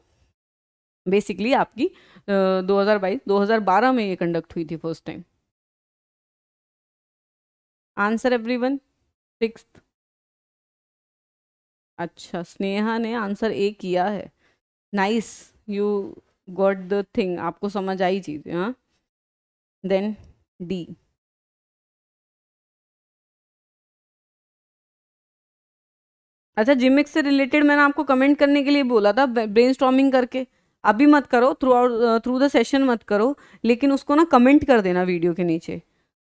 Speaker 2: basically आपकी दो हज़ार बाईस दो हज़ार बारह में ये कंडक्ट हुई थी first time answer everyone six अच्छा स्नेहा ने आंसर ए किया है nice you got the thing आपको समझ आई चीज हाँ देन डी अच्छा जिमिक्स से रिलेटेड मैंने आपको कमेंट करने के लिए बोला था
Speaker 3: ब्रेन करके अभी मत करो throughout through the session मत करो लेकिन उसको ना कमेंट कर देना वीडियो के नीचे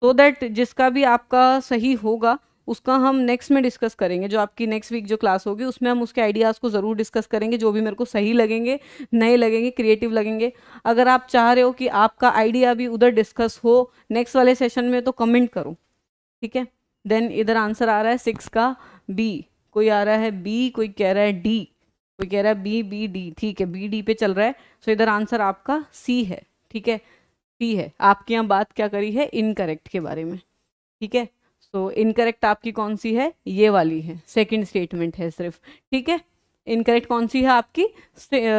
Speaker 3: सो so दैट जिसका भी आपका सही होगा उसका हम नेक्स्ट में डिस्कस करेंगे जो आपकी नेक्स्ट वीक जो क्लास होगी उसमें हम उसके आइडियाज़ को ज़रूर डिस्कस करेंगे जो भी मेरे को सही लगेंगे नए लगेंगे क्रिएटिव लगेंगे अगर आप चाह रहे हो कि आपका आइडिया भी उधर डिस्कस हो नेक्स्ट वाले सेशन में तो कमेंट करो ठीक है देन इधर आंसर आ रहा है सिक्स का बी कोई आ रहा है बी कोई कह रहा है डी कोई कह रहा है बी बी डी ठीक है बी डी पे चल रहा है सो इधर आंसर आपका सी है ठीक है सी है आपके यहाँ बात क्या करी है इनकरेक्ट के बारे में ठीक है सो इनकरेक्ट आपकी कौन सी है ये वाली है सेकेंड स्टेटमेंट है सिर्फ ठीक है इनकरेक्ट कौन सी है आपकी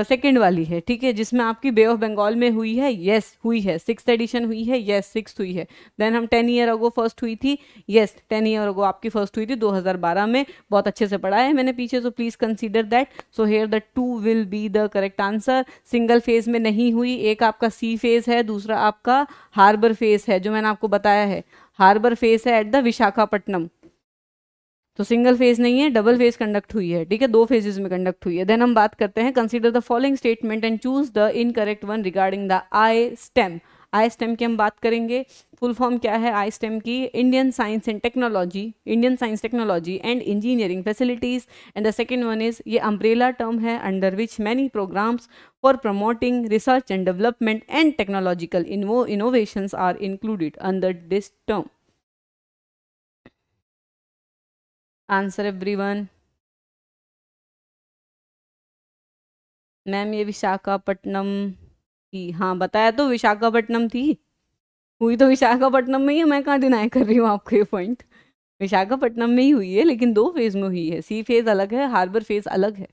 Speaker 3: सेकंड वाली है ठीक है जिसमें आपकी बे ऑफ बंगाल में हुई है येस yes, हुई है सिक्स एडिशन हुई है येस yes, सिक्स हुई है देन हम टेन ईयर अगो फर्स्ट हुई थी येस टेन ईयर अगो आपकी फर्स्ट हुई थी 2012 में बहुत अच्छे से पढ़ा है मैंने पीछे so please consider that so here the two will be the correct answer single phase में नहीं हुई एक आपका सी फेज है दूसरा आपका हार्बर फेज है जो मैंने आपको बताया है हार्बर फेस है एट द विशाखापट्टनम तो सिंगल फेज नहीं है डबल फेज कंडक्ट हुई है ठीक है दो फेजेस में कंडक्ट हुई है देन हम बात करते हैं consider the following statement and choose the incorrect one regarding the I STEM I STEM की हम बात करेंगे फुल फॉर्म क्या है आई स्टेम की Indian science and technology Indian science technology and engineering facilities and the second one is ये umbrella term है under which many programmes for promoting research and development and technological innovation
Speaker 1: are included under this term
Speaker 2: answer everyone ma'am ये विशाखापट्टनम थी हाँ बताया तो विशाखापट्टनम थी
Speaker 3: हुई तो विशाखापट्टनम में ही है मैं कहाँ डिनाई कर रही हूँ आपको ये पॉइंट विशाखापट्टनम में ही हुई है लेकिन दो फेज में हुई है सी फेज अलग है हार्बर फेज अलग है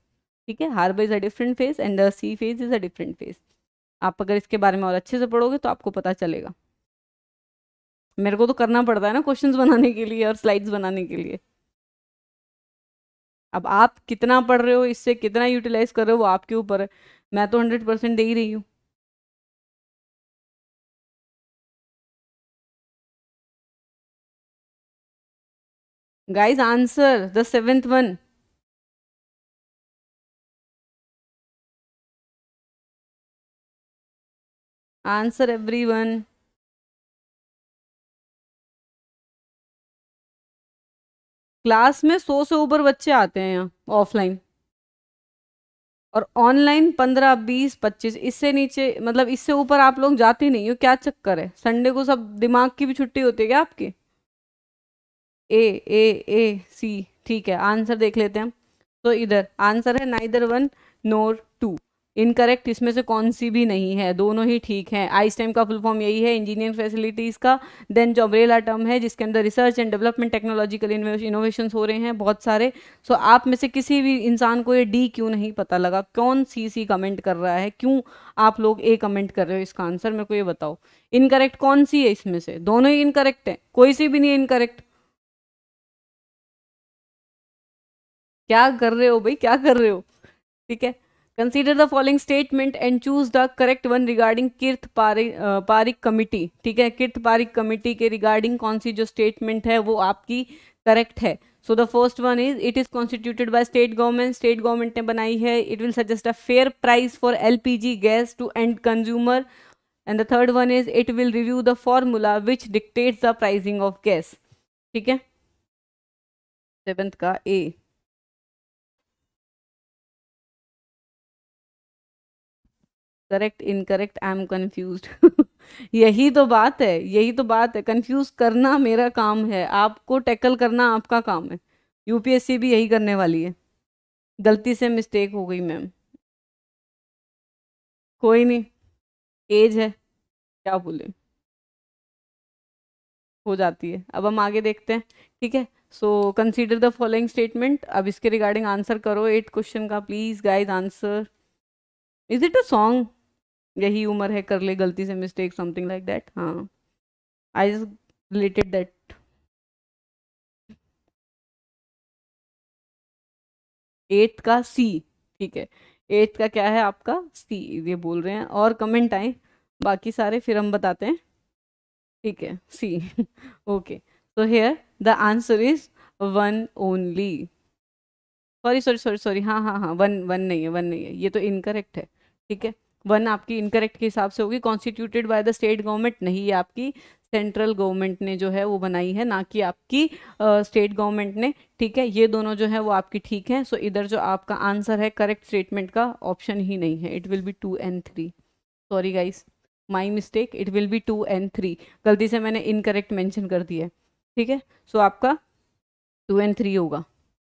Speaker 3: ठीक है harbour is a different phase and the sea phase is a different phase आप अगर इसके बारे में और अच्छे से पढ़ोगे तो आपको पता चलेगा
Speaker 2: मेरे को तो करना पड़ता है ना क्वेश्चंस बनाने के लिए और स्लाइड्स बनाने के लिए अब आप कितना पढ़ रहे हो इससे कितना यूटिलाइज कर रहे हो वो आपके ऊपर है मैं तो हंड्रेड परसेंट दे ही रही हूँ
Speaker 1: answer the seventh one answer every one class में सौ से ऊपर बच्चे आते हैं यहाँ ऑफलाइन और ऑनलाइन
Speaker 3: पंद्रह बीस पच्चीस इससे नीचे मतलब इससे ऊपर आप लोग जाते नहीं हो क्या चक्कर है संडे को सब दिमाग की भी छुट्टी होती है क्या आपकी ए ए ए सी ठीक है आंसर देख लेते हैं हम तो इधर आंसर है neither one nor two incorrect इसमें से कौन सी भी नहीं है दोनों ही ठीक हैं आई स्टेम का फुल फॉर्म यही है इंजीनियरिंग फैसिलिटीज़ का देन जॉबरेला टर्म है जिसके अंदर research and development technological innovation हो रहे हैं बहुत सारे सो so, आप में से किसी भी इंसान को ये डी क्यों नहीं पता लगा कौन सी सी कमेंट कर रहा है क्यों आप लोग ए कमेंट कर रहे हो इसका आंसर मेरे को ये बताओ इनकरेक्ट कौन
Speaker 2: सी है इसमें से दोनों ही इनकरेक्ट है कोई सी भी नहीं इनकरेक्ट क्या कर रहे हो भाई क्या कर रहे हो ठीक है consider
Speaker 3: the following statement and choose the correct one regarding Kirit Parikh committee ठीक है किर्थ पारिक कमिटी के रिगार्डिंग कौन सी जो स्टेटमेंट है वो आपकी करेक्ट है so the first one is it is constituted by state government state government ने बनाई है it will suggest a fair price for LPG gas to end consumer and the third one is it will review the
Speaker 2: formula which dictate the pricing of gas ठीक है seventh का A correct incorrect I am confuse यही तो बात
Speaker 3: है यही तो बात है कन्फ्यूज करना मेरा काम है आपको टैकल करना आपका काम है
Speaker 2: यूपीएससी भी यही करने वाली है गलती से मिस्टेक हो गई मैम कोई नहीं एज है क्या बोले हो जाती है अब हम आगे देखते हैं ठीक है so consider
Speaker 3: the following statement अब इसके रिगार्डिंग आंसर करो एट क्वेश्चन का please guys answer
Speaker 2: is it a song यही उम्र है कर ले गलती से मिस्टेक समथिंग लाइक दैट हाँ I just related that eighth का सी ठीक है एट्थ का क्या है
Speaker 3: आपका सी ये बोल रहे हैं और कमेंट आए बाकी सारे फिर हम बताते हैं ठीक है C okay so here the answer is one only sorry sorry sorry sorry हाँ हाँ हाँ वन वन नहीं है वन नहीं है ये तो इनकरेक्ट है ठीक है वन आपकी इनकरेक्ट के हिसाब से होगी constituted by the state government नहीं है आपकी सेंट्रल गवर्नमेंट ने जो है वो बनाई है ना कि आपकी स्टेट uh, गवर्नमेंट ने ठीक है ये दोनों जो है वो आपकी ठीक है सो so, इधर जो आपका आंसर है करेक्ट स्टेटमेंट का ऑप्शन ही नहीं है it will be two and three sorry guys my mistake it will be two and three गलती से मैंने इनकरेक्ट मेंशन कर दिया है ठीक है सो आपका टू एंड थ्री होगा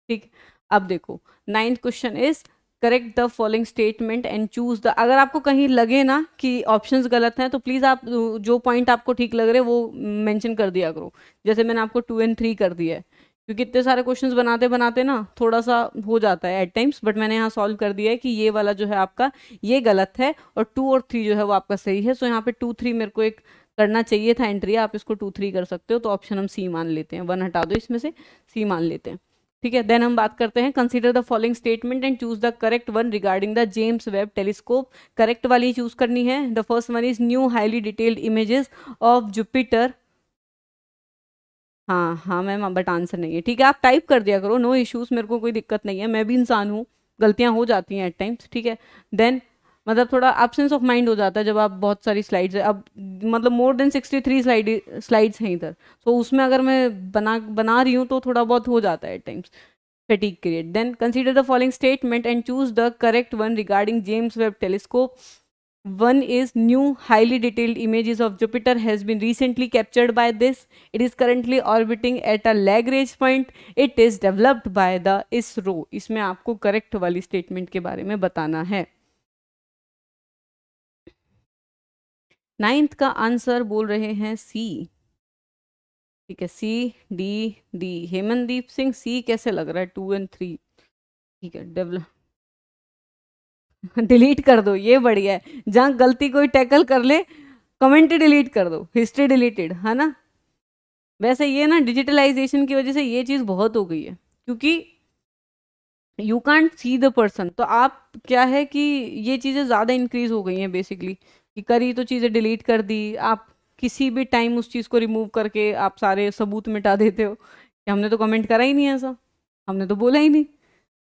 Speaker 3: ठीक अब देखो ninth question is correct the following statement and choose the अगर आपको कहीं लगे ना कि ऑप्शंस गलत हैं तो प्लीज़ आप जो पॉइंट आपको ठीक लग रहे वो मैंशन कर दिया करो जैसे मैंने आपको टू एंड थ्री कर दिया है क्योंकि इतने सारे क्वेश्चंस बनाते बनाते ना थोड़ा सा हो जाता है एट टाइम्स बट मैंने यहाँ सॉल्व कर दिया है कि ये वाला जो है आपका ये गलत है और टू और थ्री जो है वो आपका सही है सो यहाँ पे टू थ्री मेरे को एक करना चाहिए था एंट्री आप इसको टू थ्री कर सकते हो तो ऑप्शन हम सी मान लेते हैं वन हटा दो इसमें से सी मान लेते हैं ठीक है देन हम बात करते हैं consider the following statement and choose the correct one regarding the James Webb telescope correct वाली चूज करनी है the first one is new highly detailed images of Jupiter हाँ हाँ मैम बट आंसर नहीं है ठीक है आप टाइप कर दिया करो नो no इश्यूज मेरे को कोई दिक्कत नहीं है मैं भी इंसान हूँ गलतियां हो जाती हैं एट टाइम्स ठीक है देन मतलब थोड़ा एबसेंस ऑफ माइंड हो जाता है जब आप बहुत सारी स्लाइड्स है अब मतलब more than sixty three slide slides हैं इधर तो उसमें अगर मैं बना बना रही हूँ तो थोड़ा बहुत हो जाता है times fatigue create then consider the following statement and choose the correct one regarding James Webb telescope one is new highly detailed images of Jupiter has been recently captured by this it is currently orbiting at a Lagrange point it is developed by the ISRO इसमें आपको correct वाली statement के बारे में बताना है
Speaker 2: ninth का answer बोल रहे हैं सी ठीक है C D D Hemandeep Singh C कैसे लग रहा है टू एंड थ्री ठीक है डबल डिलीट
Speaker 3: कर दो ये बढ़िया है जहां गलती कोई टैकल कर ले कमेंट डिलीट कर दो हिस्ट्री डिलीटेड है ना वैसे ये ना डिजिटलाइजेशन की वजह से ये चीज़ बहुत हो गई है क्योंकि you can't see the person तो आप क्या है कि ये चीज़ें ज़्यादा इंक्रीज हो गई हैं बेसिकली कि करी तो चीज़ें डिलीट कर दी आप किसी भी टाइम उस चीज़ को रिमूव करके आप सारे सबूत मिटा देते हो कि हमने तो कमेंट करा ही नहीं ऐसा हमने तो बोला ही नहीं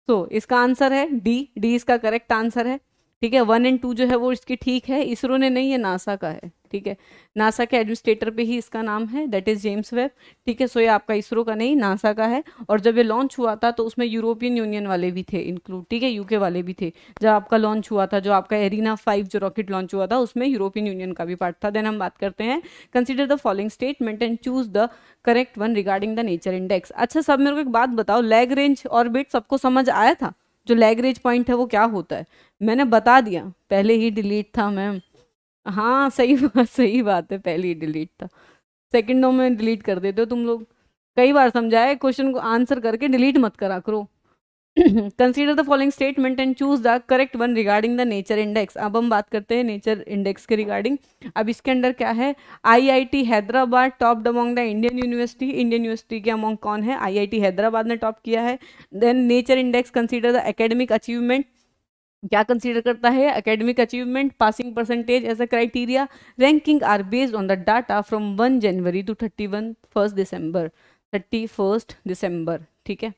Speaker 3: सो so, इसका आंसर है डी डी इसका करेक्ट आंसर है ठीक है वन एंड टू जो है वो इसकी ठीक है इसरो ने नहीं है नासा का है ठीक है नासा के एडमिनिस्ट्रेटर पे ही इसका नाम है दैट इज़ जेम्स वेब ठीक है सो ये आपका इसरो का नहीं नासा का है और जब ये लॉन्च हुआ था तो उसमें यूरोपियन यूनियन वाले भी थे इंक्लूड ठीक है यूके वाले भी थे जब आपका लॉन्च हुआ था जो आपका एरिना फाइव जो रॉकेट लॉन्च हुआ था उसमें यूरोपियन यूनियन का भी पार्ट था देन हम बात करते हैं consider the following statement and choose the correct one regarding the nature index अच्छा सब मेरे को एक बात बताओ लेग रेंज ऑर्बिट सबको समझ आया था जो लैगरेज पॉइंट है वो क्या होता है मैंने बता दिया पहले ही डिलीट था मैम हाँ सही बात सही बात है पहले ही डिलीट था सेकेंडों में डिलीट कर देते हो तुम लोग कई बार समझाए क्वेश्चन को आंसर करके डिलीट मत करा करो consider the following statement and choose the correct one regarding the nature index अब हम बात करते हैं नेचर इंडेक्स के रिगार्डिंग अब इसके अंडर क्या है IIT Hyderabad top among the Indian university Indian university के अमॉन्ग कौन है आईआईटी हैदराबाद ने टॉप किया है then nature index consider the academic achievement क्या कंसीडर करता है academic achievement passing percentage as a criteria ranking are based on the data from
Speaker 2: one January to thirty one first December thirty first December ठीक है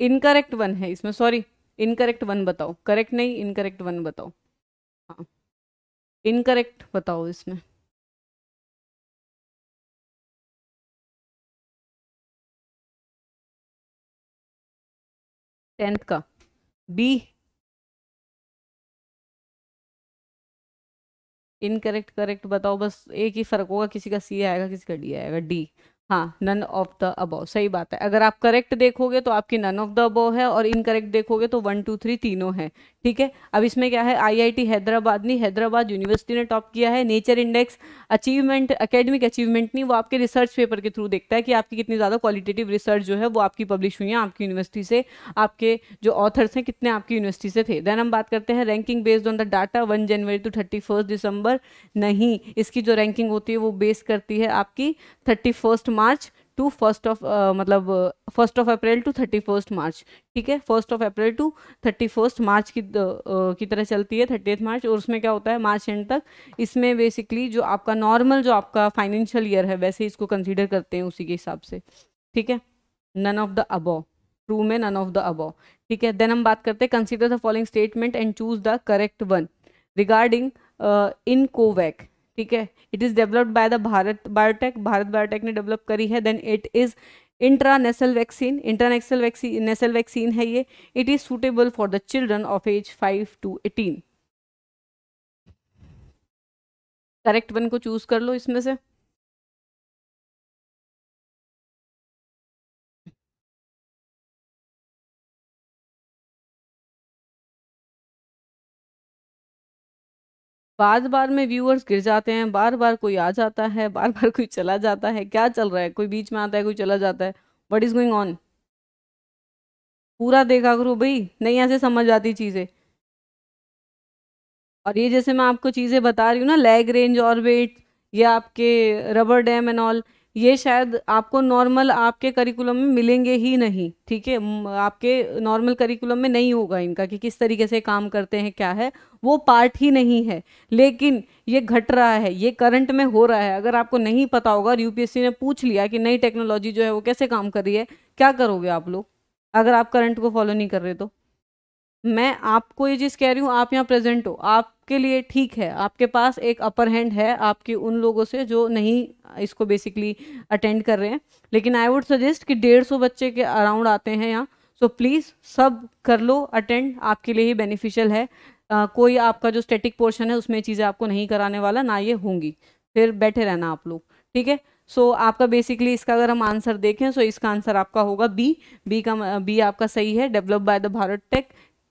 Speaker 2: incorrect one है इसमें sorry incorrect one बताओ correct नहीं incorrect one बताओ हाँ incorrect बताओ इसमें टेंथ का बी इनकरेक्ट करेक्ट बताओ बस एक ही फर्क होगा किसी का सी आएगा किसी का डी आएगा डी
Speaker 3: हाँ नन ऑफ द अबव सही बात है अगर आप करेक्ट देखोगे तो आपकी नन ऑफ द अबव है और इनकरेक्ट देखोगे तो वन टू थ्री तीनों है ठीक है अब इसमें क्या है आईआईटी हैदराबाद नहीं हैदराबाद यूनिवर्सिटी ने टॉप किया है nature index achievement academic achievement नहीं वो आपके रिसर्च पेपर के थ्रू देखता है कि आपकी कितनी ज़्यादा क्वालिटेटिव रिसर्च जो है वो आपकी पब्लिश हुई है आपकी यूनिवर्सिटी से आपके जो ऑथर्स हैं कितने आपकी यूनिवर्सिटी से थे देन हम बात करते हैं ranking based on the data one January to thirty first December नहीं इसकी जो रैंकिंग होती है वो बेस करती है आपकी thirty first March to first of मतलब first of April to thirty first March ठीक है first of April to thirty first March की uh, की तरह चलती है थर्टी मार्च और उसमें क्या होता है मार्च एंड तक इसमें बेसिकली जो आपका नॉर्मल जो आपका फाइनेंशियल ईयर है वैसे इसको कंसिडर करते हैं उसी के हिसाब से ठीक है none of the above true में नन ऑफ द अबॉव ठीक है देन हम बात करते हैं consider the following statement and choose the correct one regarding iNCOVACC ठीक है it is developed by the Bharat Biotech Bharat Biotech ने डेवलप करी है then it is intra nasal vaccine intranasal vaccine nasal vaccine है ये
Speaker 2: it is suitable for the children of age five to eighteen correct one को choose कर लो इसमें से बार बार में व्यूअर्स गिर जाते हैं बार बार कोई आ जाता है बार बार कोई चला जाता है क्या चल रहा है कोई बीच में आता है कोई चला जाता है वट इज़ गोइंग ऑन पूरा देखा करो भाई नहीं ऐसे समझ आती चीज़ें और ये जैसे मैं आपको
Speaker 3: चीज़ें बता रही हूँ ना लेग रेंज ऑर्बिट या आपके रबर डैम एंड ऑल ये शायद आपको नॉर्मल आपके करिकुलम में मिलेंगे ही नहीं ठीक है आपके नॉर्मल करिकुलम में नहीं होगा इनका कि किस तरीके से काम करते हैं क्या है वो पार्ट ही नहीं है लेकिन ये घट रहा है ये करंट में हो रहा है अगर आपको नहीं पता होगा और यूपीएससी ने पूछ लिया कि नई टेक्नोलॉजी जो है वो कैसे काम कर रही है क्या करोगे आप लोग अगर आप करंट को फॉलो नहीं कर रहे तो मैं आपको ये चीज़ कह रही हूँ आप यहाँ प्रेजेंट हो आपके लिए ठीक है आपके पास एक अपर हैंड है आपके उन लोगों से जो नहीं इसको बेसिकली अटेंड कर रहे हैं लेकिन आई वुड सजेस्ट कि डेढ़ सौ बच्चे के अराउंड आते हैं यहाँ सो प्लीज़ सब कर लो अटेंड आपके लिए ही बेनिफिशियल है आ, कोई आपका जो स्टेटिक पोर्शन है उसमें चीज़ें आपको नहीं कराने वाला ना ये होंगी फिर बैठे रहना आप लोग ठीक है सो so, आपका बेसिकली इसका अगर हम आंसर देखें सो so इसका आंसर आपका होगा बी बी का बी आपका सही है develop by the Bharat tech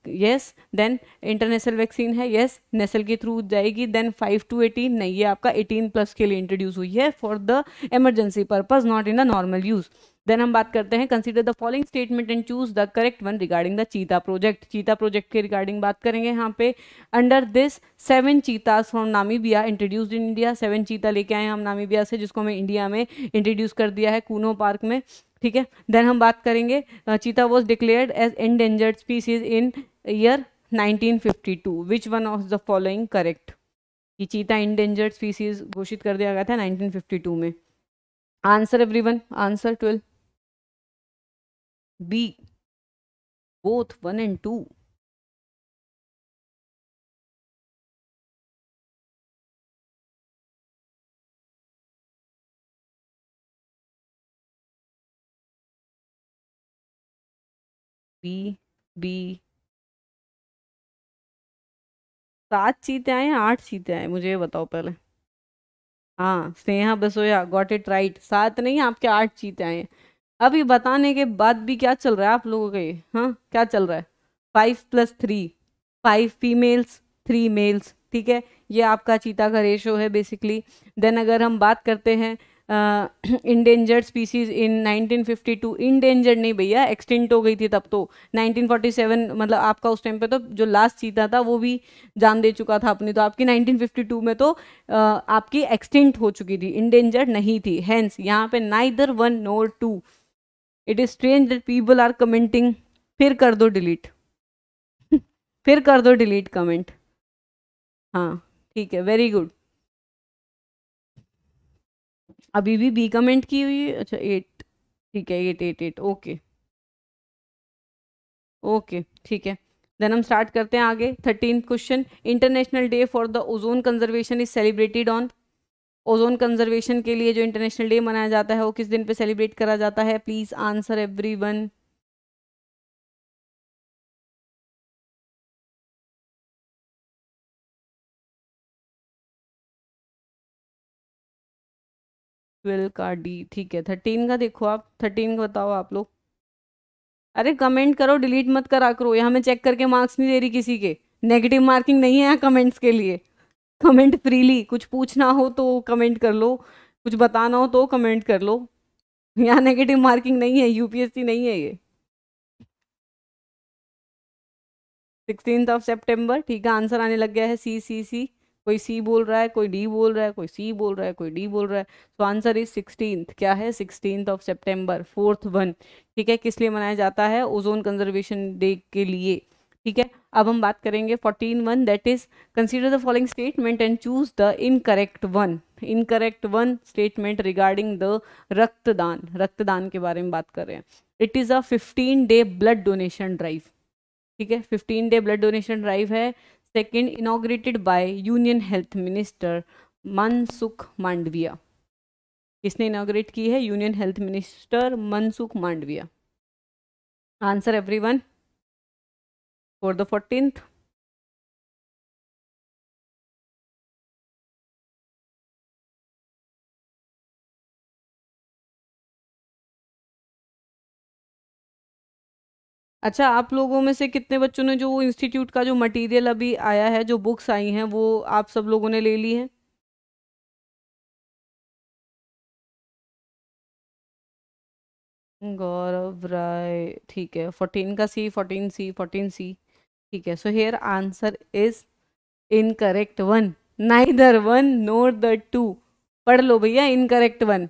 Speaker 3: yes then international vaccine है यस नेसल के थ्रू जाएगी देन फाइव टू एटीन नहीं ये आपका एटीन प्लस के लिए इंट्रोड्यूस हुई है for the emergency purpose not in the normal use then हम बात करते हैं consider the following statement and choose the correct one regarding the cheetah project cheetah project के रिगार्डिंग बात करेंगे यहाँ पे under this seven cheetah from Namibia introduce in India seven cheetah लेके आए हम नामीबिया से जिसको हमें इंडिया में इंट्रोड्यूस कर दिया है कूनो पार्क में ठीक है देन हम बात करेंगे cheetah was declared as endangered species in year 1952 which one of the following correct
Speaker 2: कि चीता इंडेंजर्ड स्पीसीज घोषित कर दिया गया था 1952 में answer every one answer 12 B both
Speaker 1: one and two B
Speaker 2: B सात चीते आए आठ चीते आए मुझे बताओ पहले हाँ Sneha Basoya got it right सात नहीं
Speaker 3: आपके आठ चीते आए हैं अब ये बताने के बाद भी क्या चल रहा है आप लोगों के हाँ क्या चल रहा है five plus three five females three males ठीक है ये आपका चीता का रेशो है बेसिकली देन अगर हम बात करते हैं इंडेंजर्ड स्पीसीज इन 1952 इंडेंजर्ड नहीं भैया एक्सटिंट हो गई थी तब तो 1947 मतलब आपका उस टाइम पे तो जो लास्ट चीता था वो भी जान दे चुका था अपनी तो आपकी 1952 में तो uh, आपकी एक्सटिंट हो चुकी थी इंडेंजर्ड नहीं थी हैंस यहाँ पे neither one nor two it is strange that people are commenting फिर कर दो डिलीट
Speaker 2: फिर कर दो डिलीट कमेंट हाँ ठीक है वेरी गुड अभी भी बी कमेंट की हुई है अच्छा एट ठीक है eight eight eight okay okay
Speaker 3: ठीक है देन हम स्टार्ट करते हैं आगे thirteen question international day for the ozone conservation is celebrated on ozone conservation के लिए जो इंटरनेशनल डे मनाया जाता है वो किस दिन
Speaker 1: पे सेलिब्रेट करा जाता है please answer every one
Speaker 2: twelve का डी ठीक है थर्टीन का देखो आप थर्टीन का बताओ आप लोग अरे कमेंट करो डिलीट मत करा
Speaker 3: करो यहाँ मैं चेक करके मार्क्स नहीं दे रही किसी के नेगेटिव मार्किंग नहीं है यहाँ कमेंट्स के लिए कमेंट फ्रीली कुछ पूछना हो तो कमेंट कर लो कुछ बताना हो तो कमेंट कर लो
Speaker 2: यहाँ नेगेटिव मार्किंग नहीं है यूपीएससी नहीं है ये सिक्सटीन ऑफ सेप्टेम्बर ठीक है आंसर आने लग गया है सी सी सी कोई सी
Speaker 3: बोल रहा है कोई डी बोल रहा है कोई सी बोल रहा है कोई डी बोल रहा है तो आंसर इज सिक्सटीन क्या है sixteen of September fourth one ठीक है किस लिए मनाया जाता है ओजोन कंजर्वेशन डे के लिए ठीक है अब हम बात करेंगे fourteen one that is consider the following statement and choose the incorrect one incorrect one statement regarding the रक्तदान रक्तदान के बारे में बात कर रहे हैं it is a fifteen day blood donation drive ठीक है fifteen day blood donation drive है second inaugurated by union health minister Mansukh Mandaviya किसने इनाग्रेट की है union
Speaker 2: health minister Mansukh Mandaviya answer everyone for the fourteenth अच्छा आप लोगों में से कितने बच्चों ने जो इंस्टीट्यूट का जो मटेरियल अभी आया है जो बुक्स आई हैं वो आप सब लोगों ने ले ली हैं गौरव राय ठीक है फोर्टीन का सी फोर्टीन सी
Speaker 3: फोर्टीन सी ठीक है so here answer is incorrect one neither one nor the two पढ़ लो भैया इनकरेक्ट वन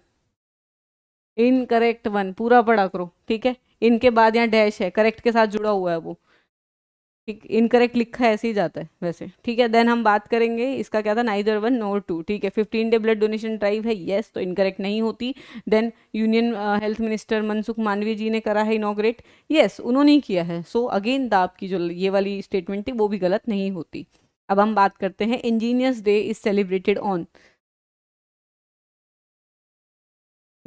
Speaker 3: इनकरेक्ट वन पूरा पढ़ा करो ठीक है इनके बाद यहाँ डैश है करेक्ट के साथ जुड़ा हुआ है वो ठीक इनकरेक्ट लिखा ऐसे ही जाता है वैसे ठीक है देन हम बात करेंगे इसका क्या था नाइदर वन नोर टू ठीक है fifteen day blood donation drive है येस तो इनकरेक्ट नहीं होती then union health minister Mansukh Mandaviya ji ने करा है इनोग्रेट येस उन्होंने ही किया है सो अगेन
Speaker 2: द आपकी जो ये वाली स्टेटमेंट थी वो भी गलत नहीं होती अब हम बात करते हैं engineers day is celebrated on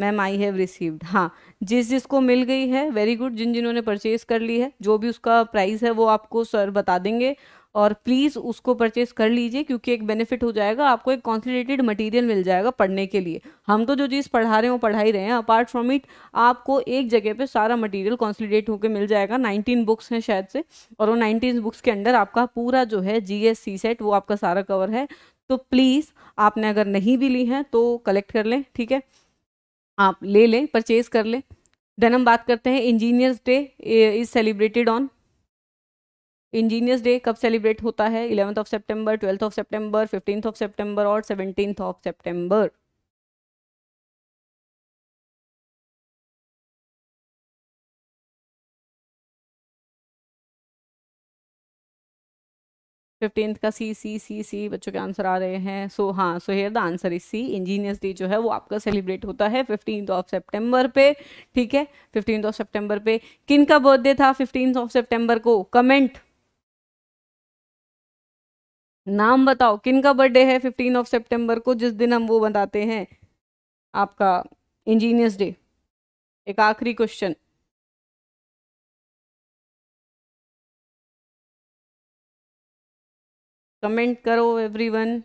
Speaker 2: ma'am I have received हाँ जिस जिसको मिल गई है वेरी गुड जिन जिन्होंने परचेज कर ली है जो भी उसका
Speaker 3: प्राइस है वो आपको सर बता देंगे और प्लीज़ उसको परचेज कर लीजिए क्योंकि एक बेनिफिट हो जाएगा आपको एक कॉन्सनट्रेटेड मटेरियल मिल जाएगा पढ़ने के लिए हम तो जो चीज़ पढ़ा रहे हैं वो पढ़ा ही रहे हैं अपार्ट फ्रॉम इट आपको एक जगह पे सारा मटेरियल कॉन्सनट्रेट होकर मिल जाएगा 19 बुक्स हैं शायद से और वो 19 बुक्स के अंडर आपका पूरा जो है जी एस सेट वो आपका सारा कवर है तो प्लीज़ आपने अगर नहीं भी ली है तो कलेक्ट कर लें ठीक है आप ले लें परचेज कर लें देन हम बात करते हैं engineers day is celebrated on
Speaker 2: engineers day कब सेलिब्रेट होता है eleventh of September twelfth of September fifteenth of September और सेवनटीन्थ ऑफ सेप्टेम्बर
Speaker 1: फिफ्टीन का सी सी सी सी बच्चों के आंसर आ रहे
Speaker 3: हैं सो हाँ so here the answer is C engineers day जो है वो आपका सेलिब्रेट होता है फिफ्टीन ऑफ सेप्टेम्बर पे ठीक है फिफ्टीन ऑफ सेप्टेम्बर पे किन का बर्थडे था फिफ्टीन ऑफ सेप्टेम्बर को
Speaker 2: कमेंट नाम बताओ किन का बर्थडे है फिफ्टीन ऑफ सेप्टेम्बर को जिस दिन हम वो बताते हैं आपका इंजीनियर्स डे एक आखिरी क्वेश्चन
Speaker 1: कमेंट करो एवरीवन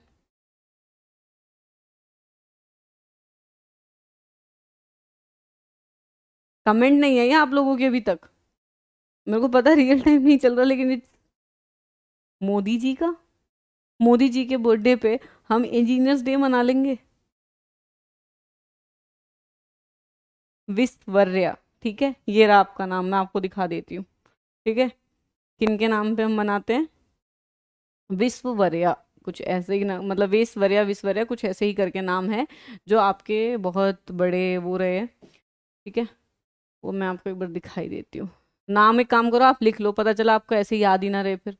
Speaker 2: कमेंट नहीं आई आप लोगों के अभी तक मेरे को पता रियल टाइम नहीं चल रहा लेकिन मोदी जी का मोदी जी के बर्थडे पे हम इंजीनियर्स डे मना लेंगे विस्वर्या ठीक है ये रहा आपका नाम मैं आपको दिखा देती हूँ ठीक है
Speaker 3: किन के नाम पे हम मनाते हैं विश्ववर्या कुछ ऐसे ही ना मतलब वेसवर्या विश्ववर्या कुछ ऐसे ही करके नाम है जो आपके बहुत बड़े वो रहे ठीक है वो मैं आपको एक बार दिखाई देती हूँ नाम एक काम करो आप लिख लो पता चला आपको ऐसे याद ही ना रहे फिर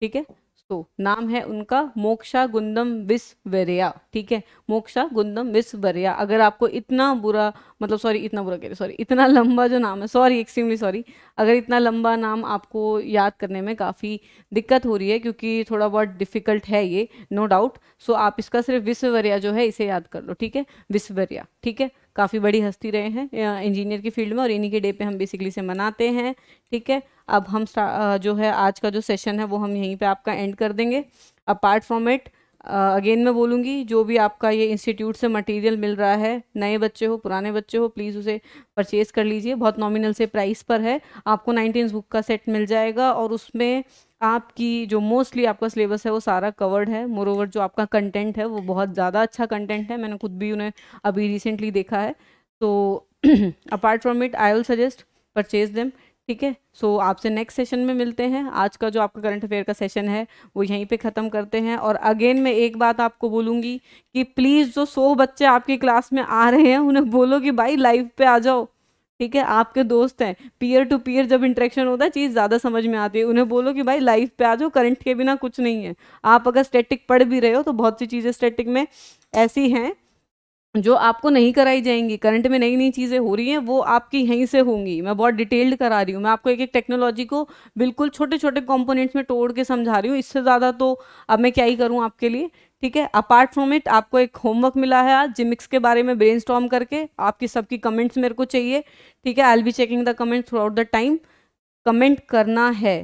Speaker 3: ठीक है दोस्तों नाम है उनका मोक्षा गुंदम विश्वरिया ठीक है मोक्षा गुंदम विश्वरिया अगर आपको इतना बुरा मतलब सॉरी इतना बुरा कह रहे सॉरी इतना लंबा जो नाम है सॉरी एक्सट्रीमली सॉरी अगर इतना लंबा नाम आपको याद करने में काफ़ी दिक्कत हो रही है क्योंकि थोड़ा बहुत डिफिकल्ट है ये नो डाउट सो आप इसका सिर्फ विश्वरिया जो है इसे याद कर लो ठीक है विश्वरिया ठीक है काफ़ी बड़ी हस्ती रहे हैं इंजीनियर की फील्ड में और इन्हीं के डे पे हम बेसिकली से मनाते हैं ठीक है अब हम जो है आज का जो सेशन है वो हम यहीं पे आपका एंड कर देंगे अपार्ट फ्रॉम इट अगेन मैं बोलूँगी जो भी आपका ये इंस्टीट्यूट से मटेरियल मिल रहा है नए बच्चे हो पुराने बच्चे हो प्लीज़ उसे परचेज़ कर लीजिए बहुत नॉमिनल से प्राइस पर है आपको नाइनटीन बुक का सेट मिल जाएगा और उसमें आपकी जो मोस्टली आपका सिलेबस है वो सारा कवर्ड है मोर ओवर जो आपका कंटेंट है वो बहुत ज़्यादा अच्छा कंटेंट है मैंने खुद भी उन्हें अभी रिसेंटली देखा है तो apart from it I will suggest purchase them ठीक है सो आपसे नेक्स्ट सेशन में मिलते हैं आज का जो आपका करंट अफेयर का सेशन है वो यहीं पे ख़त्म करते हैं और अगेन मैं एक बात आपको बोलूँगी कि प्लीज़ जो सौ बच्चे आपकी क्लास में आ रहे हैं उन्हें बोलो कि भाई लाइव पे आ जाओ ठीक है आपके दोस्त हैं पीयर टू पीयर जब इंट्रैक्शन होता है चीज़ ज़्यादा समझ में आती है उन्हें बोलो कि भाई लाइव पे आ जाओ करंट के बिना कुछ नहीं है आप अगर स्टेटिक पढ़ भी रहे हो तो बहुत सी चीज़ें स्टेटिक में ऐसी हैं जो आपको नहीं कराई जाएंगी करंट में नई नई चीज़ें हो रही हैं वो आपकी यहीं से होंगी मैं बहुत डिटेल्ड करा रही हूँ मैं आपको एक एक टेक्नोलॉजी को बिल्कुल छोटे छोटे कंपोनेंट्स में तोड़ के समझा रही हूँ इससे ज़्यादा तो अब मैं क्या ही करूँ आपके लिए ठीक है अपार्ट फ्रॉम इट आपको एक होमवर्क मिला है आज जिमिक्स के बारे में ब्रेन करके आपकी सबकी कमेंट्स मेरे को चाहिए ठीक है I'll be checking the comments throughout the time comment करना है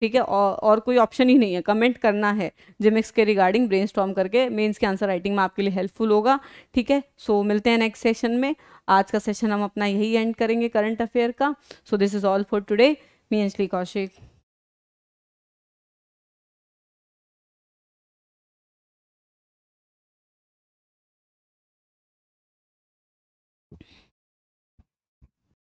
Speaker 3: ठीक है और, और कोई ऑप्शन ही नहीं है कमेंट करना है जिमिक्स के रिगार्डिंग ब्रेन करके मेन्स के आंसर राइटिंग में आपके लिए हेल्पफुल होगा ठीक है सो so, मिलते हैं नेक्स्ट सेशन में आज का सेशन हम
Speaker 2: अपना यही एंड करेंगे करंट अफेयर का so this is all for today me Anjali Kaushik